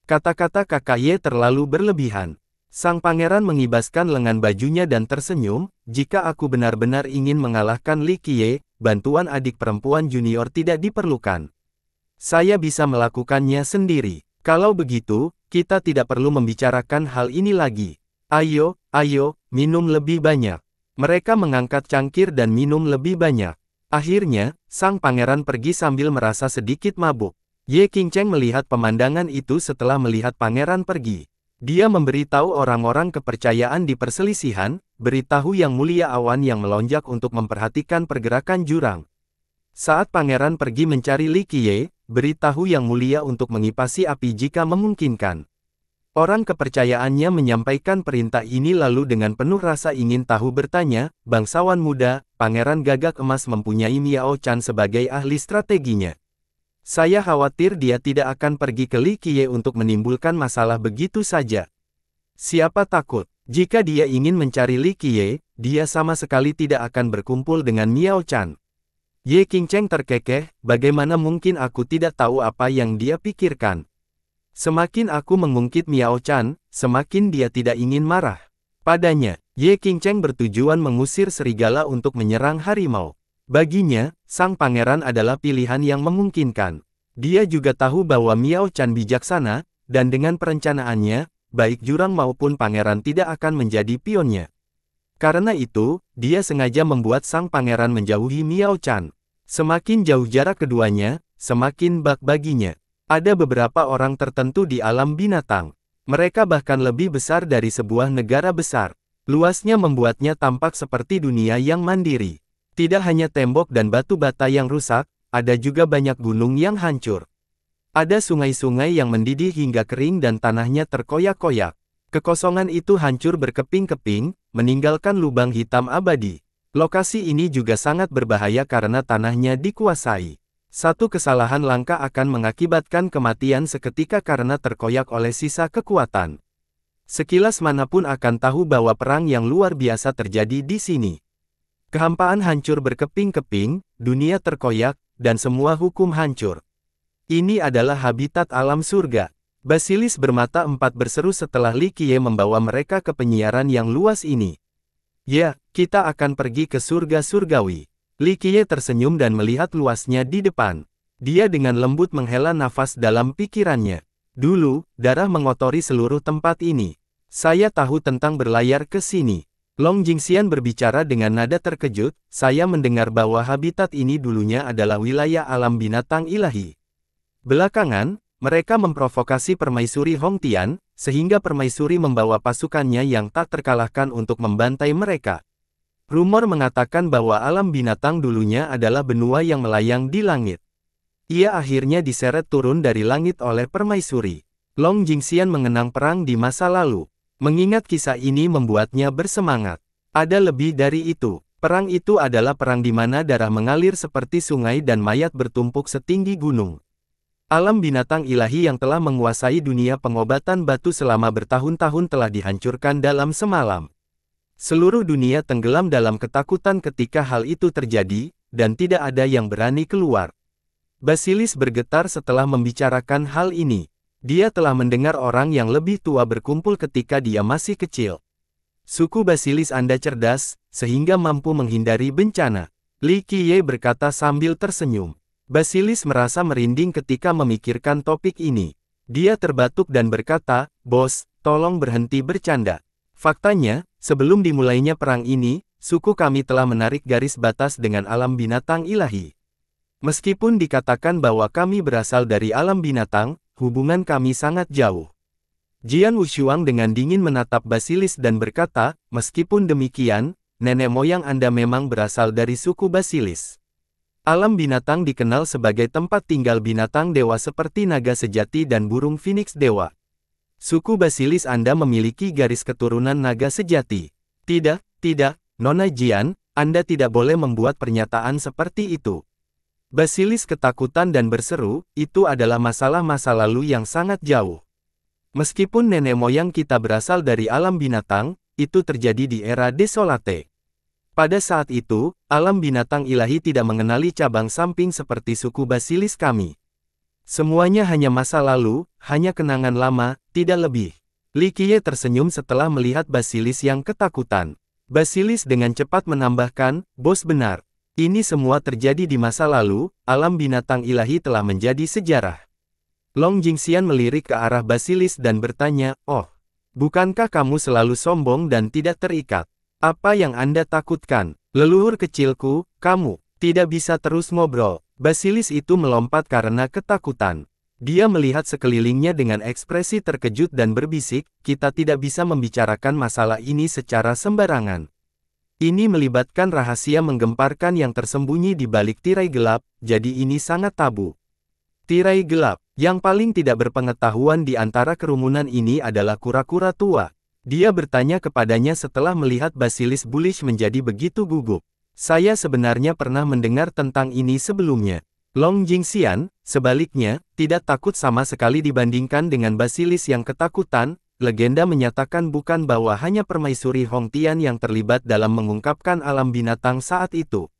Kata-kata kakak Ye terlalu berlebihan. Sang pangeran mengibaskan lengan bajunya dan tersenyum, jika aku benar-benar ingin mengalahkan Li Qiye, bantuan adik perempuan junior tidak diperlukan. Saya bisa melakukannya sendiri. Kalau begitu, kita tidak perlu membicarakan hal ini lagi. Ayo, ayo, minum lebih banyak. Mereka mengangkat cangkir dan minum lebih banyak. Akhirnya, sang pangeran pergi sambil merasa sedikit mabuk. Ye Qingcheng melihat pemandangan itu setelah melihat pangeran pergi. Dia memberitahu orang-orang kepercayaan di perselisihan, beritahu yang mulia awan yang melonjak untuk memperhatikan pergerakan jurang. Saat pangeran pergi mencari Li Qiye, beritahu yang mulia untuk mengipasi api jika memungkinkan. Orang kepercayaannya menyampaikan perintah ini lalu dengan penuh rasa ingin tahu bertanya, bangsawan muda, pangeran gagak emas mempunyai Miao Chan sebagai ahli strateginya. Saya khawatir dia tidak akan pergi ke Li Qiye untuk menimbulkan masalah begitu saja. Siapa takut? Jika dia ingin mencari Li Qiye, dia sama sekali tidak akan berkumpul dengan Miao Chan. Ye Qingcheng terkekeh, bagaimana mungkin aku tidak tahu apa yang dia pikirkan. Semakin aku mengungkit Miao Chan, semakin dia tidak ingin marah. Padanya, Ye Qingcheng bertujuan mengusir serigala untuk menyerang harimau. Baginya, sang pangeran adalah pilihan yang memungkinkan. Dia juga tahu bahwa Miao Chan bijaksana, dan dengan perencanaannya, baik jurang maupun pangeran tidak akan menjadi pionnya. Karena itu, dia sengaja membuat sang pangeran menjauhi Miao Chan. Semakin jauh jarak keduanya, semakin bak baginya. Ada beberapa orang tertentu di alam binatang. Mereka bahkan lebih besar dari sebuah negara besar. Luasnya membuatnya tampak seperti dunia yang mandiri. Tidak hanya tembok dan batu bata yang rusak, ada juga banyak gunung yang hancur. Ada sungai-sungai yang mendidih hingga kering dan tanahnya terkoyak-koyak. Kekosongan itu hancur berkeping-keping, meninggalkan lubang hitam abadi. Lokasi ini juga sangat berbahaya karena tanahnya dikuasai. Satu kesalahan langkah akan mengakibatkan kematian seketika karena terkoyak oleh sisa kekuatan. Sekilas manapun akan tahu bahwa perang yang luar biasa terjadi di sini. Kehampaan hancur berkeping-keping, dunia terkoyak, dan semua hukum hancur. Ini adalah habitat alam surga. Basilis bermata empat berseru setelah Likie membawa mereka ke penyiaran yang luas ini. Ya, kita akan pergi ke surga surgawi. Likie tersenyum dan melihat luasnya di depan. Dia dengan lembut menghela nafas dalam pikirannya. Dulu, darah mengotori seluruh tempat ini. Saya tahu tentang berlayar ke sini. Long Jingxian berbicara dengan nada terkejut, saya mendengar bahwa habitat ini dulunya adalah wilayah alam binatang ilahi. Belakangan, mereka memprovokasi permaisuri Hong Tian, sehingga permaisuri membawa pasukannya yang tak terkalahkan untuk membantai mereka. Rumor mengatakan bahwa alam binatang dulunya adalah benua yang melayang di langit. Ia akhirnya diseret turun dari langit oleh permaisuri. Long Jingxian mengenang perang di masa lalu. Mengingat kisah ini membuatnya bersemangat. Ada lebih dari itu. Perang itu adalah perang di mana darah mengalir seperti sungai dan mayat bertumpuk setinggi gunung. Alam binatang ilahi yang telah menguasai dunia pengobatan batu selama bertahun-tahun telah dihancurkan dalam semalam. Seluruh dunia tenggelam dalam ketakutan ketika hal itu terjadi, dan tidak ada yang berani keluar. Basilis bergetar setelah membicarakan hal ini. Dia telah mendengar orang yang lebih tua berkumpul ketika dia masih kecil. Suku Basilis Anda cerdas, sehingga mampu menghindari bencana. Li Qiye berkata sambil tersenyum. Basilis merasa merinding ketika memikirkan topik ini. Dia terbatuk dan berkata, Bos, tolong berhenti bercanda. Faktanya, sebelum dimulainya perang ini, suku kami telah menarik garis batas dengan alam binatang ilahi. Meskipun dikatakan bahwa kami berasal dari alam binatang, hubungan kami sangat jauh. Jian Wushuang dengan dingin menatap Basilis dan berkata, meskipun demikian, nenek moyang Anda memang berasal dari suku Basilis. Alam binatang dikenal sebagai tempat tinggal binatang dewa seperti naga sejati dan burung phoenix dewa. Suku Basilis Anda memiliki garis keturunan naga sejati. Tidak, tidak, Nona Jian, Anda tidak boleh membuat pernyataan seperti itu. Basilis ketakutan dan berseru, itu adalah masalah masa lalu yang sangat jauh. Meskipun nenek moyang kita berasal dari alam binatang, itu terjadi di era Desolate. Pada saat itu, alam binatang ilahi tidak mengenali cabang samping seperti suku basilis kami. Semuanya hanya masa lalu, hanya kenangan lama, tidak lebih. Likie tersenyum setelah melihat basilis yang ketakutan. Basilis dengan cepat menambahkan, bos benar, ini semua terjadi di masa lalu, alam binatang ilahi telah menjadi sejarah. Long Jingxian melirik ke arah Basilis dan bertanya, Oh, bukankah kamu selalu sombong dan tidak terikat? Apa yang Anda takutkan? Leluhur kecilku, kamu, tidak bisa terus ngobrol. Basilis itu melompat karena ketakutan. Dia melihat sekelilingnya dengan ekspresi terkejut dan berbisik, kita tidak bisa membicarakan masalah ini secara sembarangan. Ini melibatkan rahasia menggemparkan yang tersembunyi di balik tirai gelap, jadi ini sangat tabu. Tirai gelap, yang paling tidak berpengetahuan di antara kerumunan ini adalah kura-kura tua. Dia bertanya kepadanya setelah melihat Basilis Bullish menjadi begitu gugup. Saya sebenarnya pernah mendengar tentang ini sebelumnya. Long Jingxian, sebaliknya, tidak takut sama sekali dibandingkan dengan Basilis yang ketakutan, legenda menyatakan bukan bahwa hanya permaisuri Hong Tian yang terlibat dalam mengungkapkan alam binatang saat itu.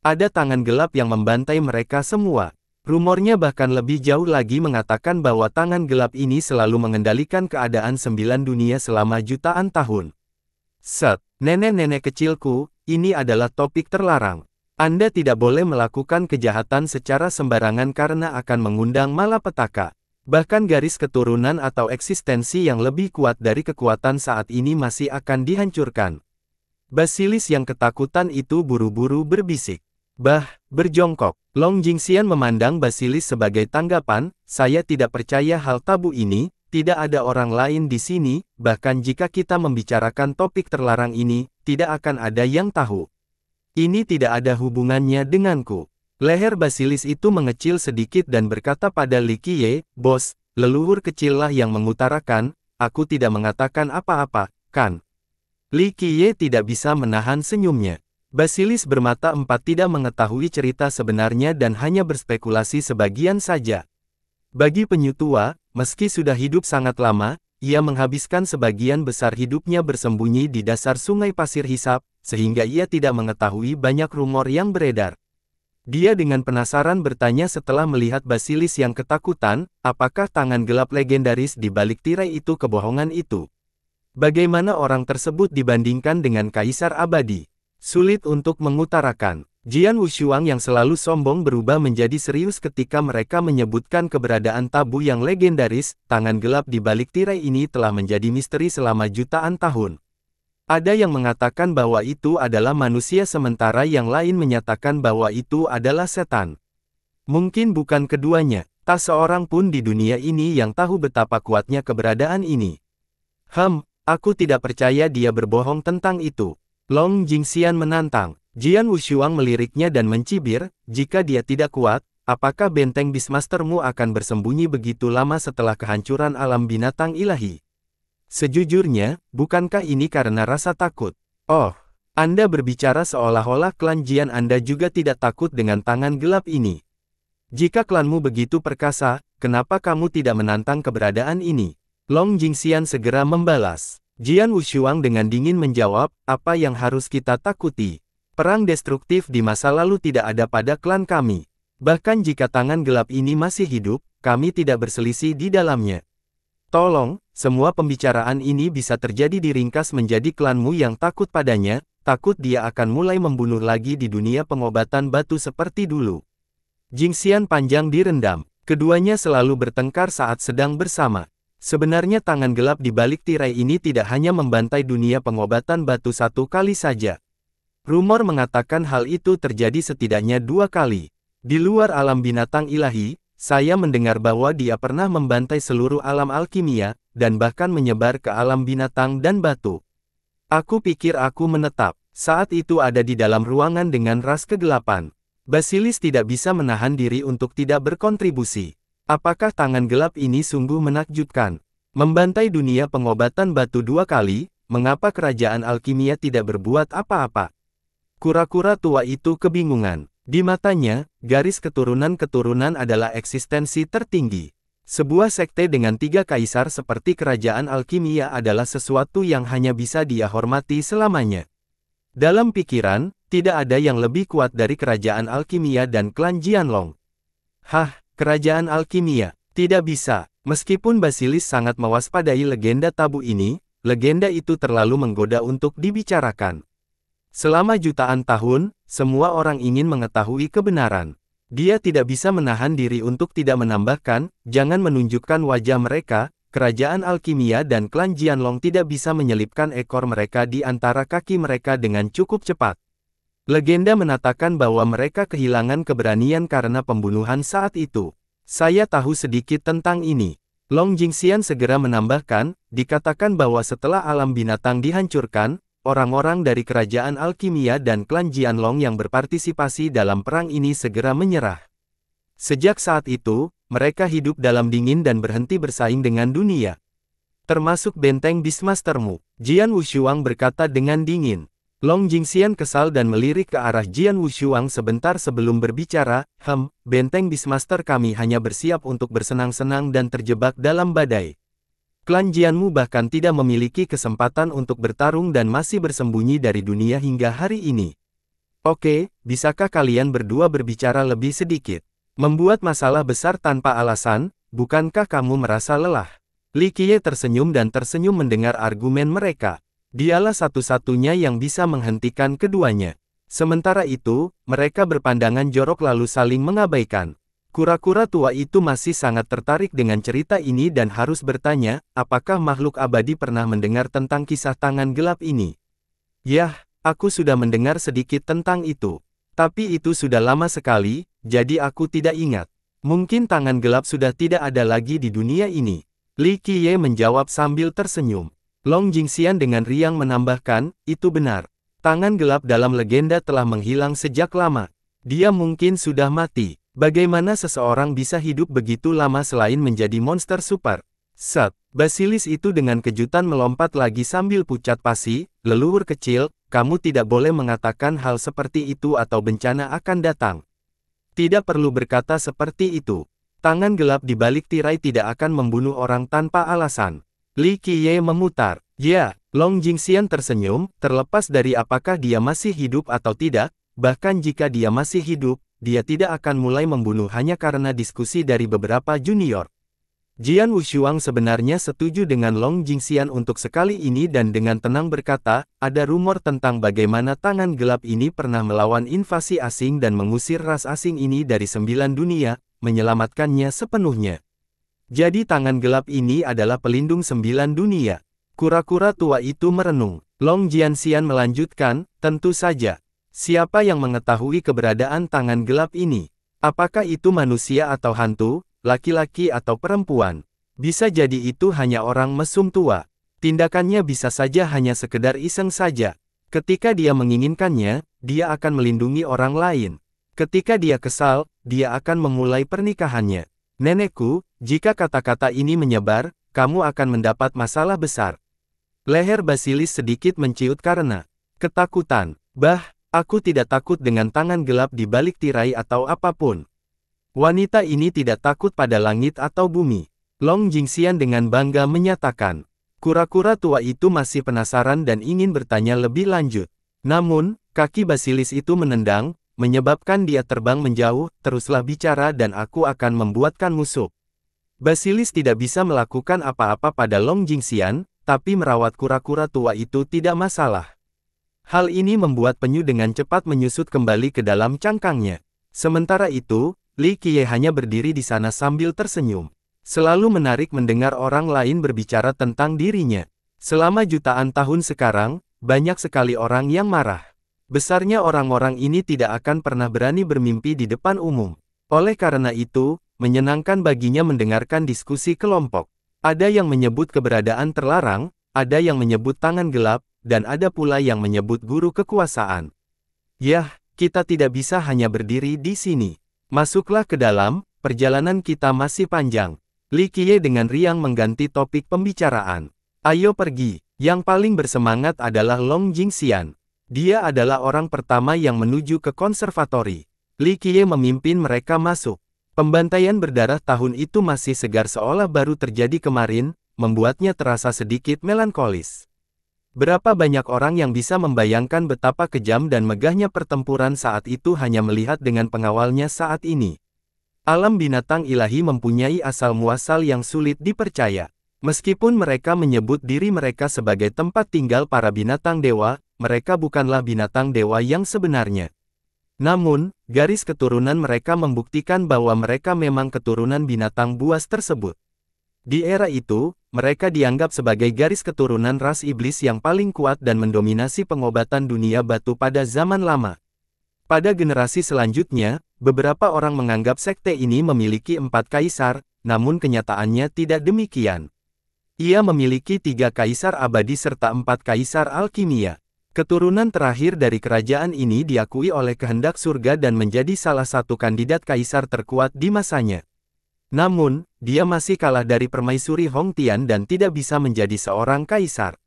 Ada tangan gelap yang membantai mereka semua. Rumornya bahkan lebih jauh lagi mengatakan bahwa tangan gelap ini selalu mengendalikan keadaan sembilan dunia selama jutaan tahun. Set, nenek-nenek kecilku, ini adalah topik terlarang. Anda tidak boleh melakukan kejahatan secara sembarangan karena akan mengundang malapetaka. Bahkan garis keturunan atau eksistensi yang lebih kuat dari kekuatan saat ini masih akan dihancurkan. Basilis yang ketakutan itu buru-buru berbisik. Bah, berjongkok. Long Jingxian memandang Basilis sebagai tanggapan, saya tidak percaya hal tabu ini, tidak ada orang lain di sini, bahkan jika kita membicarakan topik terlarang ini, tidak akan ada yang tahu. Ini tidak ada hubungannya denganku. Leher basilis itu mengecil sedikit dan berkata pada Likiye, Bos, leluhur kecillah yang mengutarakan, aku tidak mengatakan apa-apa, kan? Likiye tidak bisa menahan senyumnya. Basilis bermata empat tidak mengetahui cerita sebenarnya dan hanya berspekulasi sebagian saja. Bagi penyu tua, meski sudah hidup sangat lama, ia menghabiskan sebagian besar hidupnya bersembunyi di dasar sungai pasir hisap, sehingga ia tidak mengetahui banyak rumor yang beredar. Dia dengan penasaran bertanya setelah melihat Basilis yang ketakutan, apakah tangan gelap legendaris di balik tirai itu kebohongan itu? Bagaimana orang tersebut dibandingkan dengan Kaisar Abadi? Sulit untuk mengutarakan. Jian Wushuang yang selalu sombong berubah menjadi serius ketika mereka menyebutkan keberadaan tabu yang legendaris, tangan gelap di balik tirai ini telah menjadi misteri selama jutaan tahun. Ada yang mengatakan bahwa itu adalah manusia sementara yang lain menyatakan bahwa itu adalah setan. Mungkin bukan keduanya, tak seorang pun di dunia ini yang tahu betapa kuatnya keberadaan ini. Hem, aku tidak percaya dia berbohong tentang itu. Long Jingxian menantang, Jian Wushuang meliriknya dan mencibir, jika dia tidak kuat, apakah benteng bismastermu akan bersembunyi begitu lama setelah kehancuran alam binatang ilahi? Sejujurnya, bukankah ini karena rasa takut? Oh, Anda berbicara seolah-olah klan Jian Anda juga tidak takut dengan tangan gelap ini. Jika klanmu begitu perkasa, kenapa kamu tidak menantang keberadaan ini? Long Jingxian segera membalas. Jian Wushuang dengan dingin menjawab, apa yang harus kita takuti? Perang destruktif di masa lalu tidak ada pada klan kami. Bahkan jika tangan gelap ini masih hidup, kami tidak berselisih di dalamnya. Tolong, semua pembicaraan ini bisa terjadi diringkas menjadi klanmu yang takut padanya, takut dia akan mulai membunuh lagi di dunia pengobatan batu seperti dulu. Jingxian panjang direndam, keduanya selalu bertengkar saat sedang bersama. Sebenarnya tangan gelap di balik tirai ini tidak hanya membantai dunia pengobatan batu satu kali saja. Rumor mengatakan hal itu terjadi setidaknya dua kali. Di luar alam binatang ilahi, saya mendengar bahwa dia pernah membantai seluruh alam alkimia, dan bahkan menyebar ke alam binatang dan batu. Aku pikir aku menetap. Saat itu ada di dalam ruangan dengan ras kegelapan. Basilis tidak bisa menahan diri untuk tidak berkontribusi. Apakah tangan gelap ini sungguh menakjubkan? Membantai dunia pengobatan batu dua kali, mengapa kerajaan alkimia tidak berbuat apa-apa? Kura-kura tua itu kebingungan. Di matanya, garis keturunan-keturunan adalah eksistensi tertinggi. Sebuah sekte dengan tiga kaisar seperti kerajaan alkimia adalah sesuatu yang hanya bisa dia hormati selamanya. Dalam pikiran, tidak ada yang lebih kuat dari kerajaan alkimia dan klan Jianlong. Hah, kerajaan alkimia, tidak bisa. Meskipun Basilis sangat mewaspadai legenda tabu ini, legenda itu terlalu menggoda untuk dibicarakan. Selama jutaan tahun, semua orang ingin mengetahui kebenaran. Dia tidak bisa menahan diri untuk tidak menambahkan, jangan menunjukkan wajah mereka, kerajaan alkimia dan klan Jianlong tidak bisa menyelipkan ekor mereka di antara kaki mereka dengan cukup cepat. Legenda menatakan bahwa mereka kehilangan keberanian karena pembunuhan saat itu. Saya tahu sedikit tentang ini. Long Jingxian segera menambahkan, dikatakan bahwa setelah alam binatang dihancurkan, Orang-orang dari kerajaan Alkimia dan klan Jianlong yang berpartisipasi dalam perang ini segera menyerah. Sejak saat itu, mereka hidup dalam dingin dan berhenti bersaing dengan dunia. Termasuk benteng Bismastermu, Jian Wushuang berkata dengan dingin. Long Jingxian kesal dan melirik ke arah Jian Wushuang sebentar sebelum berbicara, Hem, benteng Bismaster kami hanya bersiap untuk bersenang-senang dan terjebak dalam badai. Klan Jianmu bahkan tidak memiliki kesempatan untuk bertarung dan masih bersembunyi dari dunia hingga hari ini. Oke, bisakah kalian berdua berbicara lebih sedikit? Membuat masalah besar tanpa alasan, bukankah kamu merasa lelah? Li Qiye tersenyum dan tersenyum mendengar argumen mereka. Dialah satu-satunya yang bisa menghentikan keduanya. Sementara itu, mereka berpandangan jorok lalu saling mengabaikan. Kura-kura tua itu masih sangat tertarik dengan cerita ini dan harus bertanya, apakah makhluk abadi pernah mendengar tentang kisah tangan gelap ini? Yah, aku sudah mendengar sedikit tentang itu. Tapi itu sudah lama sekali, jadi aku tidak ingat. Mungkin tangan gelap sudah tidak ada lagi di dunia ini. Li Qiye menjawab sambil tersenyum. Long Jingxian dengan riang menambahkan, itu benar. Tangan gelap dalam legenda telah menghilang sejak lama. Dia mungkin sudah mati. Bagaimana seseorang bisa hidup begitu lama selain menjadi monster super? Set, basilis itu dengan kejutan melompat lagi sambil pucat pasi, leluhur kecil, kamu tidak boleh mengatakan hal seperti itu atau bencana akan datang. Tidak perlu berkata seperti itu. Tangan gelap di balik tirai tidak akan membunuh orang tanpa alasan. Li Qiye memutar. Ya, Long Jingxian tersenyum, terlepas dari apakah dia masih hidup atau tidak, bahkan jika dia masih hidup, dia tidak akan mulai membunuh hanya karena diskusi dari beberapa junior. Jian Wushuang sebenarnya setuju dengan Long Jingxian untuk sekali ini dan dengan tenang berkata, ada rumor tentang bagaimana tangan gelap ini pernah melawan invasi asing dan mengusir ras asing ini dari sembilan dunia, menyelamatkannya sepenuhnya. Jadi tangan gelap ini adalah pelindung sembilan dunia. Kura-kura tua itu merenung. Long Jianxian melanjutkan, tentu saja. Siapa yang mengetahui keberadaan tangan gelap ini? Apakah itu manusia atau hantu, laki-laki atau perempuan? Bisa jadi itu hanya orang mesum tua. Tindakannya bisa saja hanya sekedar iseng saja. Ketika dia menginginkannya, dia akan melindungi orang lain. Ketika dia kesal, dia akan memulai pernikahannya. Nenekku, jika kata-kata ini menyebar, kamu akan mendapat masalah besar. Leher Basilis sedikit menciut karena ketakutan. Bah, Aku tidak takut dengan tangan gelap di balik tirai atau apapun. Wanita ini tidak takut pada langit atau bumi. Long Jingxian dengan bangga menyatakan. Kura-kura tua itu masih penasaran dan ingin bertanya lebih lanjut. Namun, kaki basilis itu menendang, menyebabkan dia terbang menjauh, teruslah bicara dan aku akan membuatkan musuh. Basilis tidak bisa melakukan apa-apa pada Long Jingxian, tapi merawat kura-kura tua itu tidak masalah. Hal ini membuat penyu dengan cepat menyusut kembali ke dalam cangkangnya. Sementara itu, Li Qiye hanya berdiri di sana sambil tersenyum. Selalu menarik mendengar orang lain berbicara tentang dirinya. Selama jutaan tahun sekarang, banyak sekali orang yang marah. Besarnya orang-orang ini tidak akan pernah berani bermimpi di depan umum. Oleh karena itu, menyenangkan baginya mendengarkan diskusi kelompok. Ada yang menyebut keberadaan terlarang, ada yang menyebut tangan gelap, dan ada pula yang menyebut guru kekuasaan. Yah, kita tidak bisa hanya berdiri di sini. Masuklah ke dalam, perjalanan kita masih panjang. Li Qiye dengan riang mengganti topik pembicaraan. Ayo pergi. Yang paling bersemangat adalah Long Jingxian. Dia adalah orang pertama yang menuju ke konservatori. Li Qiye memimpin mereka masuk. Pembantaian berdarah tahun itu masih segar seolah baru terjadi kemarin, membuatnya terasa sedikit melankolis. Berapa banyak orang yang bisa membayangkan betapa kejam dan megahnya pertempuran saat itu hanya melihat dengan pengawalnya saat ini. Alam binatang ilahi mempunyai asal-muasal yang sulit dipercaya. Meskipun mereka menyebut diri mereka sebagai tempat tinggal para binatang dewa, mereka bukanlah binatang dewa yang sebenarnya. Namun, garis keturunan mereka membuktikan bahwa mereka memang keturunan binatang buas tersebut. Di era itu, mereka dianggap sebagai garis keturunan ras iblis yang paling kuat dan mendominasi pengobatan dunia batu pada zaman lama. Pada generasi selanjutnya, beberapa orang menganggap sekte ini memiliki empat kaisar, namun kenyataannya tidak demikian. Ia memiliki tiga kaisar abadi serta empat kaisar alkimia. Keturunan terakhir dari kerajaan ini diakui oleh kehendak surga dan menjadi salah satu kandidat kaisar terkuat di masanya. Namun, dia masih kalah dari permaisuri Hong Tian dan tidak bisa menjadi seorang kaisar.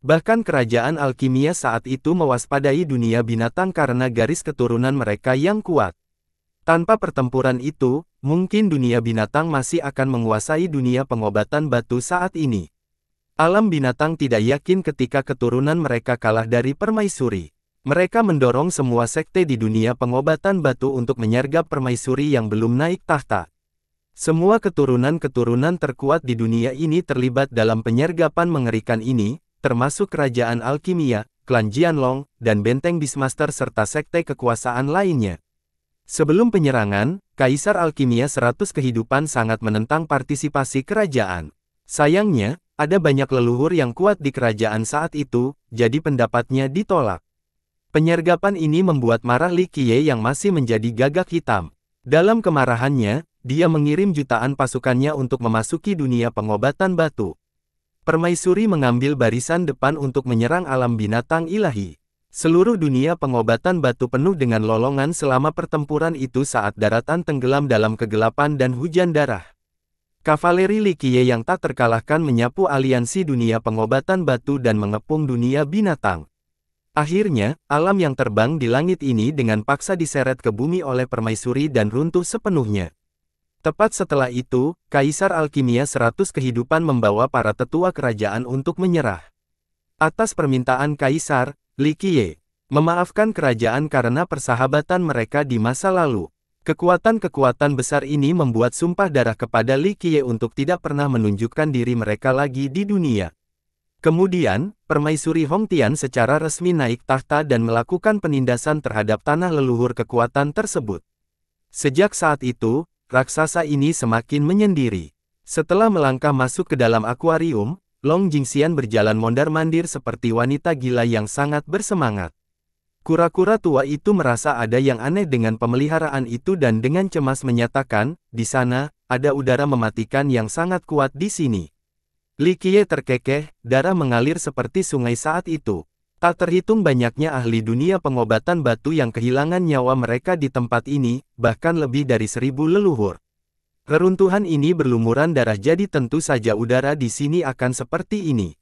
Bahkan kerajaan alkimia saat itu mewaspadai dunia binatang karena garis keturunan mereka yang kuat. Tanpa pertempuran itu, mungkin dunia binatang masih akan menguasai dunia pengobatan batu saat ini. Alam binatang tidak yakin ketika keturunan mereka kalah dari permaisuri. Mereka mendorong semua sekte di dunia pengobatan batu untuk menyergap permaisuri yang belum naik tahta. Semua keturunan-keturunan terkuat di dunia ini terlibat dalam penyergapan mengerikan ini, termasuk Kerajaan Alkimia, Klan Jianlong, dan Benteng Bismaster serta sekte kekuasaan lainnya. Sebelum penyerangan, Kaisar Alkimia 100 kehidupan sangat menentang partisipasi kerajaan. Sayangnya, ada banyak leluhur yang kuat di kerajaan saat itu, jadi pendapatnya ditolak. Penyergapan ini membuat marah Li Qiye yang masih menjadi gagak hitam. Dalam kemarahannya, dia mengirim jutaan pasukannya untuk memasuki dunia pengobatan batu. Permaisuri mengambil barisan depan untuk menyerang alam binatang ilahi. Seluruh dunia pengobatan batu penuh dengan lolongan selama pertempuran itu saat daratan tenggelam dalam kegelapan dan hujan darah. Kavaleri Likie yang tak terkalahkan menyapu aliansi dunia pengobatan batu dan mengepung dunia binatang. Akhirnya, alam yang terbang di langit ini dengan paksa diseret ke bumi oleh permaisuri dan runtuh sepenuhnya. Tepat setelah itu, Kaisar Alkimia 100 kehidupan membawa para tetua kerajaan untuk menyerah. Atas permintaan Kaisar, Li Likie memaafkan kerajaan karena persahabatan mereka di masa lalu. Kekuatan-kekuatan besar ini membuat sumpah darah kepada Li Likie untuk tidak pernah menunjukkan diri mereka lagi di dunia. Kemudian, Permaisuri Hong Tian secara resmi naik tahta dan melakukan penindasan terhadap tanah leluhur kekuatan tersebut. Sejak saat itu, Raksasa ini semakin menyendiri. Setelah melangkah masuk ke dalam akuarium, Long Jingxian berjalan mondar-mandir seperti wanita gila yang sangat bersemangat. Kura-kura tua itu merasa ada yang aneh dengan pemeliharaan itu dan dengan cemas menyatakan, di sana, ada udara mematikan yang sangat kuat di sini. Li Likie terkekeh, darah mengalir seperti sungai saat itu. Tak terhitung banyaknya ahli dunia pengobatan batu yang kehilangan nyawa mereka di tempat ini, bahkan lebih dari seribu leluhur. Keruntuhan ini berlumuran darah jadi tentu saja udara di sini akan seperti ini.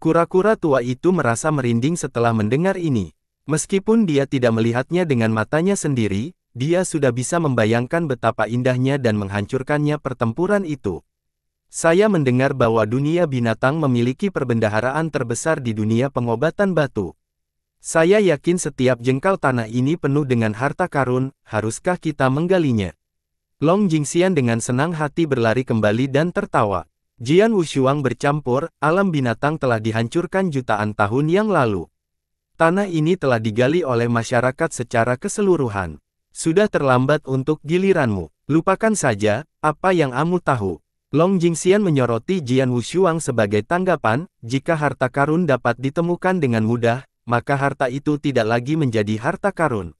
Kura-kura tua itu merasa merinding setelah mendengar ini. Meskipun dia tidak melihatnya dengan matanya sendiri, dia sudah bisa membayangkan betapa indahnya dan menghancurkannya pertempuran itu. Saya mendengar bahwa dunia binatang memiliki perbendaharaan terbesar di dunia pengobatan batu. Saya yakin setiap jengkal tanah ini penuh dengan harta karun, haruskah kita menggalinya? Long Jingxian dengan senang hati berlari kembali dan tertawa. Jian Wushuang bercampur, alam binatang telah dihancurkan jutaan tahun yang lalu. Tanah ini telah digali oleh masyarakat secara keseluruhan. Sudah terlambat untuk giliranmu. Lupakan saja, apa yang kamu tahu. Long Jingxian menyoroti Jian Wushuang sebagai tanggapan, jika harta karun dapat ditemukan dengan mudah, maka harta itu tidak lagi menjadi harta karun.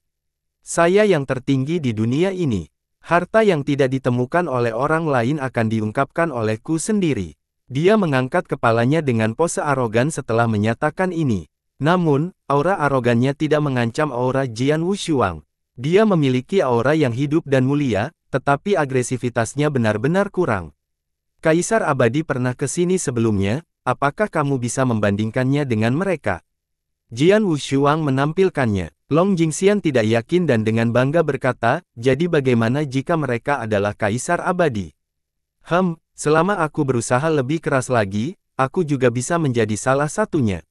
Saya yang tertinggi di dunia ini. Harta yang tidak ditemukan oleh orang lain akan diungkapkan olehku sendiri. Dia mengangkat kepalanya dengan pose arogan setelah menyatakan ini. Namun, aura arogannya tidak mengancam aura Jian Wushuang. Dia memiliki aura yang hidup dan mulia, tetapi agresivitasnya benar-benar kurang. Kaisar abadi pernah ke sini sebelumnya, apakah kamu bisa membandingkannya dengan mereka? Jian Wushuang menampilkannya. Long Jingxian tidak yakin dan dengan bangga berkata, jadi bagaimana jika mereka adalah kaisar abadi? Hem, selama aku berusaha lebih keras lagi, aku juga bisa menjadi salah satunya.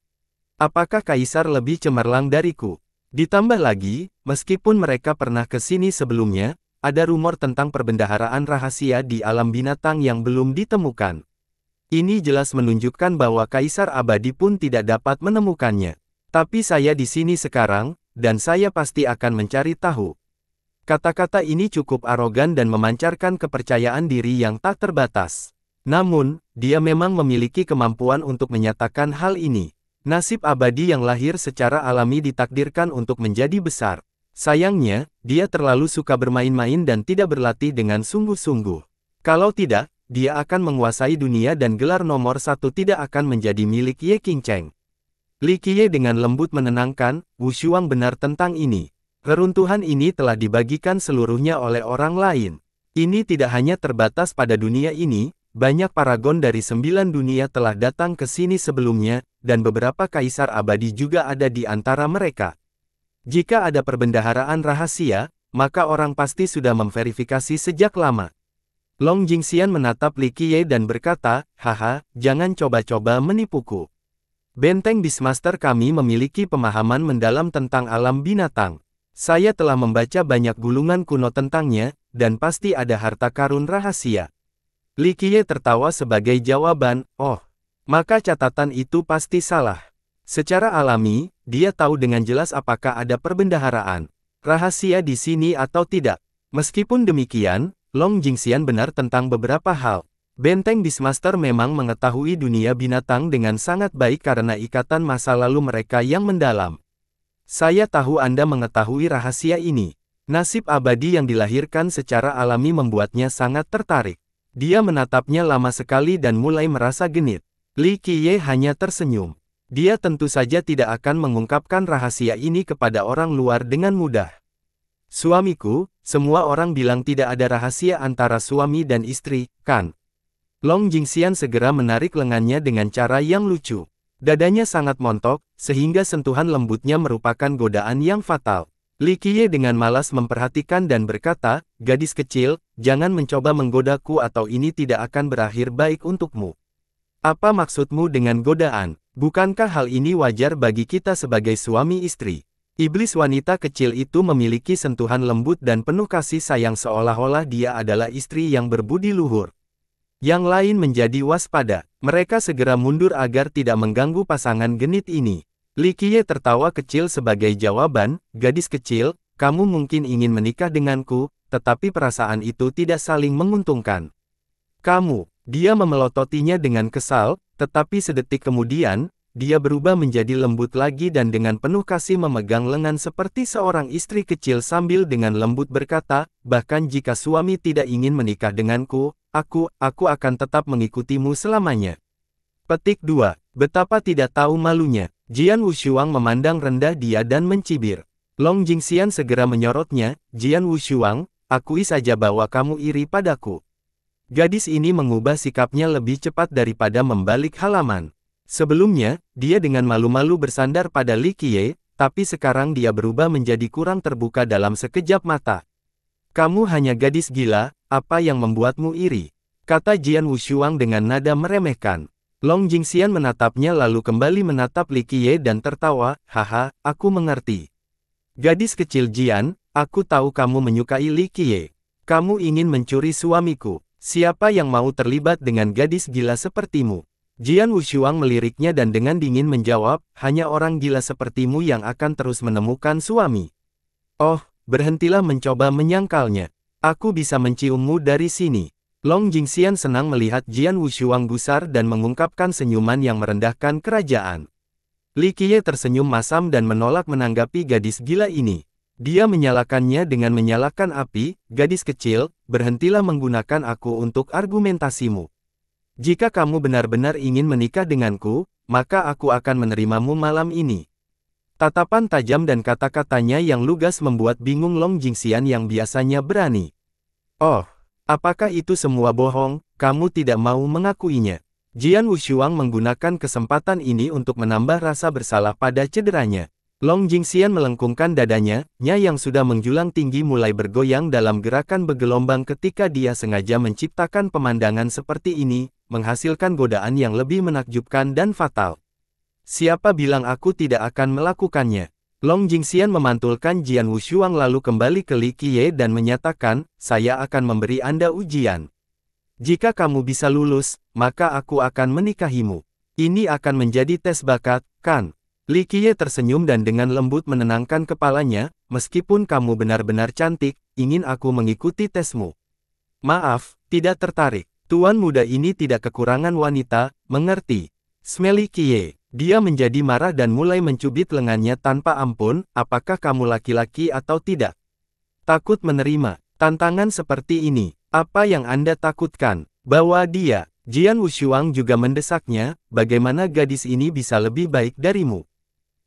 Apakah kaisar lebih cemerlang dariku? Ditambah lagi, meskipun mereka pernah ke sini sebelumnya, ada rumor tentang perbendaharaan rahasia di alam binatang yang belum ditemukan. Ini jelas menunjukkan bahwa Kaisar Abadi pun tidak dapat menemukannya. Tapi saya di sini sekarang, dan saya pasti akan mencari tahu. Kata-kata ini cukup arogan dan memancarkan kepercayaan diri yang tak terbatas. Namun, dia memang memiliki kemampuan untuk menyatakan hal ini. Nasib abadi yang lahir secara alami ditakdirkan untuk menjadi besar. Sayangnya, dia terlalu suka bermain-main dan tidak berlatih dengan sungguh-sungguh. Kalau tidak, dia akan menguasai dunia dan gelar nomor satu tidak akan menjadi milik Ye King Cheng. Li Qiye dengan lembut menenangkan, Wu Shuang benar tentang ini. Reruntuhan ini telah dibagikan seluruhnya oleh orang lain. Ini tidak hanya terbatas pada dunia ini, banyak paragon dari sembilan dunia telah datang ke sini sebelumnya, dan beberapa kaisar abadi juga ada di antara mereka. Jika ada perbendaharaan rahasia, maka orang pasti sudah memverifikasi sejak lama. Long Jingxian menatap Li Qiye dan berkata, Haha, jangan coba-coba menipuku. Benteng Bismaster kami memiliki pemahaman mendalam tentang alam binatang. Saya telah membaca banyak gulungan kuno tentangnya, dan pasti ada harta karun rahasia. Li Qiye tertawa sebagai jawaban, oh, maka catatan itu pasti salah. Secara alami, dia tahu dengan jelas apakah ada perbendaharaan, rahasia di sini atau tidak. Meskipun demikian, Long Jingxian benar tentang beberapa hal. Benteng Bismaster memang mengetahui dunia binatang dengan sangat baik karena ikatan masa lalu mereka yang mendalam. Saya tahu Anda mengetahui rahasia ini. Nasib abadi yang dilahirkan secara alami membuatnya sangat tertarik. Dia menatapnya lama sekali dan mulai merasa genit. Li Qiye hanya tersenyum. Dia tentu saja tidak akan mengungkapkan rahasia ini kepada orang luar dengan mudah. Suamiku, semua orang bilang tidak ada rahasia antara suami dan istri, kan? Long Jingxian segera menarik lengannya dengan cara yang lucu. Dadanya sangat montok, sehingga sentuhan lembutnya merupakan godaan yang fatal. Li Qiye dengan malas memperhatikan dan berkata, Gadis kecil, jangan mencoba menggodaku atau ini tidak akan berakhir baik untukmu. Apa maksudmu dengan godaan? Bukankah hal ini wajar bagi kita sebagai suami istri? Iblis wanita kecil itu memiliki sentuhan lembut dan penuh kasih sayang seolah-olah dia adalah istri yang berbudi luhur. Yang lain menjadi waspada, mereka segera mundur agar tidak mengganggu pasangan genit ini. Likie tertawa kecil sebagai jawaban, gadis kecil, kamu mungkin ingin menikah denganku, tetapi perasaan itu tidak saling menguntungkan. Kamu, dia memelototinya dengan kesal, tetapi sedetik kemudian, dia berubah menjadi lembut lagi dan dengan penuh kasih memegang lengan seperti seorang istri kecil sambil dengan lembut berkata, bahkan jika suami tidak ingin menikah denganku, aku, aku akan tetap mengikutimu selamanya. Petik 2. Betapa tidak tahu malunya, Jian Wushuang memandang rendah dia dan mencibir. Long Jingxian segera menyorotnya, Jian Wushuang, akui saja bahwa kamu iri padaku. Gadis ini mengubah sikapnya lebih cepat daripada membalik halaman. Sebelumnya, dia dengan malu-malu bersandar pada Li Qiye, tapi sekarang dia berubah menjadi kurang terbuka dalam sekejap mata. Kamu hanya gadis gila, apa yang membuatmu iri? Kata Jian Wushuang dengan nada meremehkan. Long Jingxian menatapnya lalu kembali menatap Li Qiye dan tertawa, haha, aku mengerti. Gadis kecil Jian, aku tahu kamu menyukai Li Qiye. Kamu ingin mencuri suamiku. Siapa yang mau terlibat dengan gadis gila sepertimu? Jian Wushuang meliriknya dan dengan dingin menjawab, hanya orang gila sepertimu yang akan terus menemukan suami. Oh, berhentilah mencoba menyangkalnya. Aku bisa menciummu dari sini. Long Jingxian senang melihat Jian Wushuang gusar dan mengungkapkan senyuman yang merendahkan kerajaan. Li Qiye tersenyum masam dan menolak menanggapi gadis gila ini. Dia menyalakannya dengan menyalakan api, gadis kecil, berhentilah menggunakan aku untuk argumentasimu. Jika kamu benar-benar ingin menikah denganku, maka aku akan menerimamu malam ini. Tatapan tajam dan kata-katanya yang lugas membuat bingung Long Jingxian yang biasanya berani. Oh, apakah itu semua bohong, kamu tidak mau mengakuinya? Jian Wushuang menggunakan kesempatan ini untuk menambah rasa bersalah pada cederanya. Long Jingxian melengkungkan dadanya, nya yang sudah menjulang tinggi mulai bergoyang dalam gerakan bergelombang ketika dia sengaja menciptakan pemandangan seperti ini, menghasilkan godaan yang lebih menakjubkan dan fatal. Siapa bilang aku tidak akan melakukannya? Long Jingxian memantulkan Jian Wushuang lalu kembali ke Li Qiye dan menyatakan, saya akan memberi Anda ujian. Jika kamu bisa lulus, maka aku akan menikahimu. Ini akan menjadi tes bakat, kan? Li Qiye tersenyum dan dengan lembut menenangkan kepalanya, meskipun kamu benar-benar cantik, ingin aku mengikuti tesmu. Maaf, tidak tertarik. Tuan muda ini tidak kekurangan wanita, mengerti. Smelly Qiye, dia menjadi marah dan mulai mencubit lengannya tanpa ampun, apakah kamu laki-laki atau tidak? Takut menerima tantangan seperti ini. Apa yang Anda takutkan? Bahwa dia, Jian Wushuang juga mendesaknya, bagaimana gadis ini bisa lebih baik darimu?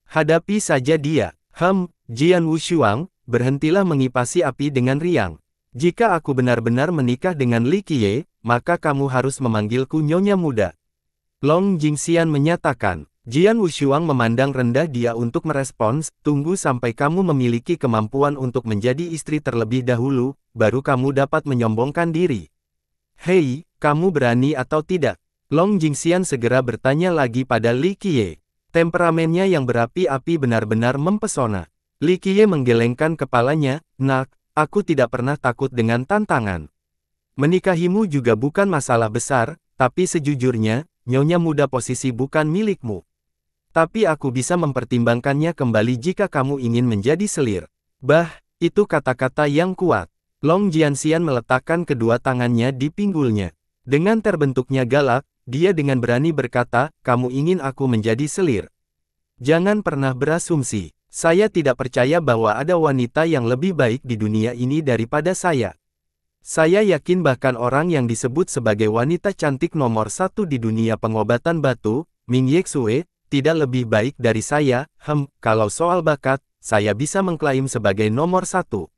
Hadapi saja dia. Hem, Jian Wushuang, berhentilah mengipasi api dengan riang. Jika aku benar-benar menikah dengan Li Qiye, maka kamu harus memanggilku Nyonya Muda. Long Jingxian menyatakan, Jian Wushuang memandang rendah dia untuk merespons, tunggu sampai kamu memiliki kemampuan untuk menjadi istri terlebih dahulu, baru kamu dapat menyombongkan diri. Hei, kamu berani atau tidak? Long Jingxian segera bertanya lagi pada Li Qiye. Temperamennya yang berapi-api benar-benar mempesona. Li Qiye menggelengkan kepalanya, nak, aku tidak pernah takut dengan tantangan. Menikahimu juga bukan masalah besar, tapi sejujurnya, nyonya muda posisi bukan milikmu. Tapi aku bisa mempertimbangkannya kembali jika kamu ingin menjadi selir. Bah, itu kata-kata yang kuat. Long Jianxian meletakkan kedua tangannya di pinggulnya. Dengan terbentuknya galak, dia dengan berani berkata, kamu ingin aku menjadi selir. Jangan pernah berasumsi. Saya tidak percaya bahwa ada wanita yang lebih baik di dunia ini daripada saya. Saya yakin bahkan orang yang disebut sebagai wanita cantik nomor satu di dunia pengobatan batu, Ming Yexue, tidak lebih baik dari saya, hem, kalau soal bakat, saya bisa mengklaim sebagai nomor satu.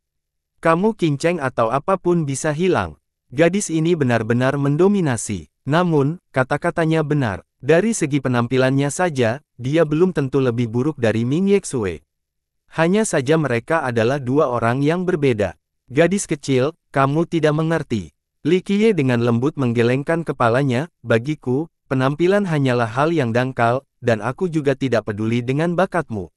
Kamu kinceng atau apapun bisa hilang. Gadis ini benar-benar mendominasi. Namun, kata-katanya benar. Dari segi penampilannya saja, dia belum tentu lebih buruk dari Ming Yexue. Hanya saja mereka adalah dua orang yang berbeda. Gadis kecil, kamu tidak mengerti. Li Qiye dengan lembut menggelengkan kepalanya, bagiku, penampilan hanyalah hal yang dangkal, dan aku juga tidak peduli dengan bakatmu.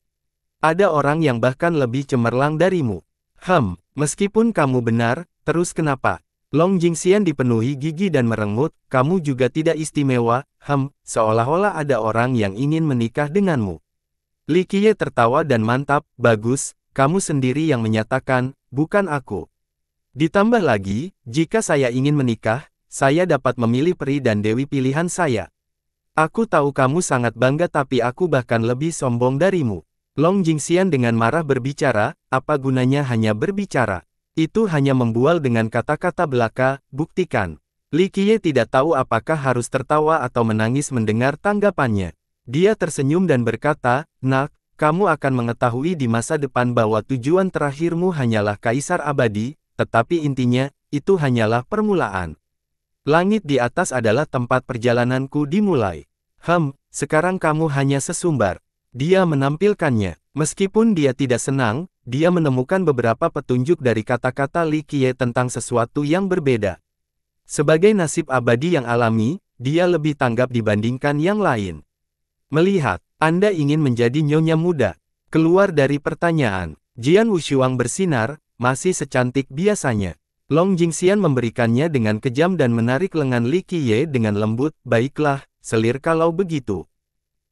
Ada orang yang bahkan lebih cemerlang darimu. Hem, meskipun kamu benar, terus kenapa? Long Jingxian dipenuhi gigi dan merengut, kamu juga tidak istimewa, hem, seolah-olah ada orang yang ingin menikah denganmu. Li Qiye tertawa dan mantap, bagus, kamu sendiri yang menyatakan, bukan aku. Ditambah lagi, jika saya ingin menikah, saya dapat memilih peri dan dewi pilihan saya. Aku tahu kamu sangat bangga tapi aku bahkan lebih sombong darimu. Long Jingxian dengan marah berbicara, apa gunanya hanya berbicara. Itu hanya membual dengan kata-kata belaka, buktikan. Li Qiye tidak tahu apakah harus tertawa atau menangis mendengar tanggapannya. Dia tersenyum dan berkata, Nak, kamu akan mengetahui di masa depan bahwa tujuan terakhirmu hanyalah Kaisar Abadi, tetapi intinya, itu hanyalah permulaan. Langit di atas adalah tempat perjalananku dimulai. Hem, sekarang kamu hanya sesumbar. Dia menampilkannya. Meskipun dia tidak senang, dia menemukan beberapa petunjuk dari kata-kata Li Qiye tentang sesuatu yang berbeda. Sebagai nasib abadi yang alami, dia lebih tanggap dibandingkan yang lain. Melihat, Anda ingin menjadi nyonya muda. Keluar dari pertanyaan, Jian Wushuang bersinar, masih secantik biasanya. Long Jingxian memberikannya dengan kejam dan menarik lengan Li Qiye dengan lembut, baiklah, selir kalau begitu.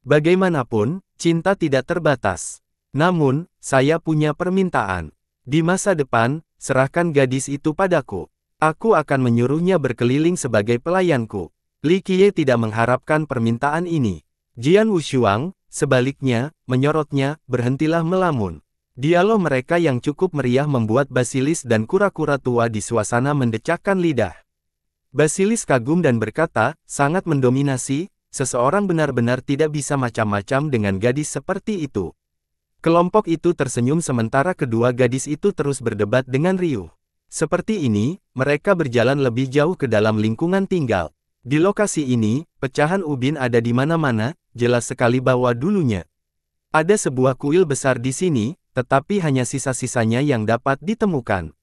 Bagaimanapun, cinta tidak terbatas. Namun, saya punya permintaan. Di masa depan, serahkan gadis itu padaku. Aku akan menyuruhnya berkeliling sebagai pelayanku. Li Qiye tidak mengharapkan permintaan ini. Jian Wushuang, sebaliknya, menyorotnya, berhentilah melamun. Dialog mereka yang cukup meriah membuat Basilis dan kura-kura tua di suasana mendecakkan lidah. Basilis kagum dan berkata, sangat mendominasi, seseorang benar-benar tidak bisa macam-macam dengan gadis seperti itu. Kelompok itu tersenyum sementara kedua gadis itu terus berdebat dengan Ryu. Seperti ini, mereka berjalan lebih jauh ke dalam lingkungan tinggal. Di lokasi ini, pecahan ubin ada di mana-mana, jelas sekali bahwa dulunya. Ada sebuah kuil besar di sini, tetapi hanya sisa-sisanya yang dapat ditemukan.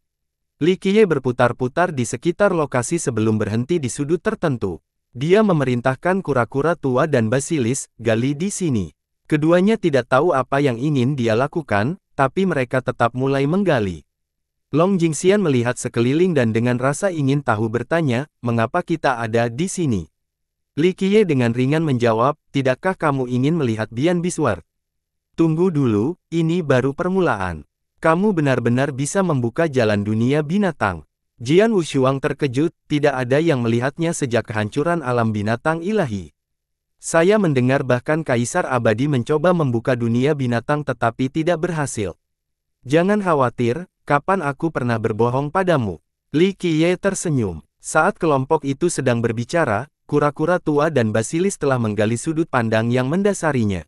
Likie berputar-putar di sekitar lokasi sebelum berhenti di sudut tertentu. Dia memerintahkan kura-kura tua dan basilis, gali di sini. Keduanya tidak tahu apa yang ingin dia lakukan, tapi mereka tetap mulai menggali. Long Jingxian melihat sekeliling dan dengan rasa ingin tahu bertanya, mengapa kita ada di sini? Li Qiye dengan ringan menjawab, tidakkah kamu ingin melihat Bian Biswar? Tunggu dulu, ini baru permulaan. Kamu benar-benar bisa membuka jalan dunia binatang. Jian Wushuang terkejut, tidak ada yang melihatnya sejak kehancuran alam binatang ilahi. Saya mendengar bahkan Kaisar Abadi mencoba membuka dunia binatang tetapi tidak berhasil. Jangan khawatir, kapan aku pernah berbohong padamu? Li Qiye tersenyum. Saat kelompok itu sedang berbicara, kura-kura tua dan basilis telah menggali sudut pandang yang mendasarinya.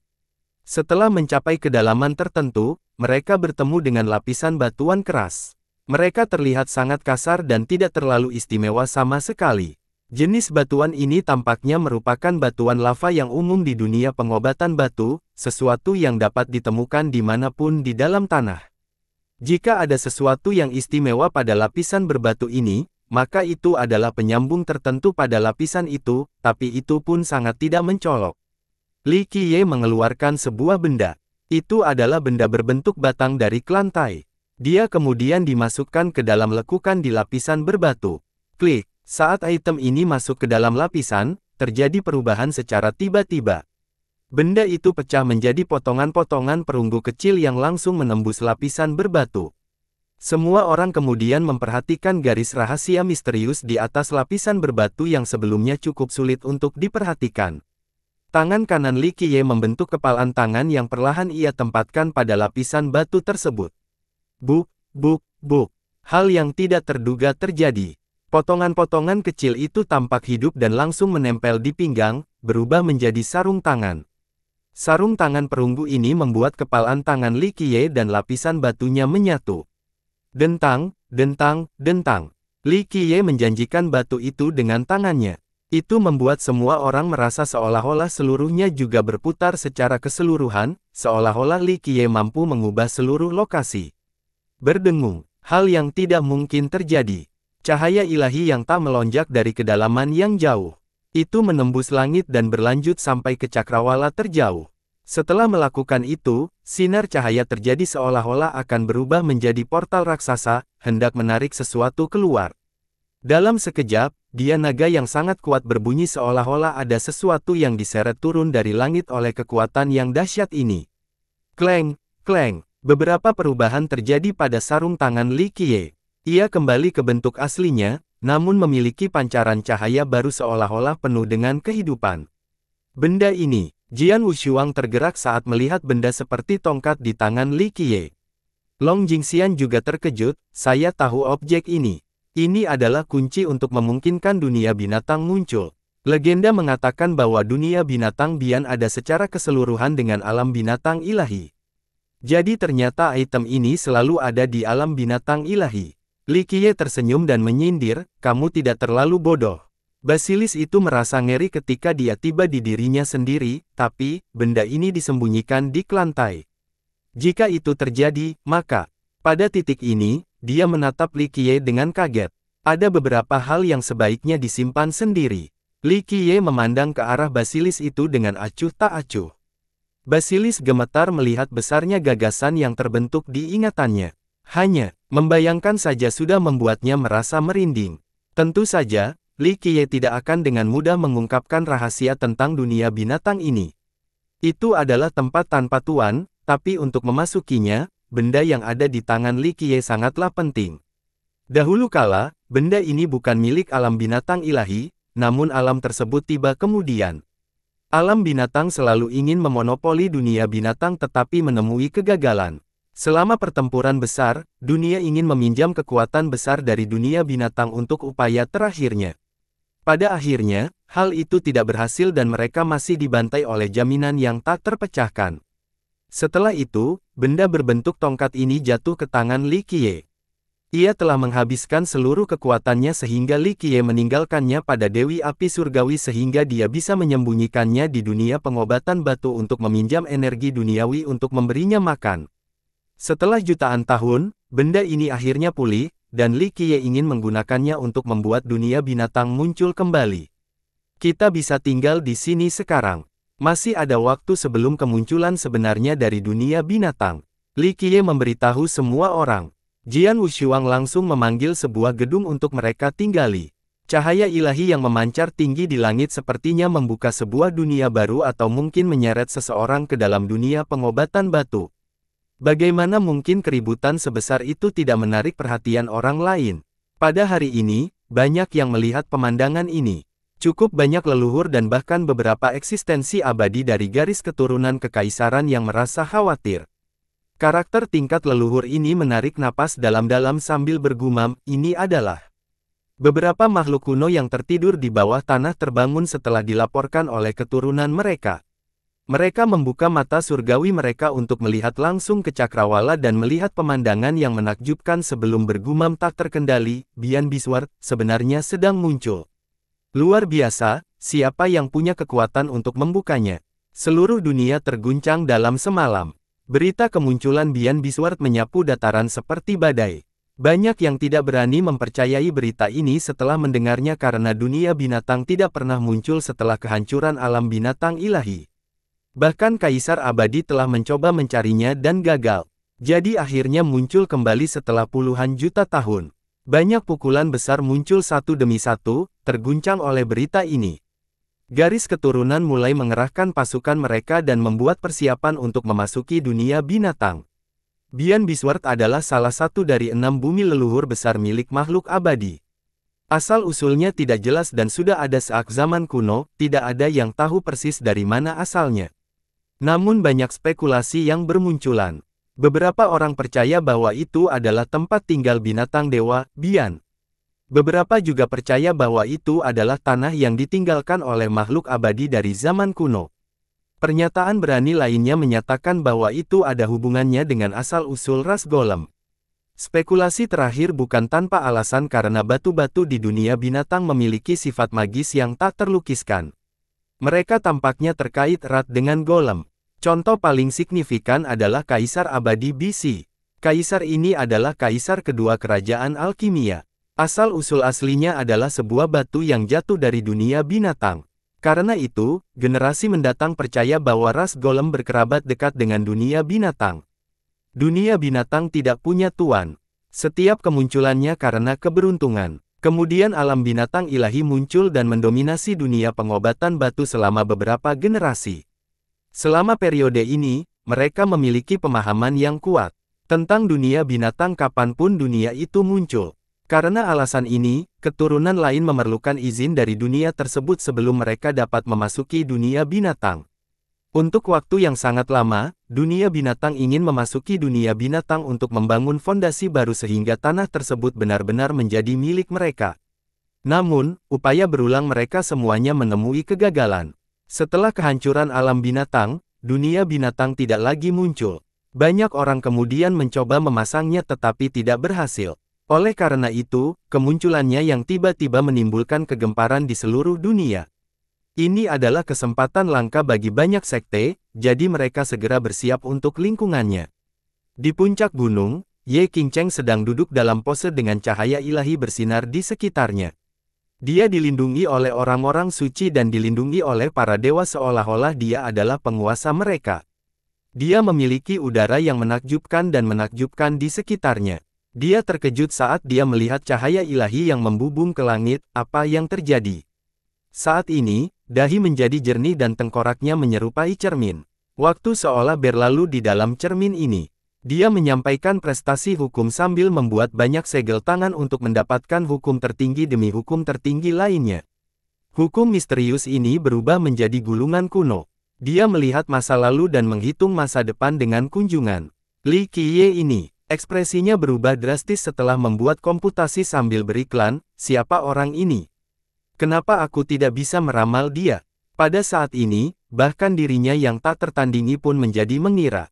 Setelah mencapai kedalaman tertentu, mereka bertemu dengan lapisan batuan keras. Mereka terlihat sangat kasar dan tidak terlalu istimewa sama sekali. Jenis batuan ini tampaknya merupakan batuan lava yang umum di dunia pengobatan batu, sesuatu yang dapat ditemukan di dimanapun di dalam tanah. Jika ada sesuatu yang istimewa pada lapisan berbatu ini, maka itu adalah penyambung tertentu pada lapisan itu, tapi itu pun sangat tidak mencolok. Li Qiye mengeluarkan sebuah benda. Itu adalah benda berbentuk batang dari kelantai. Dia kemudian dimasukkan ke dalam lekukan di lapisan berbatu. Klik. Saat item ini masuk ke dalam lapisan, terjadi perubahan secara tiba-tiba. Benda itu pecah menjadi potongan-potongan perunggu kecil yang langsung menembus lapisan berbatu. Semua orang kemudian memperhatikan garis rahasia misterius di atas lapisan berbatu yang sebelumnya cukup sulit untuk diperhatikan. Tangan kanan Li Qiye membentuk kepalan tangan yang perlahan ia tempatkan pada lapisan batu tersebut. Buk, buk, buk. Hal yang tidak terduga terjadi. Potongan-potongan kecil itu tampak hidup dan langsung menempel di pinggang, berubah menjadi sarung tangan. Sarung tangan perunggu ini membuat kepalan tangan Li Qiye dan lapisan batunya menyatu. Dentang, dentang, dentang. Li Qiye menjanjikan batu itu dengan tangannya. Itu membuat semua orang merasa seolah-olah seluruhnya juga berputar secara keseluruhan, seolah-olah Li Qiye mampu mengubah seluruh lokasi. Berdengung, hal yang tidak mungkin terjadi. Cahaya ilahi yang tak melonjak dari kedalaman yang jauh. Itu menembus langit dan berlanjut sampai ke cakrawala terjauh. Setelah melakukan itu, sinar cahaya terjadi seolah-olah akan berubah menjadi portal raksasa, hendak menarik sesuatu keluar. Dalam sekejap, dia naga yang sangat kuat berbunyi seolah-olah ada sesuatu yang diseret turun dari langit oleh kekuatan yang dahsyat ini. Kleng, kleng, beberapa perubahan terjadi pada sarung tangan Li Qiye. Ia kembali ke bentuk aslinya, namun memiliki pancaran cahaya baru seolah-olah penuh dengan kehidupan. Benda ini, Jian Wushuang tergerak saat melihat benda seperti tongkat di tangan Li Qiye. Long Jingxian juga terkejut, saya tahu objek ini. Ini adalah kunci untuk memungkinkan dunia binatang muncul. Legenda mengatakan bahwa dunia binatang Bian ada secara keseluruhan dengan alam binatang ilahi. Jadi ternyata item ini selalu ada di alam binatang ilahi. Li Qiye tersenyum dan menyindir, kamu tidak terlalu bodoh. Basilis itu merasa ngeri ketika dia tiba di dirinya sendiri, tapi, benda ini disembunyikan di lantai. Jika itu terjadi, maka, pada titik ini, dia menatap Li Qiye dengan kaget. Ada beberapa hal yang sebaiknya disimpan sendiri. Li Qiye memandang ke arah Basilis itu dengan acuh tak acuh. Basilis gemetar melihat besarnya gagasan yang terbentuk di ingatannya. Hanya, membayangkan saja sudah membuatnya merasa merinding. Tentu saja, Li Qiye tidak akan dengan mudah mengungkapkan rahasia tentang dunia binatang ini. Itu adalah tempat tanpa tuan, tapi untuk memasukinya, benda yang ada di tangan Li Qiye sangatlah penting. Dahulu kala, benda ini bukan milik alam binatang ilahi, namun alam tersebut tiba kemudian. Alam binatang selalu ingin memonopoli dunia binatang tetapi menemui kegagalan. Selama pertempuran besar, dunia ingin meminjam kekuatan besar dari dunia binatang untuk upaya terakhirnya. Pada akhirnya, hal itu tidak berhasil dan mereka masih dibantai oleh jaminan yang tak terpecahkan. Setelah itu, benda berbentuk tongkat ini jatuh ke tangan Li Qiye. Ia telah menghabiskan seluruh kekuatannya sehingga Li Qiye meninggalkannya pada Dewi Api Surgawi sehingga dia bisa menyembunyikannya di dunia pengobatan batu untuk meminjam energi duniawi untuk memberinya makan. Setelah jutaan tahun, benda ini akhirnya pulih, dan Li Qiye ingin menggunakannya untuk membuat dunia binatang muncul kembali. Kita bisa tinggal di sini sekarang. Masih ada waktu sebelum kemunculan sebenarnya dari dunia binatang. Li Qiye memberitahu semua orang. Jian Wushuang langsung memanggil sebuah gedung untuk mereka tinggali. Cahaya ilahi yang memancar tinggi di langit sepertinya membuka sebuah dunia baru atau mungkin menyeret seseorang ke dalam dunia pengobatan batu. Bagaimana mungkin keributan sebesar itu tidak menarik perhatian orang lain? Pada hari ini, banyak yang melihat pemandangan ini. Cukup banyak leluhur dan bahkan beberapa eksistensi abadi dari garis keturunan kekaisaran yang merasa khawatir. Karakter tingkat leluhur ini menarik napas dalam-dalam sambil bergumam, ini adalah beberapa makhluk kuno yang tertidur di bawah tanah terbangun setelah dilaporkan oleh keturunan mereka. Mereka membuka mata surgawi mereka untuk melihat langsung ke cakrawala dan melihat pemandangan yang menakjubkan sebelum bergumam tak terkendali, Bian Biswar, sebenarnya sedang muncul. Luar biasa, siapa yang punya kekuatan untuk membukanya? Seluruh dunia terguncang dalam semalam. Berita kemunculan Bian Biswart menyapu dataran seperti badai. Banyak yang tidak berani mempercayai berita ini setelah mendengarnya karena dunia binatang tidak pernah muncul setelah kehancuran alam binatang ilahi. Bahkan Kaisar Abadi telah mencoba mencarinya dan gagal. Jadi akhirnya muncul kembali setelah puluhan juta tahun. Banyak pukulan besar muncul satu demi satu, terguncang oleh berita ini. Garis keturunan mulai mengerahkan pasukan mereka dan membuat persiapan untuk memasuki dunia binatang. Bian Biswart adalah salah satu dari enam bumi leluhur besar milik makhluk abadi. Asal-usulnya tidak jelas dan sudah ada saat zaman kuno, tidak ada yang tahu persis dari mana asalnya. Namun banyak spekulasi yang bermunculan. Beberapa orang percaya bahwa itu adalah tempat tinggal binatang dewa, Bian. Beberapa juga percaya bahwa itu adalah tanah yang ditinggalkan oleh makhluk abadi dari zaman kuno. Pernyataan berani lainnya menyatakan bahwa itu ada hubungannya dengan asal-usul ras golem. Spekulasi terakhir bukan tanpa alasan karena batu-batu di dunia binatang memiliki sifat magis yang tak terlukiskan. Mereka tampaknya terkait erat dengan golem. Contoh paling signifikan adalah Kaisar Abadi BC. Kaisar ini adalah kaisar kedua kerajaan alkimia. Asal-usul aslinya adalah sebuah batu yang jatuh dari dunia binatang. Karena itu, generasi mendatang percaya bahwa ras golem berkerabat dekat dengan dunia binatang. Dunia binatang tidak punya tuan. Setiap kemunculannya karena keberuntungan. Kemudian alam binatang ilahi muncul dan mendominasi dunia pengobatan batu selama beberapa generasi. Selama periode ini, mereka memiliki pemahaman yang kuat tentang dunia binatang kapanpun dunia itu muncul. Karena alasan ini, keturunan lain memerlukan izin dari dunia tersebut sebelum mereka dapat memasuki dunia binatang. Untuk waktu yang sangat lama, dunia binatang ingin memasuki dunia binatang untuk membangun fondasi baru sehingga tanah tersebut benar-benar menjadi milik mereka. Namun, upaya berulang mereka semuanya menemui kegagalan. Setelah kehancuran alam binatang, dunia binatang tidak lagi muncul. Banyak orang kemudian mencoba memasangnya tetapi tidak berhasil. Oleh karena itu, kemunculannya yang tiba-tiba menimbulkan kegemparan di seluruh dunia. Ini adalah kesempatan langka bagi banyak sekte, jadi mereka segera bersiap untuk lingkungannya. Di puncak gunung, Ye Qingcheng sedang duduk dalam pose dengan cahaya ilahi bersinar di sekitarnya. Dia dilindungi oleh orang-orang suci dan dilindungi oleh para dewa seolah-olah dia adalah penguasa mereka. Dia memiliki udara yang menakjubkan dan menakjubkan di sekitarnya. Dia terkejut saat dia melihat cahaya ilahi yang membubung ke langit, apa yang terjadi. Saat ini, Dahi menjadi jernih dan tengkoraknya menyerupai cermin. Waktu seolah berlalu di dalam cermin ini. Dia menyampaikan prestasi hukum sambil membuat banyak segel tangan untuk mendapatkan hukum tertinggi demi hukum tertinggi lainnya. Hukum misterius ini berubah menjadi gulungan kuno. Dia melihat masa lalu dan menghitung masa depan dengan kunjungan. Li Qiye ini, ekspresinya berubah drastis setelah membuat komputasi sambil beriklan, siapa orang ini? Kenapa aku tidak bisa meramal dia? Pada saat ini, bahkan dirinya yang tak tertandingi pun menjadi mengira.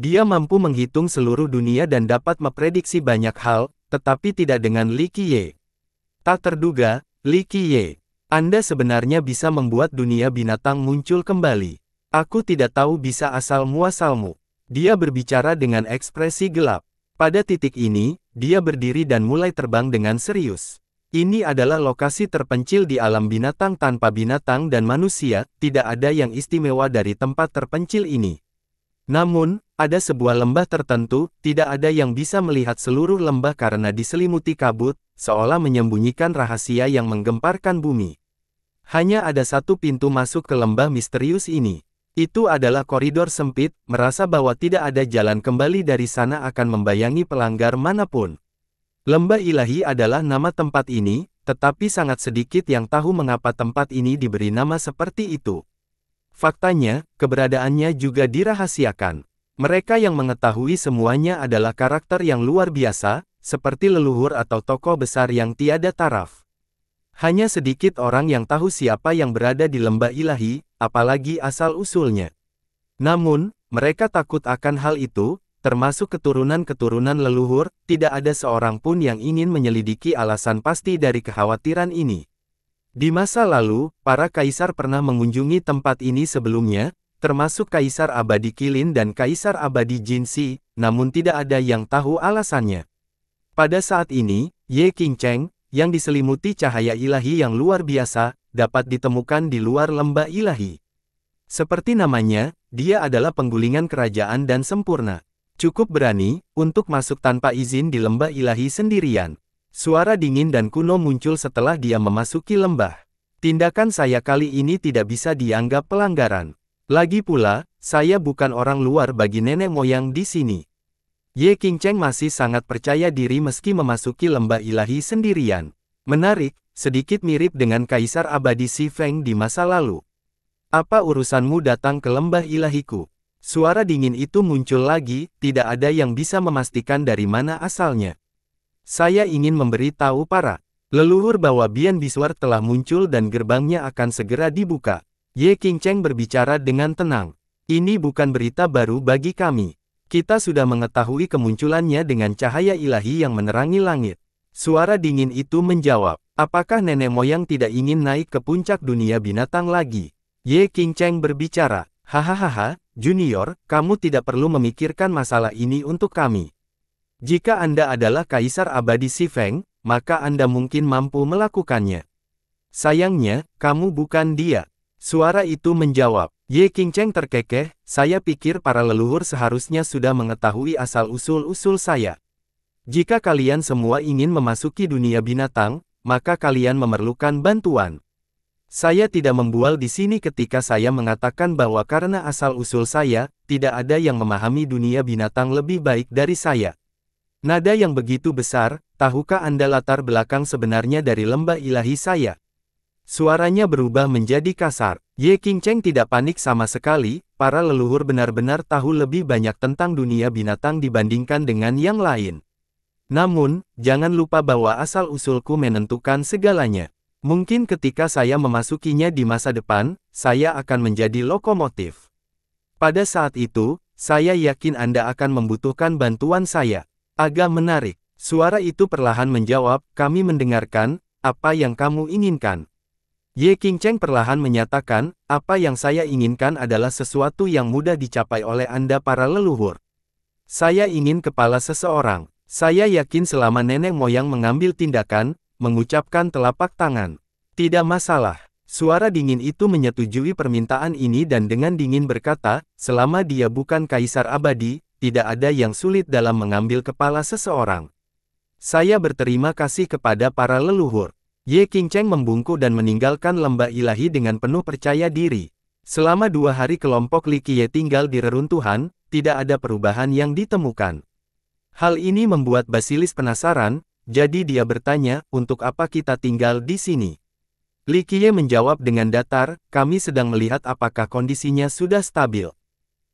Dia mampu menghitung seluruh dunia dan dapat memprediksi banyak hal, tetapi tidak dengan Li Qiye. Tak terduga, Li Qiye, Anda sebenarnya bisa membuat dunia binatang muncul kembali. Aku tidak tahu bisa asal-muasalmu. Dia berbicara dengan ekspresi gelap. Pada titik ini, dia berdiri dan mulai terbang dengan serius. Ini adalah lokasi terpencil di alam binatang tanpa binatang dan manusia, tidak ada yang istimewa dari tempat terpencil ini. Namun, ada sebuah lembah tertentu, tidak ada yang bisa melihat seluruh lembah karena diselimuti kabut, seolah menyembunyikan rahasia yang menggemparkan bumi. Hanya ada satu pintu masuk ke lembah misterius ini. Itu adalah koridor sempit, merasa bahwa tidak ada jalan kembali dari sana akan membayangi pelanggar manapun. Lembah Ilahi adalah nama tempat ini, tetapi sangat sedikit yang tahu mengapa tempat ini diberi nama seperti itu. Faktanya, keberadaannya juga dirahasiakan. Mereka yang mengetahui semuanya adalah karakter yang luar biasa, seperti leluhur atau tokoh besar yang tiada taraf. Hanya sedikit orang yang tahu siapa yang berada di lembah ilahi, apalagi asal-usulnya. Namun, mereka takut akan hal itu, termasuk keturunan-keturunan leluhur, tidak ada seorang pun yang ingin menyelidiki alasan pasti dari kekhawatiran ini. Di masa lalu, para kaisar pernah mengunjungi tempat ini sebelumnya, termasuk Kaisar Abadi Kilin dan Kaisar Abadi Jinsi, namun tidak ada yang tahu alasannya. Pada saat ini, Ye King Cheng, yang diselimuti cahaya ilahi yang luar biasa, dapat ditemukan di luar lembah ilahi. Seperti namanya, dia adalah penggulingan kerajaan dan sempurna. Cukup berani, untuk masuk tanpa izin di lembah ilahi sendirian. Suara dingin dan kuno muncul setelah dia memasuki lembah. Tindakan saya kali ini tidak bisa dianggap pelanggaran. Lagi pula, saya bukan orang luar bagi nenek moyang di sini. Ye King Cheng masih sangat percaya diri meski memasuki lembah ilahi sendirian. Menarik, sedikit mirip dengan Kaisar Abadi Si Feng di masa lalu. Apa urusanmu datang ke lembah ilahiku? Suara dingin itu muncul lagi, tidak ada yang bisa memastikan dari mana asalnya. Saya ingin memberi tahu para leluhur bahwa Bian Biswar telah muncul dan gerbangnya akan segera dibuka. Ye King Cheng berbicara dengan tenang. Ini bukan berita baru bagi kami. Kita sudah mengetahui kemunculannya dengan cahaya ilahi yang menerangi langit. Suara dingin itu menjawab, apakah nenek moyang tidak ingin naik ke puncak dunia binatang lagi? Ye King Cheng berbicara, hahaha, Junior, kamu tidak perlu memikirkan masalah ini untuk kami. Jika Anda adalah Kaisar Abadi Sifeng, maka Anda mungkin mampu melakukannya. Sayangnya, kamu bukan dia. Suara itu menjawab, Ye King Cheng terkekeh, saya pikir para leluhur seharusnya sudah mengetahui asal-usul-usul saya. Jika kalian semua ingin memasuki dunia binatang, maka kalian memerlukan bantuan. Saya tidak membual di sini ketika saya mengatakan bahwa karena asal-usul saya, tidak ada yang memahami dunia binatang lebih baik dari saya. Nada yang begitu besar, tahukah Anda latar belakang sebenarnya dari lembah ilahi saya? Suaranya berubah menjadi kasar. Ye King Cheng tidak panik sama sekali, para leluhur benar-benar tahu lebih banyak tentang dunia binatang dibandingkan dengan yang lain. Namun, jangan lupa bahwa asal-usulku menentukan segalanya. Mungkin ketika saya memasukinya di masa depan, saya akan menjadi lokomotif. Pada saat itu, saya yakin Anda akan membutuhkan bantuan saya. Agak menarik. Suara itu perlahan menjawab, kami mendengarkan, apa yang kamu inginkan. Ye King Cheng perlahan menyatakan, apa yang saya inginkan adalah sesuatu yang mudah dicapai oleh Anda para leluhur. Saya ingin kepala seseorang. Saya yakin selama nenek moyang mengambil tindakan, mengucapkan telapak tangan. Tidak masalah. Suara dingin itu menyetujui permintaan ini dan dengan dingin berkata, selama dia bukan kaisar abadi, tidak ada yang sulit dalam mengambil kepala seseorang. Saya berterima kasih kepada para leluhur. Ye King Cheng membungkuk dan meninggalkan lembah ilahi dengan penuh percaya diri. Selama dua hari kelompok Li Qiye tinggal di reruntuhan, tidak ada perubahan yang ditemukan. Hal ini membuat Basilis penasaran, jadi dia bertanya, untuk apa kita tinggal di sini? Li Qiye menjawab dengan datar, kami sedang melihat apakah kondisinya sudah stabil.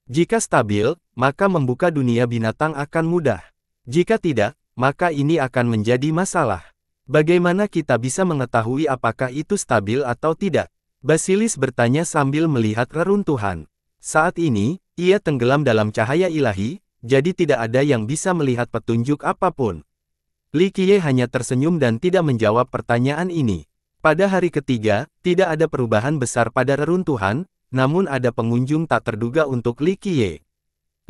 Jika stabil, maka membuka dunia binatang akan mudah. Jika tidak, maka ini akan menjadi masalah. Bagaimana kita bisa mengetahui apakah itu stabil atau tidak? Basilis bertanya sambil melihat reruntuhan. Saat ini, ia tenggelam dalam cahaya ilahi, jadi tidak ada yang bisa melihat petunjuk apapun. Li Qiye hanya tersenyum dan tidak menjawab pertanyaan ini. Pada hari ketiga, tidak ada perubahan besar pada reruntuhan, namun ada pengunjung tak terduga untuk Li Qiye.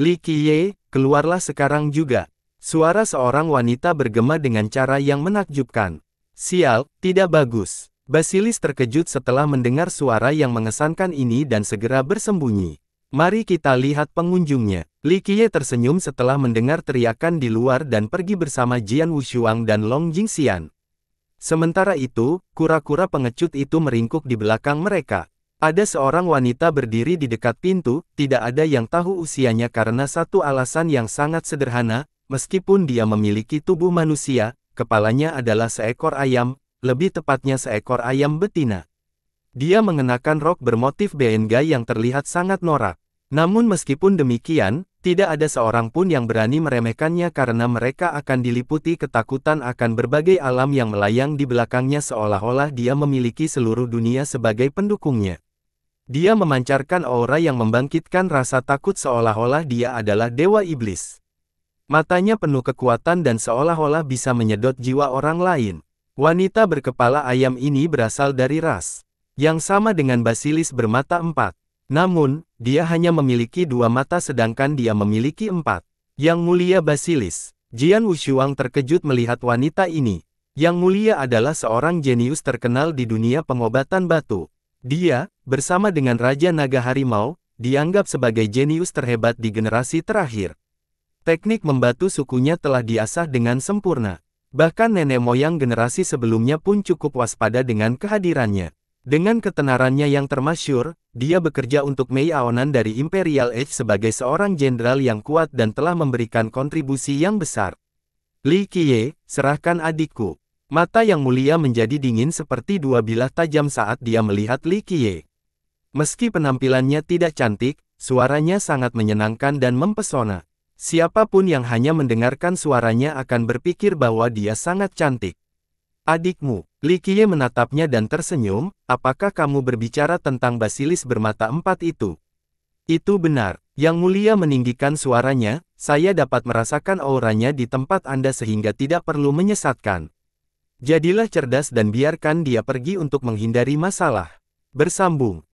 Li Qiye, keluarlah sekarang juga. Suara seorang wanita bergema dengan cara yang menakjubkan. Sial, tidak bagus. Basilis terkejut setelah mendengar suara yang mengesankan ini dan segera bersembunyi. Mari kita lihat pengunjungnya. Li Qiye tersenyum setelah mendengar teriakan di luar dan pergi bersama Jian Wushuang dan Long Jingxian. Sementara itu, kura-kura pengecut itu meringkuk di belakang mereka. Ada seorang wanita berdiri di dekat pintu, tidak ada yang tahu usianya karena satu alasan yang sangat sederhana, meskipun dia memiliki tubuh manusia, kepalanya adalah seekor ayam, lebih tepatnya seekor ayam betina. Dia mengenakan rok bermotif Beengai yang terlihat sangat norak. Namun meskipun demikian, tidak ada seorang pun yang berani meremehkannya karena mereka akan diliputi ketakutan akan berbagai alam yang melayang di belakangnya seolah-olah dia memiliki seluruh dunia sebagai pendukungnya. Dia memancarkan aura yang membangkitkan rasa takut seolah-olah dia adalah dewa iblis. Matanya penuh kekuatan dan seolah-olah bisa menyedot jiwa orang lain. Wanita berkepala ayam ini berasal dari ras yang sama dengan basilis bermata empat. Namun, dia hanya memiliki dua mata sedangkan dia memiliki empat. Yang mulia basilis, Jian Wushuang terkejut melihat wanita ini. Yang mulia adalah seorang jenius terkenal di dunia pengobatan batu. Dia, bersama dengan Raja Naga Harimau, dianggap sebagai jenius terhebat di generasi terakhir. Teknik membatu sukunya telah diasah dengan sempurna. Bahkan nenek moyang generasi sebelumnya pun cukup waspada dengan kehadirannya. Dengan ketenarannya yang termasyur, dia bekerja untuk Mei Aonan dari Imperial Age sebagai seorang jenderal yang kuat dan telah memberikan kontribusi yang besar. Li Qiye, serahkan adikku. Mata yang mulia menjadi dingin seperti dua bilah tajam saat dia melihat Li Qiye. Meski penampilannya tidak cantik, suaranya sangat menyenangkan dan mempesona. Siapapun yang hanya mendengarkan suaranya akan berpikir bahwa dia sangat cantik. Adikmu, Likie menatapnya dan tersenyum, apakah kamu berbicara tentang basilis bermata empat itu? Itu benar, Yang Mulia meninggikan suaranya, saya dapat merasakan auranya di tempat Anda sehingga tidak perlu menyesatkan. Jadilah cerdas dan biarkan dia pergi untuk menghindari masalah. Bersambung.